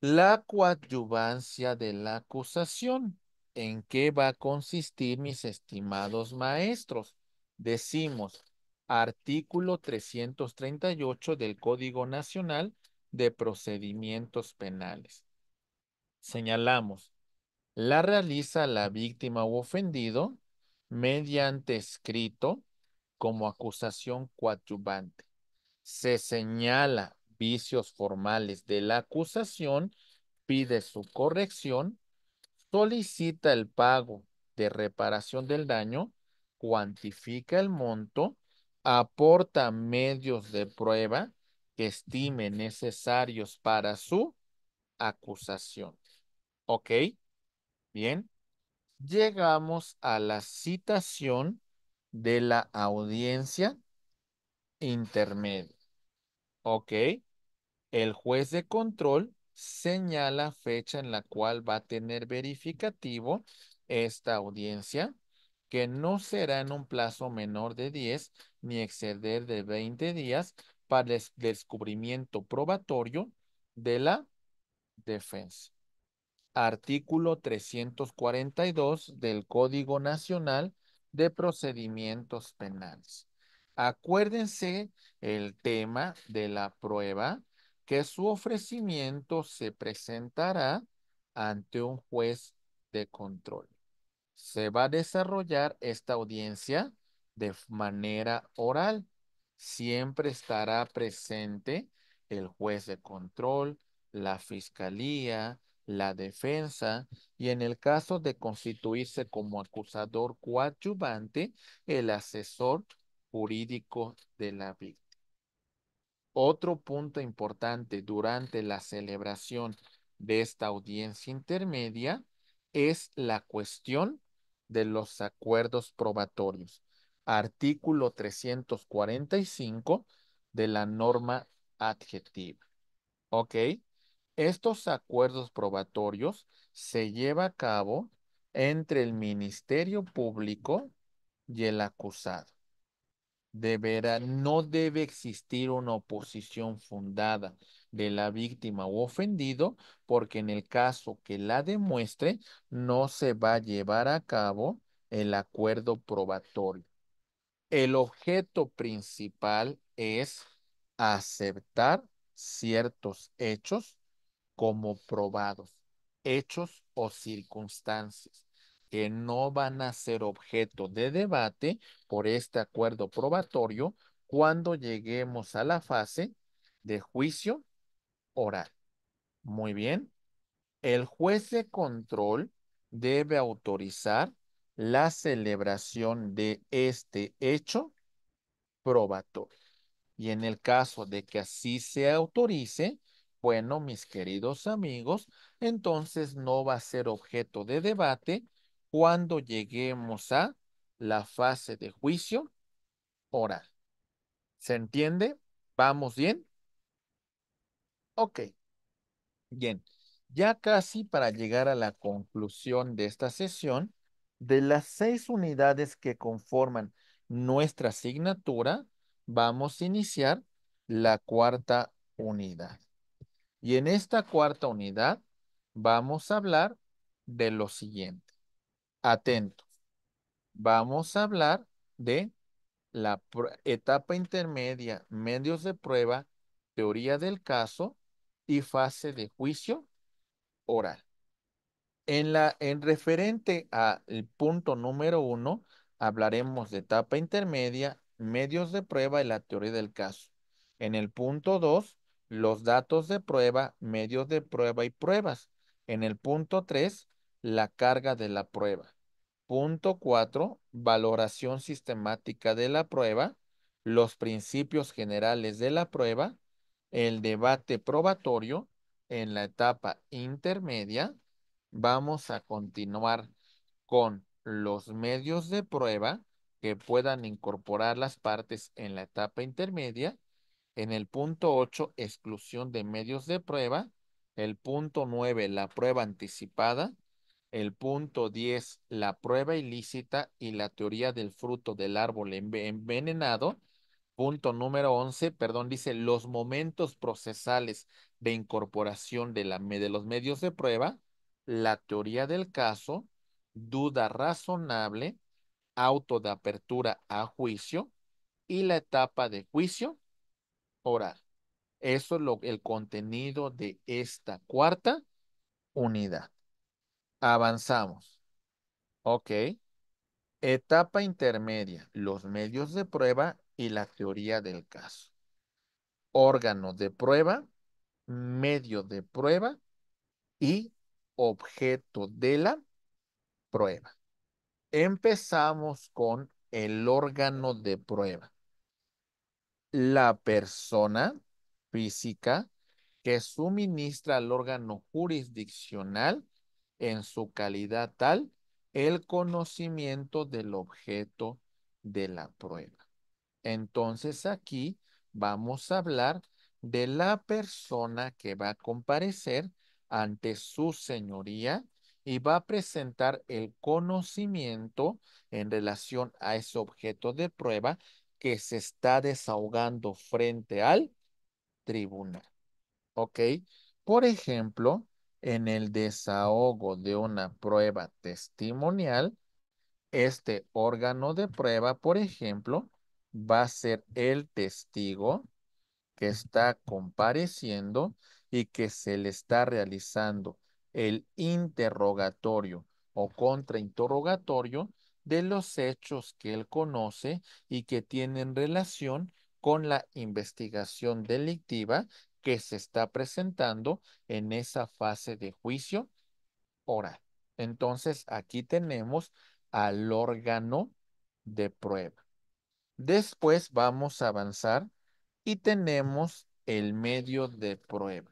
La coadyuvancia de la acusación. ¿En qué va a consistir, mis estimados maestros? Decimos, artículo 338 del Código Nacional de Procedimientos Penales. Señalamos, la realiza la víctima u ofendido mediante escrito como acusación coadyuvante. Se señala vicios formales de la acusación, pide su corrección, solicita el pago de reparación del daño, cuantifica el monto, aporta medios de prueba que estime necesarios para su acusación. ¿Ok? Bien. Llegamos a la citación de la audiencia intermedia. Ok. El juez de control señala fecha en la cual va a tener verificativo esta audiencia, que no será en un plazo menor de 10 ni exceder de 20 días para el descubrimiento probatorio de la defensa. Artículo 342 del Código Nacional de Procedimientos Penales. Acuérdense el tema de la prueba, que su ofrecimiento se presentará ante un juez de control. Se va a desarrollar esta audiencia de manera oral. Siempre estará presente el juez de control, la fiscalía, la defensa y en el caso de constituirse como acusador coadyuvante, el asesor jurídico de la víctima. Otro punto importante durante la celebración de esta audiencia intermedia es la cuestión de los acuerdos probatorios, artículo 345 de la norma adjetiva. ¿Ok? Estos acuerdos probatorios se lleva a cabo entre el Ministerio Público y el acusado deberá, no debe existir una oposición fundada de la víctima u ofendido, porque en el caso que la demuestre, no se va a llevar a cabo el acuerdo probatorio. El objeto principal es aceptar ciertos hechos como probados, hechos o circunstancias que no van a ser objeto de debate por este acuerdo probatorio cuando lleguemos a la fase de juicio oral. Muy bien. El juez de control debe autorizar la celebración de este hecho probatorio. Y en el caso de que así se autorice, bueno, mis queridos amigos, entonces no va a ser objeto de debate cuando lleguemos a la fase de juicio oral. ¿Se entiende? ¿Vamos bien? Ok. Bien. Ya casi para llegar a la conclusión de esta sesión, de las seis unidades que conforman nuestra asignatura, vamos a iniciar la cuarta unidad. Y en esta cuarta unidad vamos a hablar de lo siguiente atento. Vamos a hablar de la etapa intermedia, medios de prueba, teoría del caso y fase de juicio oral. En, la, en referente al punto número uno, hablaremos de etapa intermedia, medios de prueba y la teoría del caso. En el punto dos, los datos de prueba, medios de prueba y pruebas. En el punto tres, la carga de la prueba. Punto cuatro, valoración sistemática de la prueba, los principios generales de la prueba, el debate probatorio en la etapa intermedia. Vamos a continuar con los medios de prueba que puedan incorporar las partes en la etapa intermedia. En el punto 8, exclusión de medios de prueba. El punto 9, la prueba anticipada. El punto 10, la prueba ilícita y la teoría del fruto del árbol envenenado. Punto número 11, perdón, dice los momentos procesales de incorporación de, la, de los medios de prueba, la teoría del caso, duda razonable, auto de apertura a juicio y la etapa de juicio oral. Eso es lo, el contenido de esta cuarta unidad. Avanzamos. Ok. Etapa intermedia, los medios de prueba y la teoría del caso. Órgano de prueba, medio de prueba y objeto de la prueba. Empezamos con el órgano de prueba. La persona física que suministra al órgano jurisdiccional en su calidad tal el conocimiento del objeto de la prueba. Entonces aquí vamos a hablar de la persona que va a comparecer ante su señoría y va a presentar el conocimiento en relación a ese objeto de prueba que se está desahogando frente al tribunal. ¿Ok? Por ejemplo, en el desahogo de una prueba testimonial, este órgano de prueba, por ejemplo, va a ser el testigo que está compareciendo y que se le está realizando el interrogatorio o contrainterrogatorio de los hechos que él conoce y que tienen relación con la investigación delictiva que se está presentando en esa fase de juicio oral. Entonces, aquí tenemos al órgano de prueba. Después vamos a avanzar y tenemos el medio de prueba.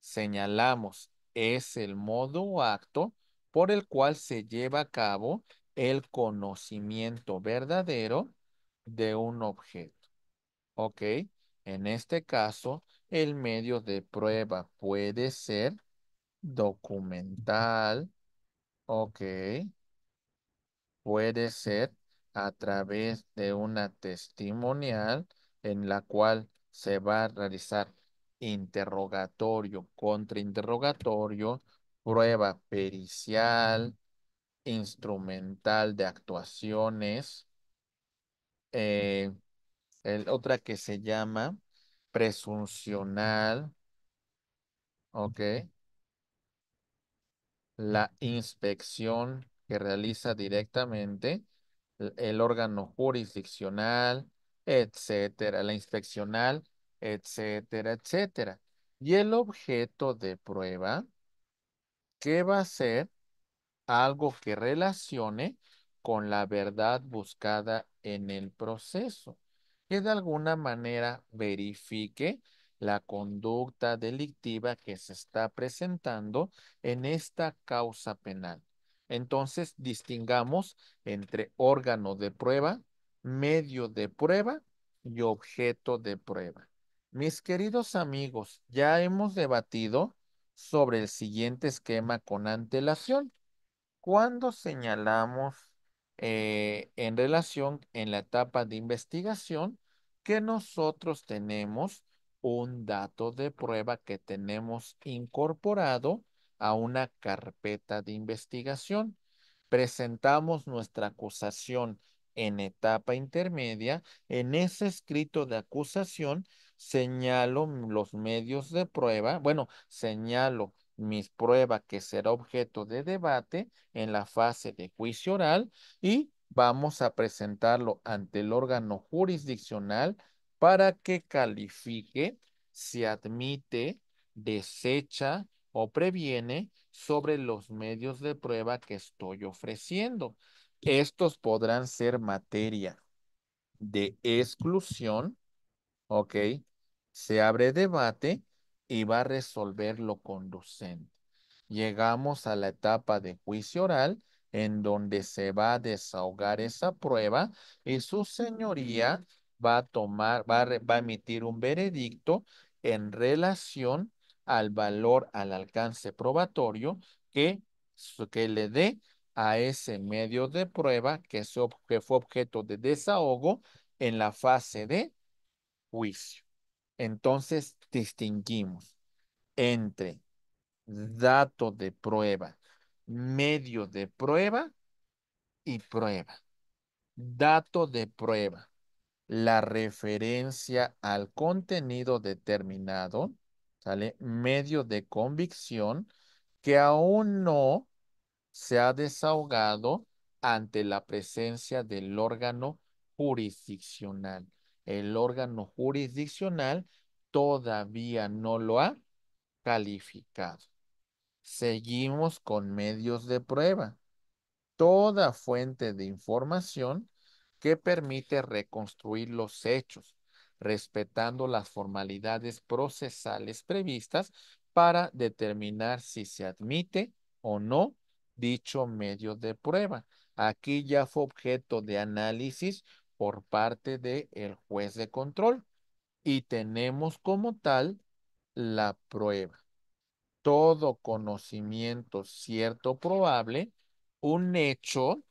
Señalamos, es el modo o acto por el cual se lleva a cabo el conocimiento verdadero de un objeto. ¿Ok? En este caso, el medio de prueba puede ser documental, ok, puede ser a través de una testimonial en la cual se va a realizar interrogatorio, contrainterrogatorio, prueba pericial, instrumental de actuaciones. Eh, otra que se llama presuncional, ok, la inspección que realiza directamente el órgano jurisdiccional, etcétera, la inspeccional, etcétera, etcétera. Y el objeto de prueba, que va a ser algo que relacione con la verdad buscada en el proceso de alguna manera verifique la conducta delictiva que se está presentando en esta causa penal. Entonces, distingamos entre órgano de prueba, medio de prueba y objeto de prueba. Mis queridos amigos, ya hemos debatido sobre el siguiente esquema con antelación. Cuando señalamos eh, en relación en la etapa de investigación que nosotros tenemos un dato de prueba que tenemos incorporado a una carpeta de investigación. Presentamos nuestra acusación en etapa intermedia. En ese escrito de acusación señalo los medios de prueba, bueno, señalo mis pruebas que será objeto de debate en la fase de juicio oral y vamos a presentarlo ante el órgano jurisdiccional para que califique si admite, desecha o previene sobre los medios de prueba que estoy ofreciendo. Estos podrán ser materia de exclusión, ¿ok? Se abre debate y va a resolver lo conducente. Llegamos a la etapa de juicio oral en donde se va a desahogar esa prueba y su señoría va a tomar, va emitir un veredicto en relación al valor, al alcance probatorio que, que le dé a ese medio de prueba que, que fue objeto de desahogo en la fase de juicio. Entonces distinguimos entre dato de prueba medio de prueba y prueba. Dato de prueba. La referencia al contenido determinado, ¿sale? Medio de convicción que aún no se ha desahogado ante la presencia del órgano jurisdiccional. El órgano jurisdiccional todavía no lo ha calificado. Seguimos con medios de prueba. Toda fuente de información que permite reconstruir los hechos, respetando las formalidades procesales previstas para determinar si se admite o no dicho medio de prueba. Aquí ya fue objeto de análisis por parte del juez de control y tenemos como tal la prueba todo conocimiento cierto probable, un hecho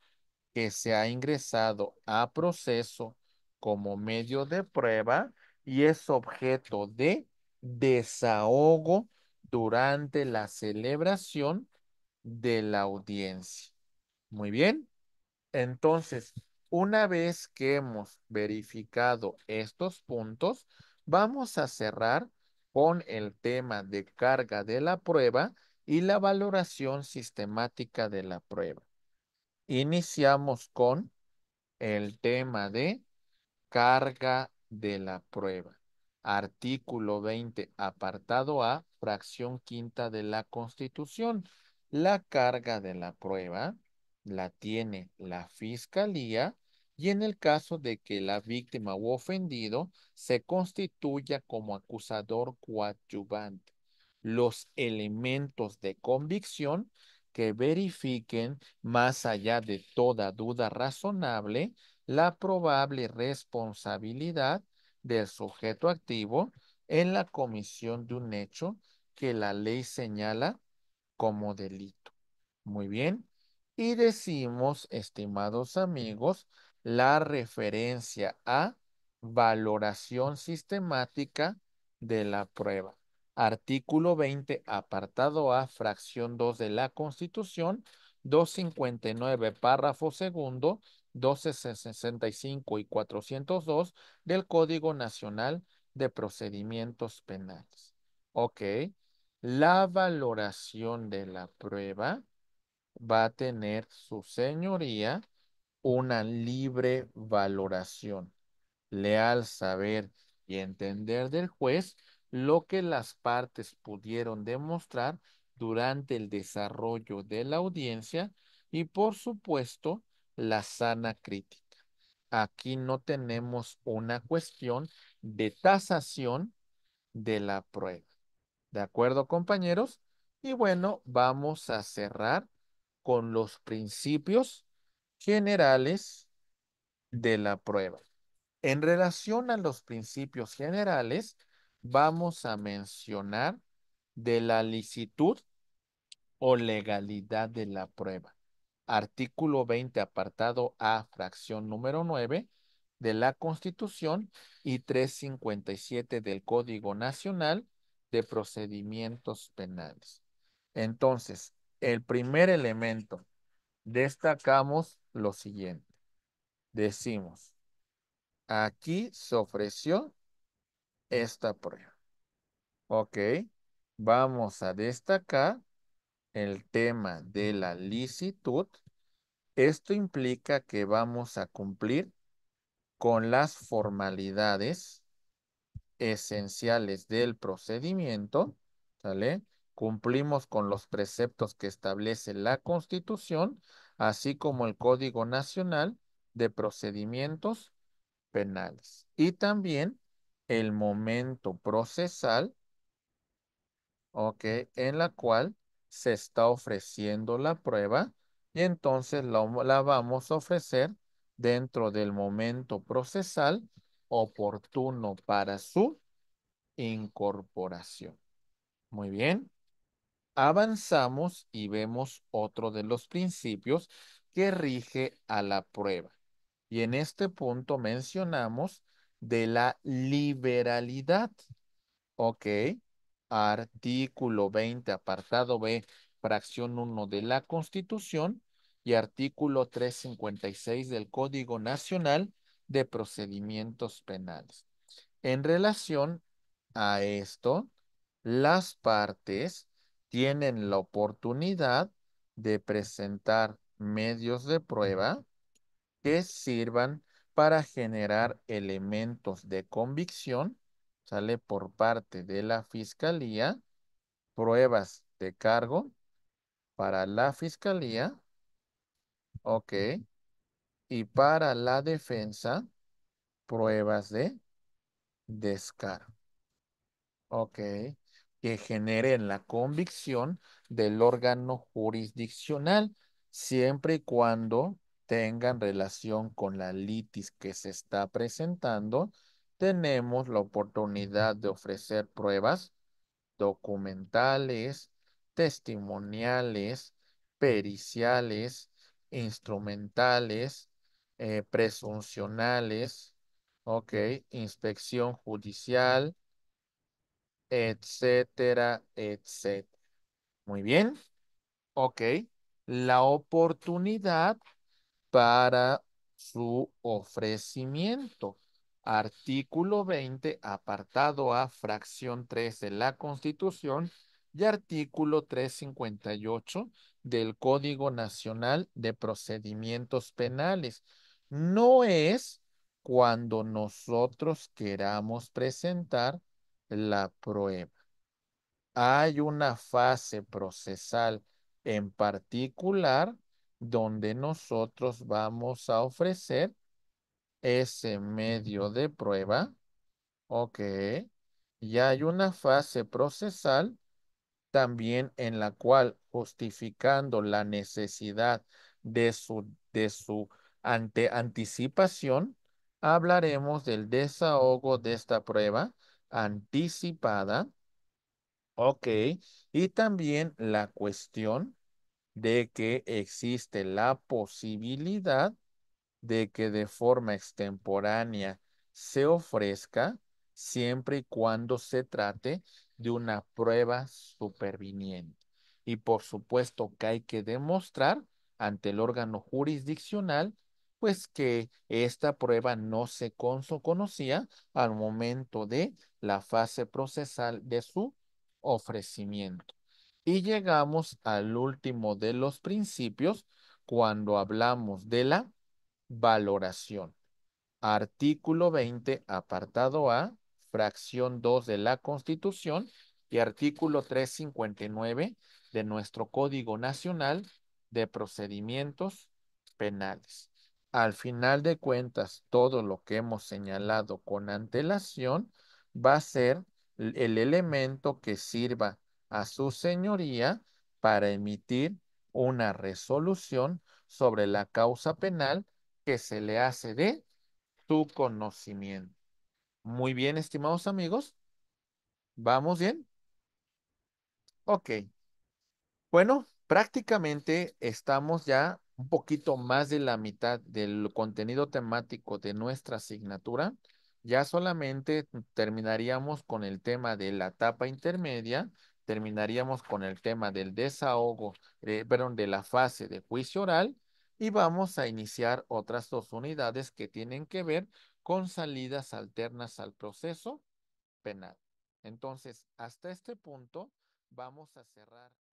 que se ha ingresado a proceso como medio de prueba y es objeto de desahogo durante la celebración de la audiencia. Muy bien. Entonces, una vez que hemos verificado estos puntos, vamos a cerrar con el tema de carga de la prueba y la valoración sistemática de la prueba. Iniciamos con el tema de carga de la prueba. Artículo 20, apartado A, fracción quinta de la Constitución. La carga de la prueba la tiene la Fiscalía y en el caso de que la víctima u ofendido se constituya como acusador coadyuvante. Los elementos de convicción que verifiquen, más allá de toda duda razonable, la probable responsabilidad del sujeto activo en la comisión de un hecho que la ley señala como delito. Muy bien. Y decimos, estimados amigos, la referencia a valoración sistemática de la prueba. Artículo 20, apartado A, fracción 2 de la Constitución, 259, párrafo segundo, 1265 y 402 del Código Nacional de Procedimientos Penales. Ok, la valoración de la prueba va a tener su señoría una libre valoración, leal saber y entender del juez lo que las partes pudieron demostrar durante el desarrollo de la audiencia y por supuesto la sana crítica. Aquí no tenemos una cuestión de tasación de la prueba. ¿De acuerdo, compañeros? Y bueno, vamos a cerrar con los principios generales de la prueba. En relación a los principios generales, vamos a mencionar de la licitud o legalidad de la prueba. Artículo 20, apartado A, fracción número 9 de la Constitución y 357 del Código Nacional de Procedimientos Penales. Entonces, el primer elemento, destacamos lo siguiente. Decimos, aquí se ofreció esta prueba. Ok, vamos a destacar el tema de la licitud. Esto implica que vamos a cumplir con las formalidades esenciales del procedimiento, ¿sale? Cumplimos con los preceptos que establece la Constitución así como el Código Nacional de Procedimientos Penales y también el momento procesal, ¿ok? En la cual se está ofreciendo la prueba y entonces la, la vamos a ofrecer dentro del momento procesal oportuno para su incorporación. Muy bien avanzamos y vemos otro de los principios que rige a la prueba. Y en este punto mencionamos de la liberalidad. Ok. Artículo 20, apartado B, fracción 1 de la Constitución y artículo 356 del Código Nacional de Procedimientos Penales. En relación a esto, las partes tienen la oportunidad de presentar medios de prueba que sirvan para generar elementos de convicción, sale por parte de la fiscalía, pruebas de cargo para la fiscalía, ok, y para la defensa, pruebas de descargo. Ok que generen la convicción del órgano jurisdiccional, siempre y cuando tengan relación con la litis que se está presentando, tenemos la oportunidad de ofrecer pruebas documentales, testimoniales, periciales, instrumentales, eh, presuncionales, ok, inspección judicial, etcétera, etcétera. Muy bien. Ok. La oportunidad para su ofrecimiento. Artículo 20, apartado A, fracción 3 de la Constitución y artículo 358 del Código Nacional de Procedimientos Penales. No es cuando nosotros queramos presentar la prueba. Hay una fase procesal en particular donde nosotros vamos a ofrecer ese medio de prueba. Ok. Y hay una fase procesal también en la cual justificando la necesidad de su, de ante, anticipación, hablaremos del desahogo de esta prueba anticipada. Ok. Y también la cuestión de que existe la posibilidad de que de forma extemporánea se ofrezca siempre y cuando se trate de una prueba superviniente. Y por supuesto que hay que demostrar ante el órgano jurisdiccional, pues que esta prueba no se conocía al momento de la fase procesal de su ofrecimiento. Y llegamos al último de los principios cuando hablamos de la valoración. Artículo 20, apartado A, fracción 2 de la Constitución y artículo 359 de nuestro Código Nacional de Procedimientos Penales. Al final de cuentas, todo lo que hemos señalado con antelación va a ser el elemento que sirva a su señoría para emitir una resolución sobre la causa penal que se le hace de tu conocimiento. Muy bien, estimados amigos. ¿Vamos bien? Ok. Bueno, prácticamente estamos ya un poquito más de la mitad del contenido temático de nuestra asignatura. Ya solamente terminaríamos con el tema de la etapa intermedia, terminaríamos con el tema del desahogo, eh, perdón, de la fase de juicio oral y vamos a iniciar otras dos unidades que tienen que ver con salidas alternas al proceso penal. Entonces, hasta este punto vamos a cerrar.